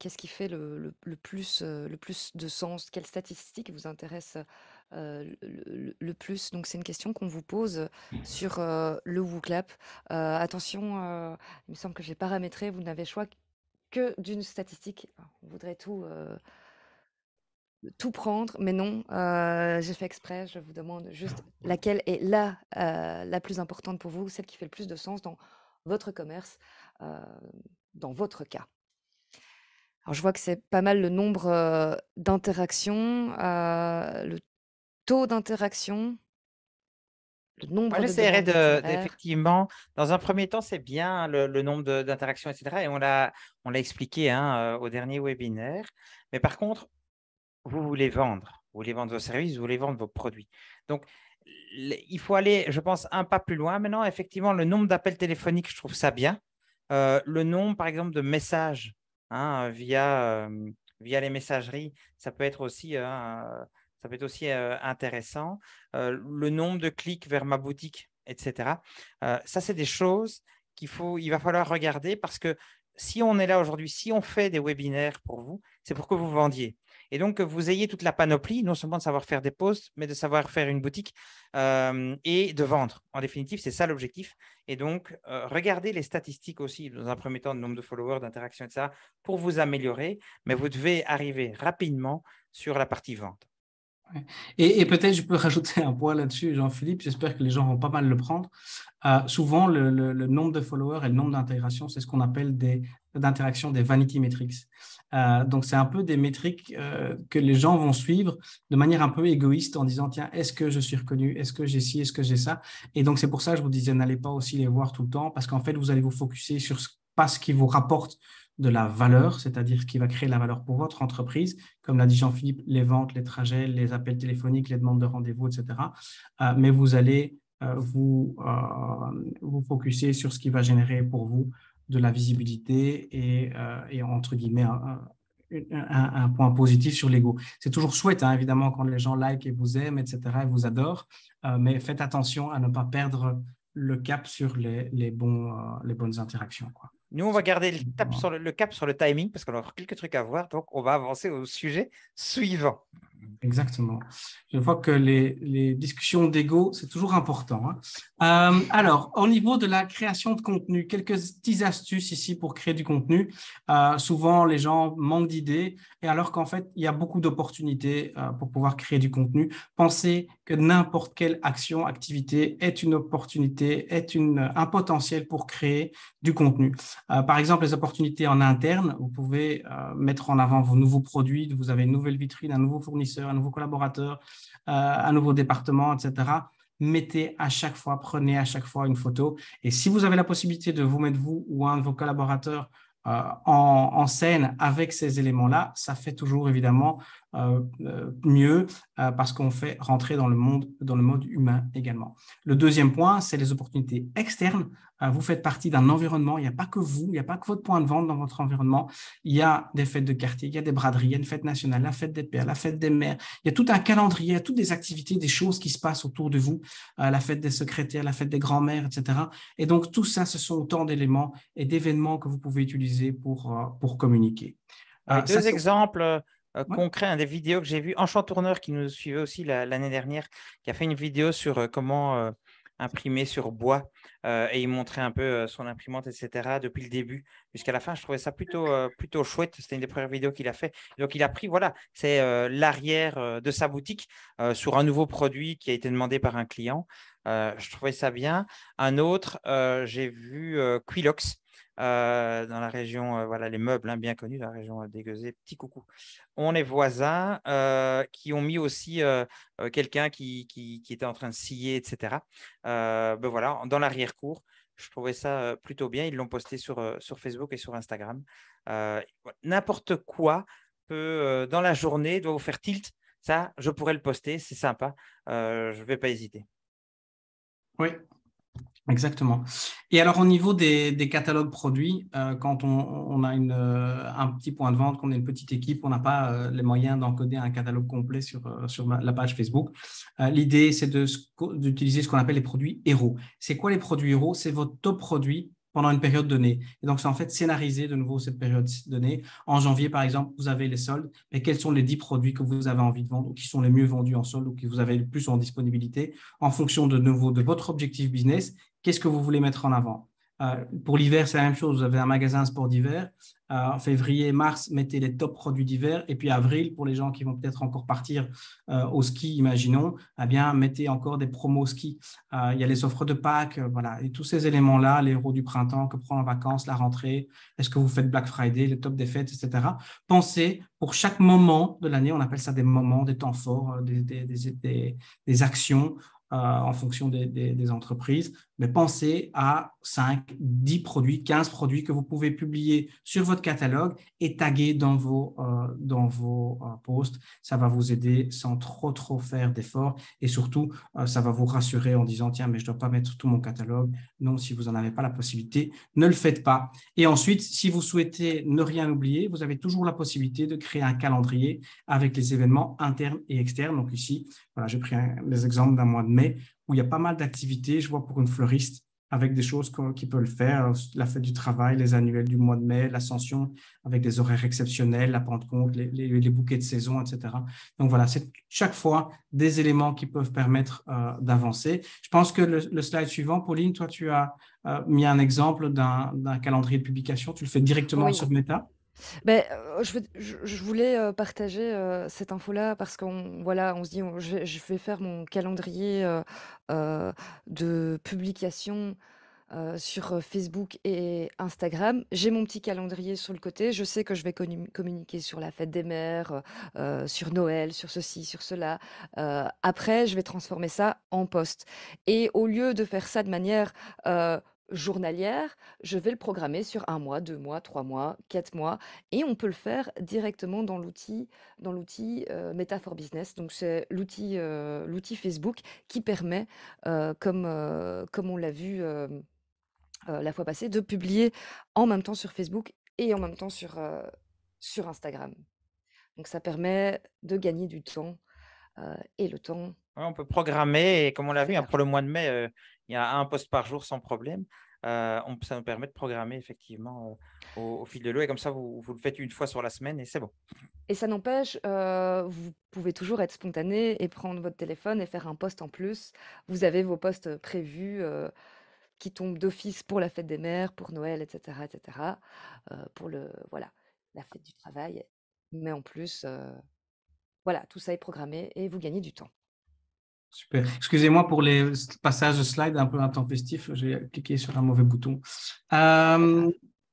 qu'est-ce qui fait le, plus, le plus de sens Quelles statistiques vous intéressent le, plus Donc, c'est une question qu'on vous pose sur le WooClap. attention, il me semble que j'ai paramétré, vous n'avez choix, que d'une statistique. On voudrait tout, euh, tout prendre, mais non, euh, j'ai fait exprès. Je vous demande juste laquelle est la, euh, la plus importante pour vous, celle qui fait le plus de sens dans votre commerce, dans votre cas. Alors, je vois que c'est pas mal le nombre d'interactions, le taux d'interaction le nombre de, effectivement, dans un premier temps, c'est bien le, nombre d'interactions, etc. Et on l'a, on l'a expliqué hein, euh, au dernier webinaire. Mais par contre, vous voulez vendre, vous voulez vendre vos services, vous voulez vendre vos produits. Donc, il faut aller, je pense, un pas plus loin. Maintenant, effectivement, le nombre d'appels téléphoniques, je trouve ça bien. Euh, le nombre, par exemple, de messages hein, via, euh, via les messageries, ça peut être aussi. Hein, ça peut être aussi euh, intéressant. Euh, le nombre de clics vers ma boutique, etc. Euh, ça, c'est des choses qu'il faut, il va falloir regarder parce que si on est là aujourd'hui, si on fait des webinaires pour vous, c'est pour que vous vendiez. Et donc, que vous ayez toute la panoplie, non seulement de savoir faire des posts, mais de savoir faire une boutique et de vendre. En définitive, c'est ça l'objectif. Et donc, regardez les statistiques aussi, dans un premier temps, le nombre de followers, d'interactions, etc., pour vous améliorer. Mais vous devez arriver rapidement sur la partie vente. Et, peut-être je peux [LAUGHS] rajouter un point là-dessus, Jean-Philippe, j'espère que les gens vont pas mal le prendre. Euh, souvent, le, nombre de followers et le nombre d'intégrations, c'est ce qu'on appelle des d'interactions des vanity metrics. Euh, donc, c'est un peu des métriques euh, que les gens vont suivre de manière un peu égoïste en disant, tiens, est-ce que je suis reconnu Est-ce que j'ai ci Est-ce que j'ai ça Et donc, c'est pour ça que je vous disais, n'allez pas aussi les voir tout le temps parce qu'en fait, vous allez vous focuser sur pas ce qui vous rapporte de la valeur, c'est-à-dire ce qui va créer la valeur pour votre entreprise, comme l'a dit Jean-Philippe, les ventes, les trajets, les appels téléphoniques, les demandes de rendez-vous, etc. Euh, mais vous allez euh, vous, euh, vous sur ce qui va générer pour vous de la visibilité et, et entre guillemets, un, point positif sur l'ego. C'est toujours souhaité, hein, évidemment, quand les gens like et vous aiment, etc., et vous adorent, mais faites attention à ne pas perdre le cap sur les, les, bons, les bonnes interactions. Nous, on va garder le, cap sur le timing parce qu'on a encore quelques trucs à voir. Donc, on va avancer au sujet suivant. Exactement. Je vois que les, discussions d'ego, c'est toujours important. Hein. Euh, alors, au niveau de la création de contenu, quelques petites astuces ici pour créer du contenu. Euh, souvent, les gens manquent d'idées et alors qu'en fait, il y a beaucoup d'opportunités euh, pour pouvoir créer du contenu. Pensez n'importe quelle action, activité est une opportunité, est un potentiel pour créer du contenu. Euh, par exemple, les opportunités en interne, vous pouvez euh, mettre en avant vos nouveaux produits, vous avez une nouvelle vitrine, un nouveau fournisseur, un nouveau collaborateur, euh, un nouveau département, etc mettez à chaque fois, prenez à chaque fois une photo. Et si vous avez la possibilité de vous mettre vous ou un de vos collaborateurs euh, en, scène avec ces éléments-là, ça fait toujours évidemment euh, euh, mieux parce qu'on fait rentrer dans le monde, dans le mode humain également. Le deuxième point, c'est les opportunités externes euh, vous faites partie d'un environnement. Il n'y a pas que vous, il n'y a pas que votre point de vente dans votre environnement. Il y a des fêtes de quartier, il y a des braderies, il y a une fête nationale, la fête des pères, la fête des mères. Il y a tout un calendrier, il toutes des activités, des choses qui se passent autour de vous, euh, la fête des secrétaires, la fête des grands-mères, etc. Et donc, tout ça, ce sont autant d'éléments et d'événements que vous pouvez utiliser pour, euh, pour communiquer. deux exemples concrets, un hein, des vidéos que j'ai vu, Enchant Tourneur qui nous suivait aussi l'année dernière, qui a fait une vidéo sur comment imprimé sur bois euh, et il montrait un peu euh, son imprimante, etc. depuis le début jusqu'à la fin. Je trouvais ça plutôt, euh, plutôt chouette. C'était une des premières vidéos qu'il a fait. Donc il a pris, voilà, c'est l'arrière de sa boutique sur un nouveau produit qui a été demandé par un client. je trouvais ça bien. Un autre, j'ai vu Quilox euh, dans la région, euh, voilà, les meubles hein, bien connus, la région euh, dégueusée petit coucou. On est voisins qui ont mis aussi quelqu'un qui, était en train de scier, etc. ben voilà, dans l'arrière-cour, je trouvais ça plutôt bien. Ils l'ont posté sur, Facebook et sur Instagram. N'importe quoi peut, dans la journée, doit vous faire tilt. Ça, je pourrais le poster, c'est sympa. je ne vais pas hésiter. Oui, Exactement. Et alors au niveau des, catalogues produits, euh, quand on, a une, euh, un petit point de vente, qu'on est une petite équipe, on n'a pas euh, les moyens d'encoder un catalogue complet sur, sur la page Facebook. L'idée, c'est d'utiliser ce qu'on appelle les produits héros. C'est quoi les produits héros C'est votre top produit pendant une période donnée. Et donc, c'est en fait scénariser de nouveau cette période donnée. En janvier, par exemple, vous avez les soldes, mais quels sont les 10 produits que vous avez envie de vendre ou qui sont les mieux vendus en solde ou qui vous avez le plus en disponibilité en fonction de nouveau de votre objectif business Qu'est-ce que vous voulez mettre en avant euh, Pour l'hiver, c'est la même chose. Vous avez un magasin sport d'hiver. Euh, en février, mars, mettez les top produits d'hiver. Et puis avril, pour les gens qui vont peut-être encore partir euh, au ski, imaginons, eh bien, mettez encore des promos ski. il y a les offres de Pâques, voilà. Et tous ces éléments-là, les héros du printemps, que prendre en vacances, la rentrée, est-ce que vous faites Black Friday, les top des fêtes, etc. Pensez pour chaque moment de l'année, on appelle ça des moments, des temps forts, des, des, actions. en fonction des entreprises mais pensez à 5, 10 produits, 15 produits que vous pouvez publier sur votre catalogue et taguer dans vos, euh, dans vos euh, posts. Ça va vous aider sans trop, trop faire d'efforts et surtout, euh, ça va vous rassurer en disant, tiens, mais je ne dois pas mettre tout mon catalogue. Non, si vous n'en avez pas la possibilité, ne le faites pas. Et ensuite, si vous souhaitez ne rien oublier, vous avez toujours la possibilité de créer un calendrier avec les événements internes et externes. Donc ici, voilà, j'ai pris les exemples d'un mois de mai où il y a pas mal d'activités, je vois, pour une fleuriste, avec des choses qui peuvent le faire, la fête du travail, les annuels du mois de mai, l'ascension, avec des horaires exceptionnels, la Pentecôte, les, les, bouquets de saison, etc. Donc voilà, c'est chaque fois des éléments qui peuvent permettre euh, d'avancer. Je pense que le, slide suivant, Pauline, toi, tu as euh, mis un exemple d'un calendrier de publication, tu le fais directement sur Meta. Ben euh, je je voulais, euh, partager, euh, cette info-là parce qu'on voilà, on se dit: je vais faire mon calendrier, de publication, sur, Facebook et Instagram». J'ai mon petit calendrier sur le côté, je sais que je vais communiquer sur la fête des mères, sur Noël, sur ceci, sur cela. après, je vais transformer ça en poste. et au lieu de faire ça de manière, journalière, je vais le programmer sur un mois, deux mois, trois mois, quatre mois, et on peut le faire directement dans l'outil, dans l'outil euh, Business. Donc c'est l'outil, euh, l'outil Facebook qui permet, euh, comme, comme on l'a vu la fois passée, de publier en même temps sur Facebook et en même temps sur, sur Instagram. Donc ça permet de gagner du temps et le temps on peut programmer et comme on l'a vu, hein, pour le mois de mai, euh, il y a un poste par jour sans problème. Euh, ça nous permet de programmer effectivement au, fil de l'eau et comme ça, vous, vous, le faites une fois sur la semaine et c'est bon. Et ça n'empêche, euh, vous pouvez toujours être spontané et prendre votre téléphone et faire un poste en plus. Vous avez vos postes prévus qui tombent d'office pour la fête des mères, pour Noël, etc., etc., pour le voilà la fête du travail. Mais en plus, voilà, tout ça est programmé et vous gagnez du temps. Super. Excusez-moi pour les passages de slides un peu intempestifs, j'ai cliqué sur un mauvais bouton. Euh,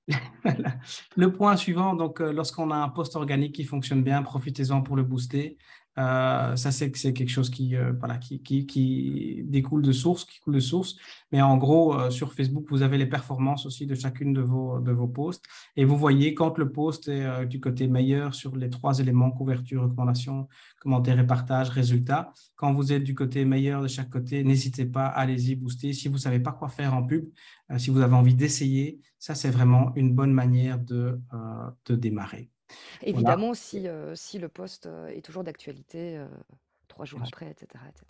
[LAUGHS] le point suivant, donc euh, lorsqu'on a un poste organique qui fonctionne bien, profitez-en pour le booster. Euh, ça, c'est quelque chose euh, qui, qui, découle de source, qui coule de source. Mais en gros, euh, sur Facebook, vous avez les performances aussi de chacune de vos, de posts. Et vous voyez quand le post est du côté meilleur sur les trois éléments, couverture, recommandation, commentaire et partage, résultat. Quand vous êtes du côté meilleur de chaque côté, n'hésitez pas, allez-y, booster. Si vous ne savez pas quoi faire en pub, si vous avez envie d'essayer, ça, c'est vraiment une bonne manière de démarrer. Évidemment, si, euh, si le poste, euh, est toujours d'actualité, euh, trois jours après, etc., etc.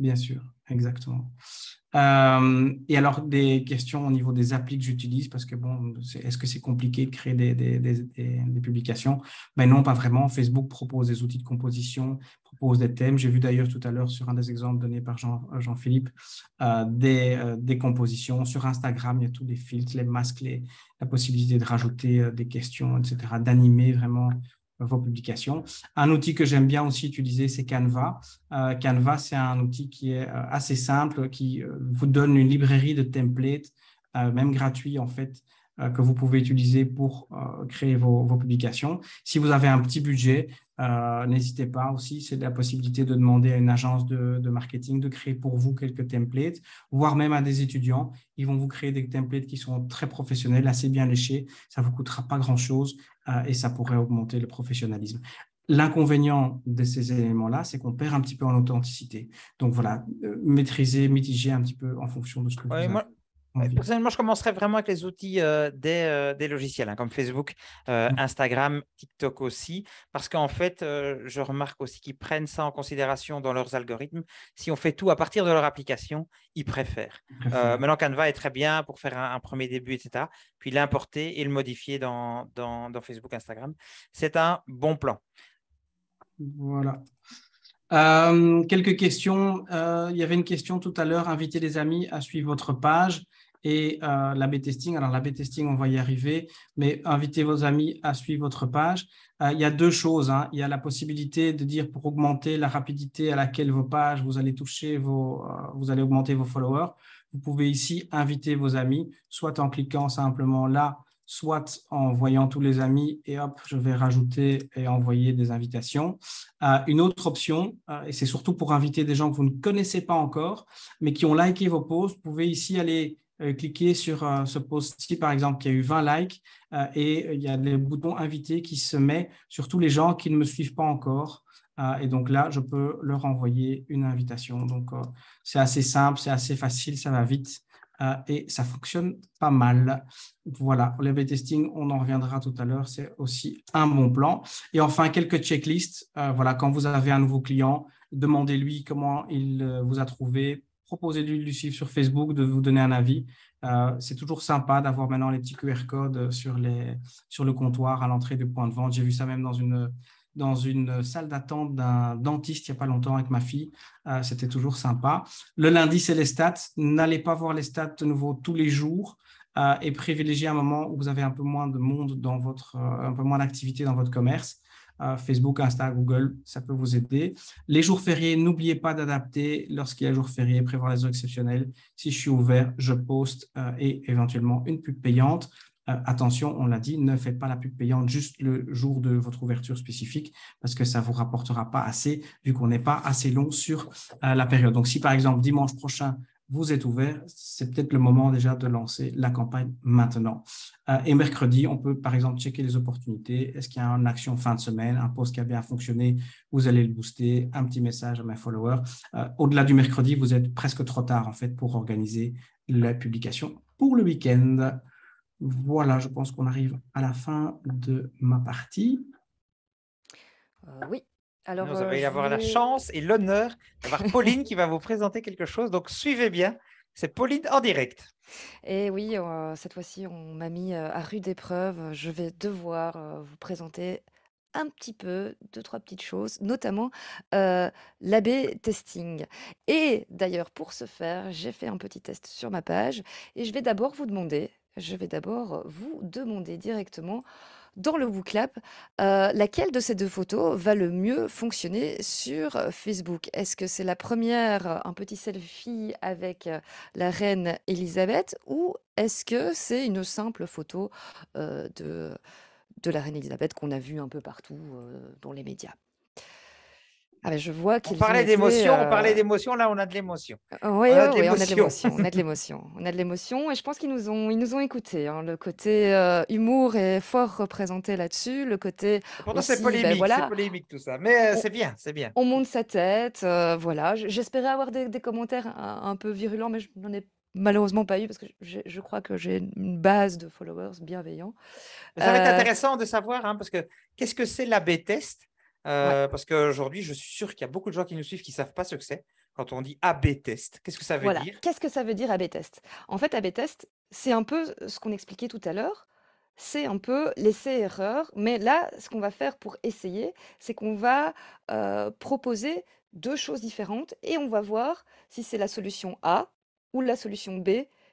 Bien sûr, exactement. Euh, et alors, des questions au niveau des applis que j'utilise, parce que bon, est-ce que c'est compliqué de créer des, publications Ben non, pas vraiment. Facebook propose des outils de composition, propose des thèmes. J'ai vu d'ailleurs tout à l'heure sur un des exemples donnés par euh, Jean-Philippe Jean euh, des, compositions. Sur Instagram, il y a tous les filtres, les masques, la possibilité de rajouter des questions, etc., d'animer vraiment vos publications. Un outil que j'aime bien aussi utiliser, c'est Canva. Euh, Canva, c'est un outil qui est euh, assez simple, qui euh, vous donne une librairie de templates, même gratuit en fait, que vous pouvez utiliser pour créer vos, publications. Si vous avez un petit budget, euh, n'hésitez pas aussi, c'est la possibilité de demander à une agence de, marketing de créer pour vous quelques templates, voire même à des étudiants. Ils vont vous créer des templates qui sont très professionnels, assez bien léchés. Ça ne vous coûtera pas grand-chose euh, et ça pourrait augmenter le professionnalisme. L'inconvénient de ces éléments-là, c'est qu'on perd un petit peu en authenticité. Donc voilà, euh, maîtriser, mitiger un petit peu en fonction de ce que vous avez. Euh, personnellement, je commencerai vraiment avec les outils euh, euh, des, logiciels, hein, comme Facebook, mmh. Instagram, TikTok aussi, parce qu'en fait, je remarque aussi qu'ils prennent ça en considération dans leurs algorithmes. Si on fait tout à partir de leur application, ils préfèrent. maintenant, Canva est très bien pour faire un, premier début, etc. Puis l'importer et le modifier dans, Facebook, Instagram. C'est un bon plan. Voilà. quelques questions. il y avait une question tout à l'heure, inviter les amis à suivre votre page et euh, l'A-B testing. Alors, l'A-B testing, on va y arriver, mais invitez vos amis à suivre votre page. Euh, il y a deux choses. Hein. Il y a la possibilité de dire pour augmenter la rapidité à laquelle vos pages, vous allez toucher, vos, euh, vous allez augmenter vos followers. Vous pouvez ici inviter vos amis, soit en cliquant simplement là, soit en voyant tous les amis et hop, je vais rajouter et envoyer des invitations. une autre option, et c'est surtout pour inviter des gens que vous ne connaissez pas encore, mais qui ont liké vos posts, vous pouvez ici aller euh, cliquez sur euh, ce post-ci, par exemple, qui a eu 20 likes, euh, et il y a le bouton inviter qui se met sur tous les gens qui ne me suivent pas encore. et donc là, je peux leur envoyer une invitation. Donc, c'est assez simple, c'est assez facile, ça va vite. et ça fonctionne pas mal. Voilà, le testing, on en reviendra tout à l'heure, c'est aussi un bon plan. Et enfin, quelques checklists. voilà, quand vous avez un nouveau client, demandez-lui comment il vous a trouvé, proposer de lui suivre sur Facebook, de vous donner un avis. Euh, c'est toujours sympa d'avoir maintenant les petits QR codes sur, les, sur le comptoir à l'entrée du point de vente. J'ai vu ça même dans une, dans une salle d'attente d'un dentiste il n'y a pas longtemps avec ma fille. Euh, c'était toujours sympa. Le lundi, c'est les stats. N'allez pas voir les stats de nouveau tous les jours euh, et privilégiez un moment où vous avez un peu moins de monde dans votre, un peu moins d'activité dans votre commerce. Hein, Facebook, Insta, Google, ça peut vous aider. Les jours fériés, n'oubliez pas d'adapter lorsqu'il y a jour férié, prévoir les heures exceptionnelles. Si je suis ouvert, je poste euh, et éventuellement une pub payante. Euh, attention, on l'a dit, ne faites pas la pub payante juste le jour de votre ouverture spécifique parce que ça ne vous rapportera pas assez vu qu'on n'est pas assez long sur euh, la période. Donc, si par exemple dimanche prochain, vous êtes ouvert, c'est peut-être le moment déjà de lancer la campagne maintenant. Euh, et mercredi, on peut par exemple checker les opportunités. Est-ce qu'il y a une action fin de semaine, un post qui a bien fonctionné, vous allez le booster, un petit message à mes followers. Euh, au-delà du mercredi, vous êtes presque trop tard en fait pour organiser la publication pour le week-end. Voilà, je pense qu'on arrive à la fin de ma partie. Euh, oui, alors, vous euh, allez avoir la chance et l'honneur d'avoir [LAUGHS] Pauline qui va vous présenter quelque chose. Donc, suivez bien. C'est Pauline en direct. Et eh oui, euh, cette fois-ci, on m'a mis euh, à rude épreuve. Je vais devoir vous présenter un petit peu, deux, trois petites choses, notamment l'AB testing. Et d'ailleurs, pour ce faire, j'ai fait un petit test sur ma page et je vais d'abord vous demander, je vais d'abord vous demander directement dans le Book Euh, laquelle de ces deux photos va le mieux fonctionner sur euh, Facebook Est-ce que c'est la première, euh, un petit selfie avec euh, la reine Elisabeth, ou est-ce que c'est une simple photo de, de la reine Elisabeth qu'on a vue un peu partout dans les médias ah, je vois qu'ils on parlait d'émotion, on parlait euh, d'émotion, là on a de l'émotion. Euh, oui, on, a de l'émotion, on a de l'émotion, [LAUGHS] on a de l'émotion, et je pense qu'ils nous ont, ils nous ont écoutés. Hein, le côté euh, humour est fort représenté là-dessus, le côté. c'est ben, polémique, c'est polémique tout ça, mais c'est bien, c'est bien. On monte sa tête, voilà. J'espérais avoir des, commentaires un, peu virulents, mais je n'en ai malheureusement pas eu parce que je, crois que j'ai une base de followers bienveillants. Ça va être intéressant de savoir, hein, parce que qu'est-ce que c'est la test euh, parce qu'aujourd'hui, je suis sûr qu'il y a beaucoup de gens qui nous suivent qui ne savent pas ce que c'est. Quand on dit A-B test, qu'est-ce que ça veut dire Qu'est-ce que ça veut dire A-B test En fait, A-B test, c'est un peu ce qu'on expliquait tout à l'heure. C'est un peu l'essai-erreur. Mais là, ce qu'on va faire pour essayer, c'est qu'on va euh, proposer deux choses différentes et on va voir si c'est la solution A ou la solution B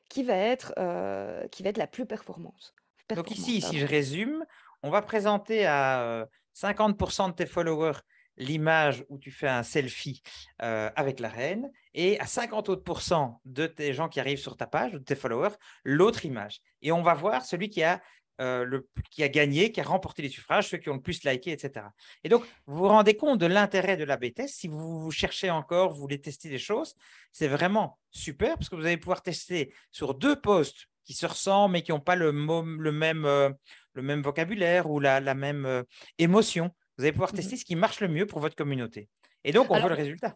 qui va être, euh, qui va être la plus performante. Donc ici, si je résume, on va présenter à 50% de tes followers l'image où tu fais un selfie euh, avec la reine et à 50 autres de tes gens qui arrivent sur ta page, de tes followers, l'autre image. Et on va voir celui qui a, euh, qui a gagné, qui a remporté les suffrages, ceux qui ont le plus liké, etc. Et donc, vous vous rendez compte de l'intérêt de la BTS. Si vous cherchez encore, vous voulez tester des choses, c'est vraiment super parce que vous allez pouvoir tester sur deux postes qui se ressemblent mais qui n'ont pas le, le, même, euh, le même vocabulaire ou la, même euh, émotion. Vous allez pouvoir mhm. tester ce qui marche le mieux pour votre communauté. Et donc, on voit le résultat.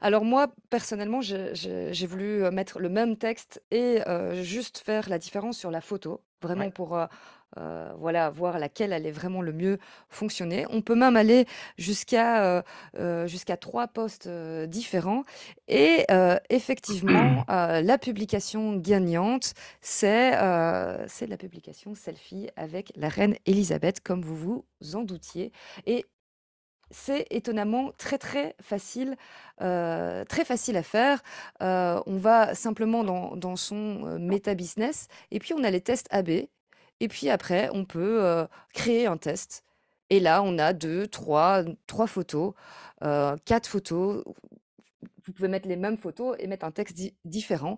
Alors moi, personnellement, j'ai voulu euh, mettre le même texte et juste faire la différence sur la photo, vraiment pour euh, voilà, voir laquelle allait vraiment le mieux fonctionner. On peut même aller jusqu'à euh, euh, trois postes différents. Et effectivement, [CLEARS THROAT] la publication gagnante, c'est la publication Selfie avec la reine Elisabeth, comme vous vous en doutiez. Et c'est étonnamment très très facile, très facile à faire. on va simplement dans, son meta méta business et puis on a les tests AB et puis après, on peut créer un test. Et là, on a deux, trois, trois photos, quatre photos. Vous pouvez mettre les mêmes photos et mettre un texte différent.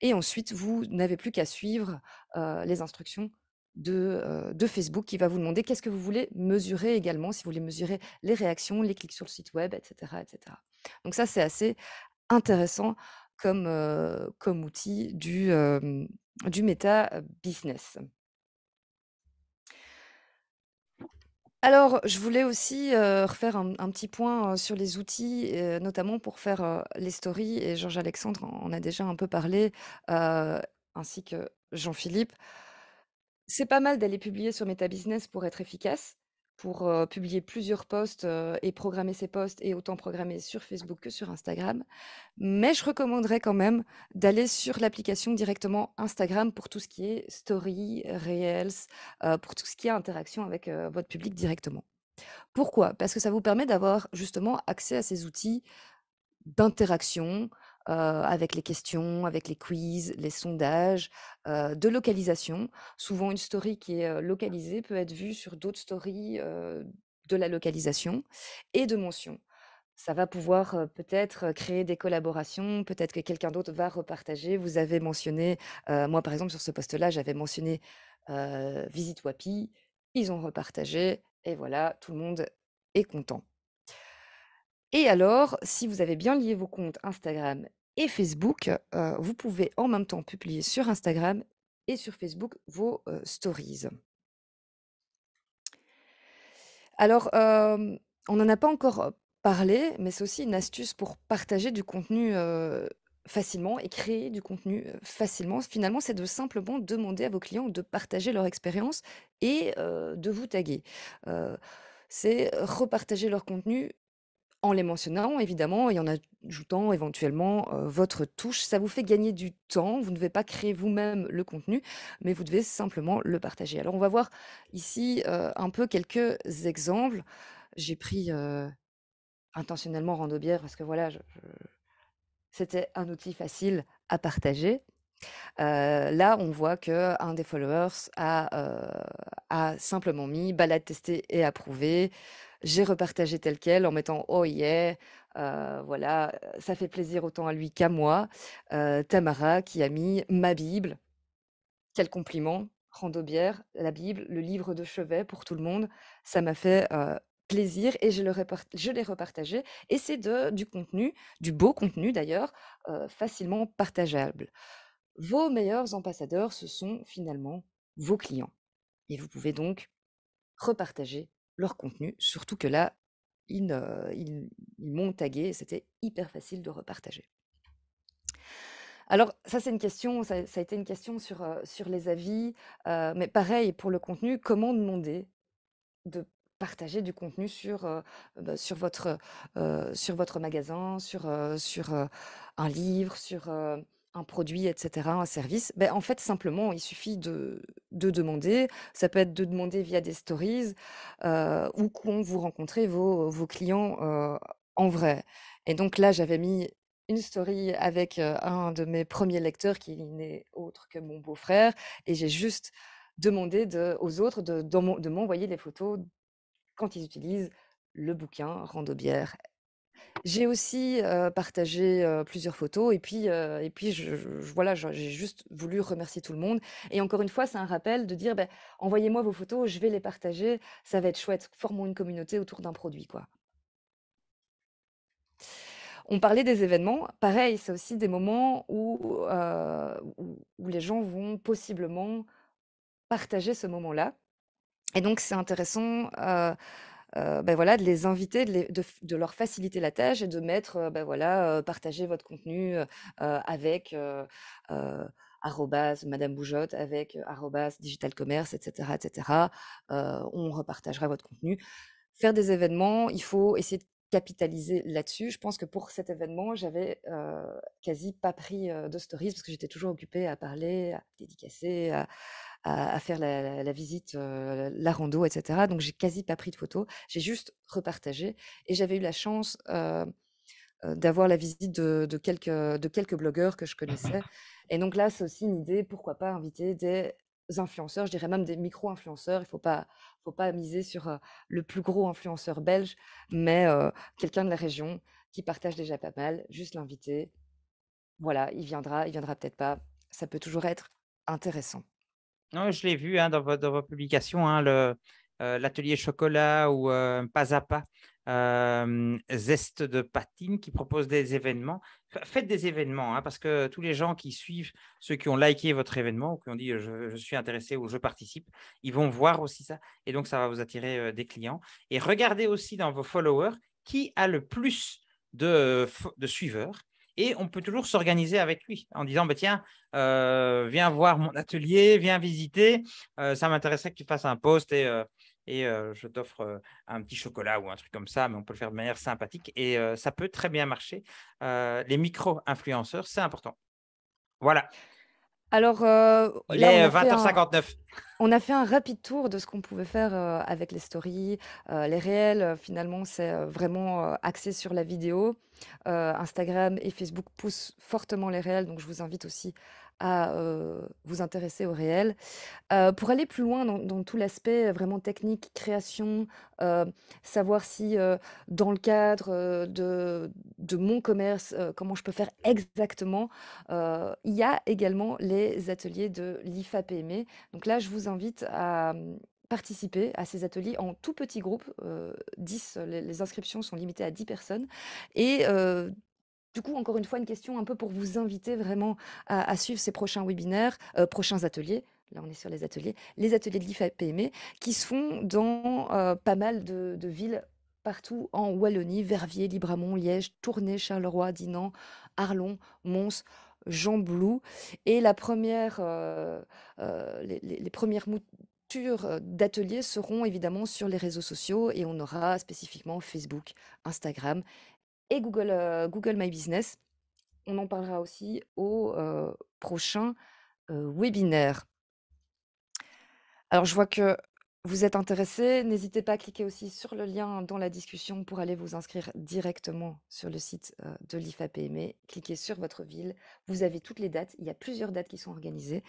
Et ensuite, vous n'avez plus qu'à suivre les instructions de, Facebook qui va vous demander qu'est-ce que vous voulez mesurer également, si vous voulez mesurer les réactions, les clics sur le site web, etc. etc. Donc ça, c'est assez intéressant comme, outil du, du business. Alors, je voulais aussi euh, refaire un, petit point euh, sur les outils, euh, notamment pour faire les stories. Et Georges-Alexandre en a déjà un peu parlé, ainsi que Jean-Philippe. C'est pas mal d'aller publier sur Meta Business pour être efficace, pour publier plusieurs posts et programmer ces posts et autant programmer sur Facebook que sur Instagram. Mais je recommanderais quand même d'aller sur l'application directement Instagram pour tout ce qui est story, reels, pour tout ce qui est interaction avec votre public directement. Pourquoi Parce que ça vous permet d'avoir justement accès à ces outils d'interaction, avec les questions, avec les quiz, les sondages, de localisation. Souvent, une story qui est localisée peut être vue sur d'autres stories de la localisation et de mention. ça va pouvoir peut-être créer des collaborations, peut-être que quelqu'un d'autre va repartager. Vous avez mentionné, moi par exemple sur ce poste-là, j'avais mentionné Visite Wapi, ils ont repartagé, et voilà, tout le monde est content. Et alors, si vous avez bien lié vos comptes Instagram et Facebook, euh, vous pouvez en même temps publier sur Instagram et sur Facebook vos euh, stories. Alors, euh, on n'en a pas encore parlé, mais c'est aussi une astuce pour partager du contenu facilement et créer du contenu facilement. Finalement, c'est de simplement demander à vos clients de partager leur expérience et de vous taguer c'est repartager leur contenu en les mentionnant évidemment et en ajoutant éventuellement, euh, votre touche. Ça vous fait gagner du temps, vous ne devez pas créer vous-même le contenu, mais vous devez simplement le partager. Alors on va voir ici, euh, un peu quelques exemples. J'ai pris, euh, intentionnellement Rando parce que voilà, c'était un outil facile à partager. là, on voit que un des followers a, a simplement mis balade testée et approuvée j'ai repartagé tel quel en mettant oh yeah, euh, voilà, ça fait plaisir autant à lui qu'à moi. Euh, Tamara qui a mis ma Bible, quel compliment, Randobière, la Bible, le livre de chevet pour tout le monde, ça m'a fait euh, plaisir et je l'ai repartagé, repartagé. Et c'est du contenu, du beau contenu d'ailleurs, facilement partageable. Vos meilleurs ambassadeurs, ce sont finalement vos clients. Et vous pouvez donc repartager leur contenu, surtout que là, ils, m'ont tagué et c'était hyper facile de repartager. Alors, ça, c'est une question, ça, a été une question sur, euh, sur les avis, euh, mais pareil pour le contenu, comment demander de partager du contenu sur, euh, bah, sur, votre, sur votre magasin, sur, sur un livre, sur un produit, etc., un service, ben, en fait, simplement, il suffit de, demander. Ça peut être de demander via des stories euh, ou quand vous rencontrez vos, clients euh, en vrai. Et donc là, j'avais mis une story avec euh, un de mes premiers lecteurs qui n'est autre que mon beau-frère et j'ai juste demandé aux autres de, de m'envoyer les photos quand ils utilisent le bouquin Randobière j'ai aussi, partagé, plusieurs photos et puis, et puis je voilà, j'ai juste voulu remercier tout le monde et encore une fois, c'est un rappel de dire: envoyez envoyez-moi vos photos, je vais les partager, ça va être chouette, formons une communauté autour d'un produit, quoi». On parlait des événements. Pareil, c'est aussi des moments où, où les gens vont possiblement partager ce moment-là et donc c'est intéressant, euh, ben voilà, de les inviter, de, leur faciliter la tâche et de mettre, euh, ben voilà, euh, partager votre contenu avec Madame BOUJOTTE, avec arrobas Digital Commerce, etc., etc. on repartagera votre contenu. Faire des événements, il faut essayer de capitaliser là-dessus. Je pense que pour cet événement, j'avais quasi pas pris de stories parce que j'étais toujours occupée à parler, à dédicacer, à, à, faire la, visite, euh, la rando, etc. Donc j'ai quasi pas pris de photos, j'ai juste repartagé. Et j'avais eu la chance euh, euh, d'avoir la visite de, quelques, de quelques blogueurs que je mmh connaissais. Et donc là, c'est aussi une idée, pourquoi pas inviter des influenceurs, je dirais même des micro-influenceurs. Il ne faut pas, faut pas miser sur le plus gros influenceur belge, mais quelqu'un de la région qui partage déjà pas mal, juste l'inviter. Voilà, il viendra, il viendra peut-être pas. Ça peut toujours être intéressant je l'ai vu hein, dans, votre, dans publication, hein, euh, l'atelier chocolat ou euh, pas à pas, euh, Zeste de Patine qui propose des événements. Faites des événements hein, parce que tous les gens qui suivent, ceux qui ont liké votre événement ou qui ont dit je, suis intéressé ou je participe, ils vont voir aussi ça et donc ça va vous attirer des clients. Et regardez aussi dans vos followers qui a le plus de, de suiveurs et on peut toujours s'organiser avec lui en disant, bah, tiens, euh, viens voir mon atelier, viens visiter, euh, ça m'intéresserait que tu fasses un post et, euh, et je t'offre un petit chocolat ou un truc comme ça, mais on peut le faire de manière sympathique et ça peut très bien marcher. les micro-influenceurs, c'est important. Voilà, alors, euh, on a fait un, rapide tour de ce qu'on pouvait faire euh, avec les stories, euh, les réels. Finalement, c'est vraiment axé sur la vidéo. Instagram et Facebook poussent fortement les réels, donc je vous invite aussi à vous intéresser au réel. pour aller plus loin dans, tout l'aspect vraiment technique, création, savoir si dans le cadre de, de mon commerce, comment je peux faire exactement, il y a également les ateliers de l'IFAPME. Donc là, je vous invite à mmh, participer à ces ateliers en tout petit groupe, 10, les, inscriptions sont limitées à 10 personnes, et euh, du coup, encore une fois, une question un peu pour vous inviter vraiment à, suivre ces prochains webinaires, euh, prochains ateliers. Là, on est sur les ateliers, les ateliers de l'IFAPME qui se font dans euh, pas mal de, villes partout en Wallonie, Verviers, Libramont, Liège, Tournai, Charleroi, Dinan, Arlon, Mons, Jean Blou. Et la première, euh, les, premières moutures d'ateliers seront évidemment sur les réseaux sociaux et on aura spécifiquement Facebook, Instagram et Google, Google My Business. On en parlera aussi au prochain webinaire. Alors, je vois que vous êtes intéressés. N'hésitez pas à cliquer aussi sur le lien dans la discussion pour aller vous inscrire directement sur le site de l'IFAPME. Cliquez sur votre ville. Vous avez toutes les dates. Il y a plusieurs dates qui sont organisées.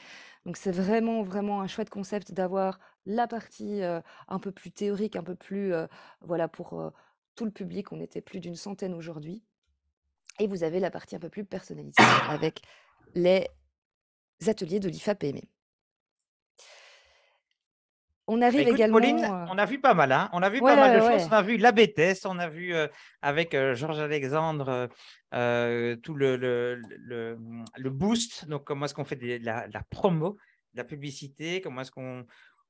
Donc, c'est vraiment, vraiment un chouette concept d'avoir la partie un peu plus théorique, un peu plus, voilà, pour tout le public. On était plus d'une centaine aujourd'hui. Et vous avez la partie un peu plus personnalisée [COUGHS] avec les ateliers de l'IFA-PME. On arrive bah, également. Euh, on a vu pas mal, hein on a vu pas mal de choses. On a vu la BTS, on a vu euh, avec euh, Georges Alexandre tout le, le, boost. Donc, comment est-ce qu'on fait la, la, promo, la publicité Comment est-ce qu'on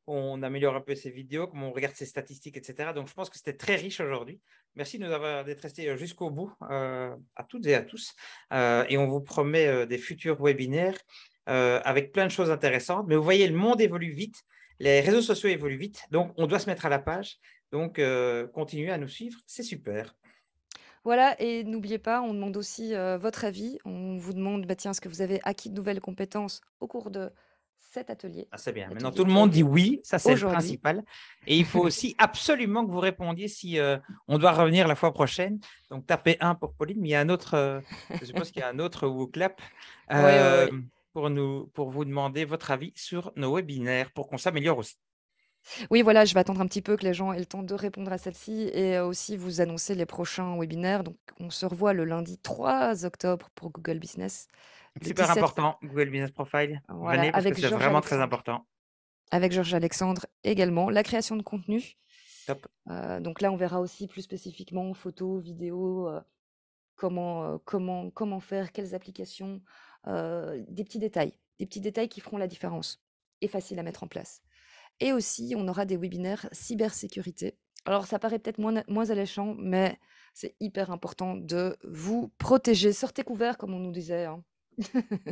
on améliore un peu ses vidéos, comment on regarde ses statistiques, etc. Donc, je pense que c'était très riche aujourd'hui. Merci de nous avoir d'être euh, jusqu'au bout, euh, à toutes et à tous. Euh, et on vous promet des futurs webinaires avec plein de choses intéressantes. Mais vous voyez, le monde évolue vite, les réseaux sociaux évoluent vite, donc on doit se mettre à la page. Donc, continuez à nous suivre, c'est super. Voilà, et n'oubliez pas, on demande aussi votre avis. On vous demande, bah, tiens, est-ce que vous avez acquis de nouvelles compétences au cours de cet atelier. Ah, c'est bien. Maintenant, tout le monde dit oui, ça c'est le principal. Et il faut [LAUGHS] aussi absolument que vous répondiez si euh, on doit revenir la fois prochaine. Donc, tapez un pour Pauline, mais il y a un autre, euh, je suppose qu'il y a un autre ou clap. [LAUGHS] Euh, pour, nous, pour vous demander votre avis sur nos webinaires pour qu'on s'améliore aussi. Oui, voilà, je vais attendre un petit peu que les gens aient le temps de répondre à celle-ci et aussi vous annoncer les prochains webinaires. Donc, on se revoit le lundi 3 octobre pour Google Business, Super important, Google Business Profile. Venez c'est vraiment très important. avec Georges Alexandre également, la création de contenu. Euh, donc là, on verra aussi plus spécifiquement photos, vidéos, euh, euh, comment, comment, faire, quelles applications, des petits détails, des petits détails qui feront la différence et faciles à mettre en place. Et aussi, on aura des webinaires cybersécurité. Alors, ça paraît peut-être moins, alléchant, mais c'est hyper important de vous protéger. Sortez couverts, comme on nous disait. Hein.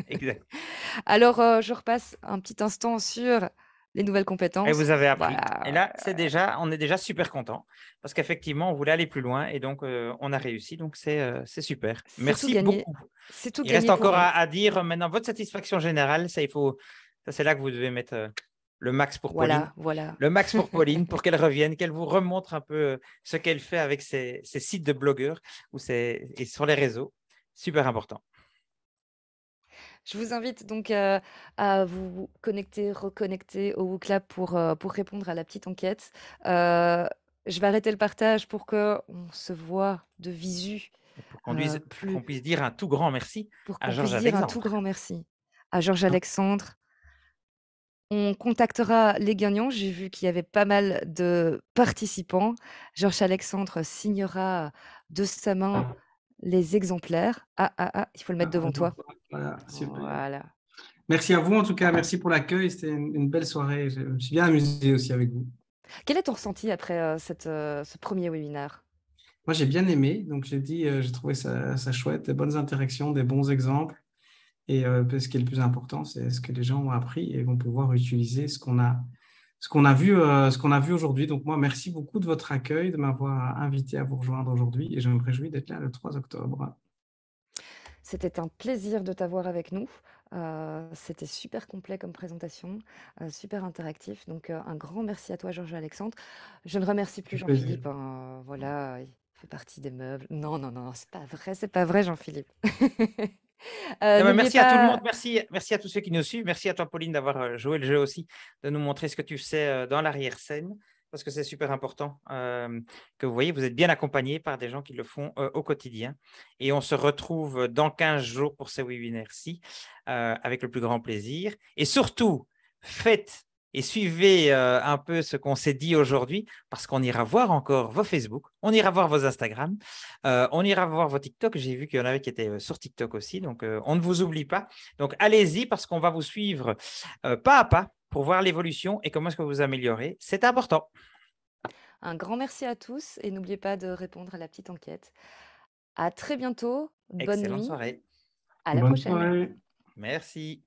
Exact. [LAUGHS] Alors, euh, je repasse un petit instant sur les nouvelles compétences. Et vous avez appris. Et là, c'est déjà, on est déjà super content parce qu'effectivement, on voulait aller plus loin et donc euh, on a réussi. Donc c'est euh, super. Merci beaucoup. C'est tout. Il reste encore à, dire maintenant votre satisfaction générale. Ça, il faut. c'est là que vous devez mettre le max pour Pauline. Voilà. Le max pour Pauline, pour [LAUGHS] qu'elle revienne, qu'elle vous remontre un peu euh, ce qu'elle fait avec ses, sites de blogueurs ou ses, et sur les réseaux. Super important. Je vous invite donc euh, à vous connecter, reconnecter au WooClap pour, euh, pour répondre à la petite enquête. je vais arrêter le partage pour qu'on se voit de visu. Pour qu'on plus... puisse dire un tout grand merci Dire un tout grand merci à Georges Alexandre, on contactera les gagnants. J'ai vu qu'il y avait pas mal de participants. Georges Alexandre signera de sa main ah. les exemplaires. Ah, ah, ah, il faut le mettre ah, devant toi. Voilà, Merci à vous en tout cas, merci pour l'accueil. C'était une, belle soirée. Je me suis bien amusé aussi avec vous. Quel est ton ressenti après euh, euh, ce premier webinaire Moi, j'ai bien aimé. Donc, j'ai dit, euh, j'ai trouvé ça, ça, chouette, des bonnes interactions, des bons exemples. Et euh, ce qui est le plus important, c'est ce que les gens ont appris et vont pouvoir utiliser ce qu'on a, ce qu'on a vu, euh, ce qu'on a vu aujourd'hui. Donc moi, merci beaucoup de votre accueil, de m'avoir invité à vous rejoindre aujourd'hui, et je me réjouis d'être là le 3 octobre. C'était un plaisir de t'avoir avec nous. Euh, c'était super complet comme présentation, super interactif. Donc un grand merci à toi, Georges Alexandre. Je ne remercie plus Jean-Philippe. Hein. voilà, il fait partie des meubles. Non, non, non, c'est pas vrai, c'est pas vrai, Jean-Philippe. [LAUGHS] Eh euh, ben, merci à tout le monde, merci, merci à tous ceux qui nous suivent, merci à toi Pauline d'avoir euh, joué le jeu aussi, de nous montrer ce que tu sais euh, dans l'arrière-scène, parce que c'est super important que vous voyez, vous êtes bien accompagnés par des gens qui le font au quotidien. Et on se retrouve dans 15 jours pour ces webinaires-ci, avec le plus grand plaisir. Et surtout, faites et suivez euh, un peu ce qu'on s'est dit aujourd'hui parce qu'on ira voir encore vos Facebook, on ira voir vos Instagram, euh, on ira voir vos TikTok. J'ai vu qu'il y en avait qui étaient euh, sur TikTok aussi, donc on ne vous oublie pas. Donc allez-y parce qu'on va vous suivre pas à pas pour voir l'évolution et comment est-ce que vous améliorez. C'est important. Un grand merci à tous et n'oubliez pas de répondre à la petite enquête. À très bientôt. Bonne Excellente soirée. À la prochaine. Merci.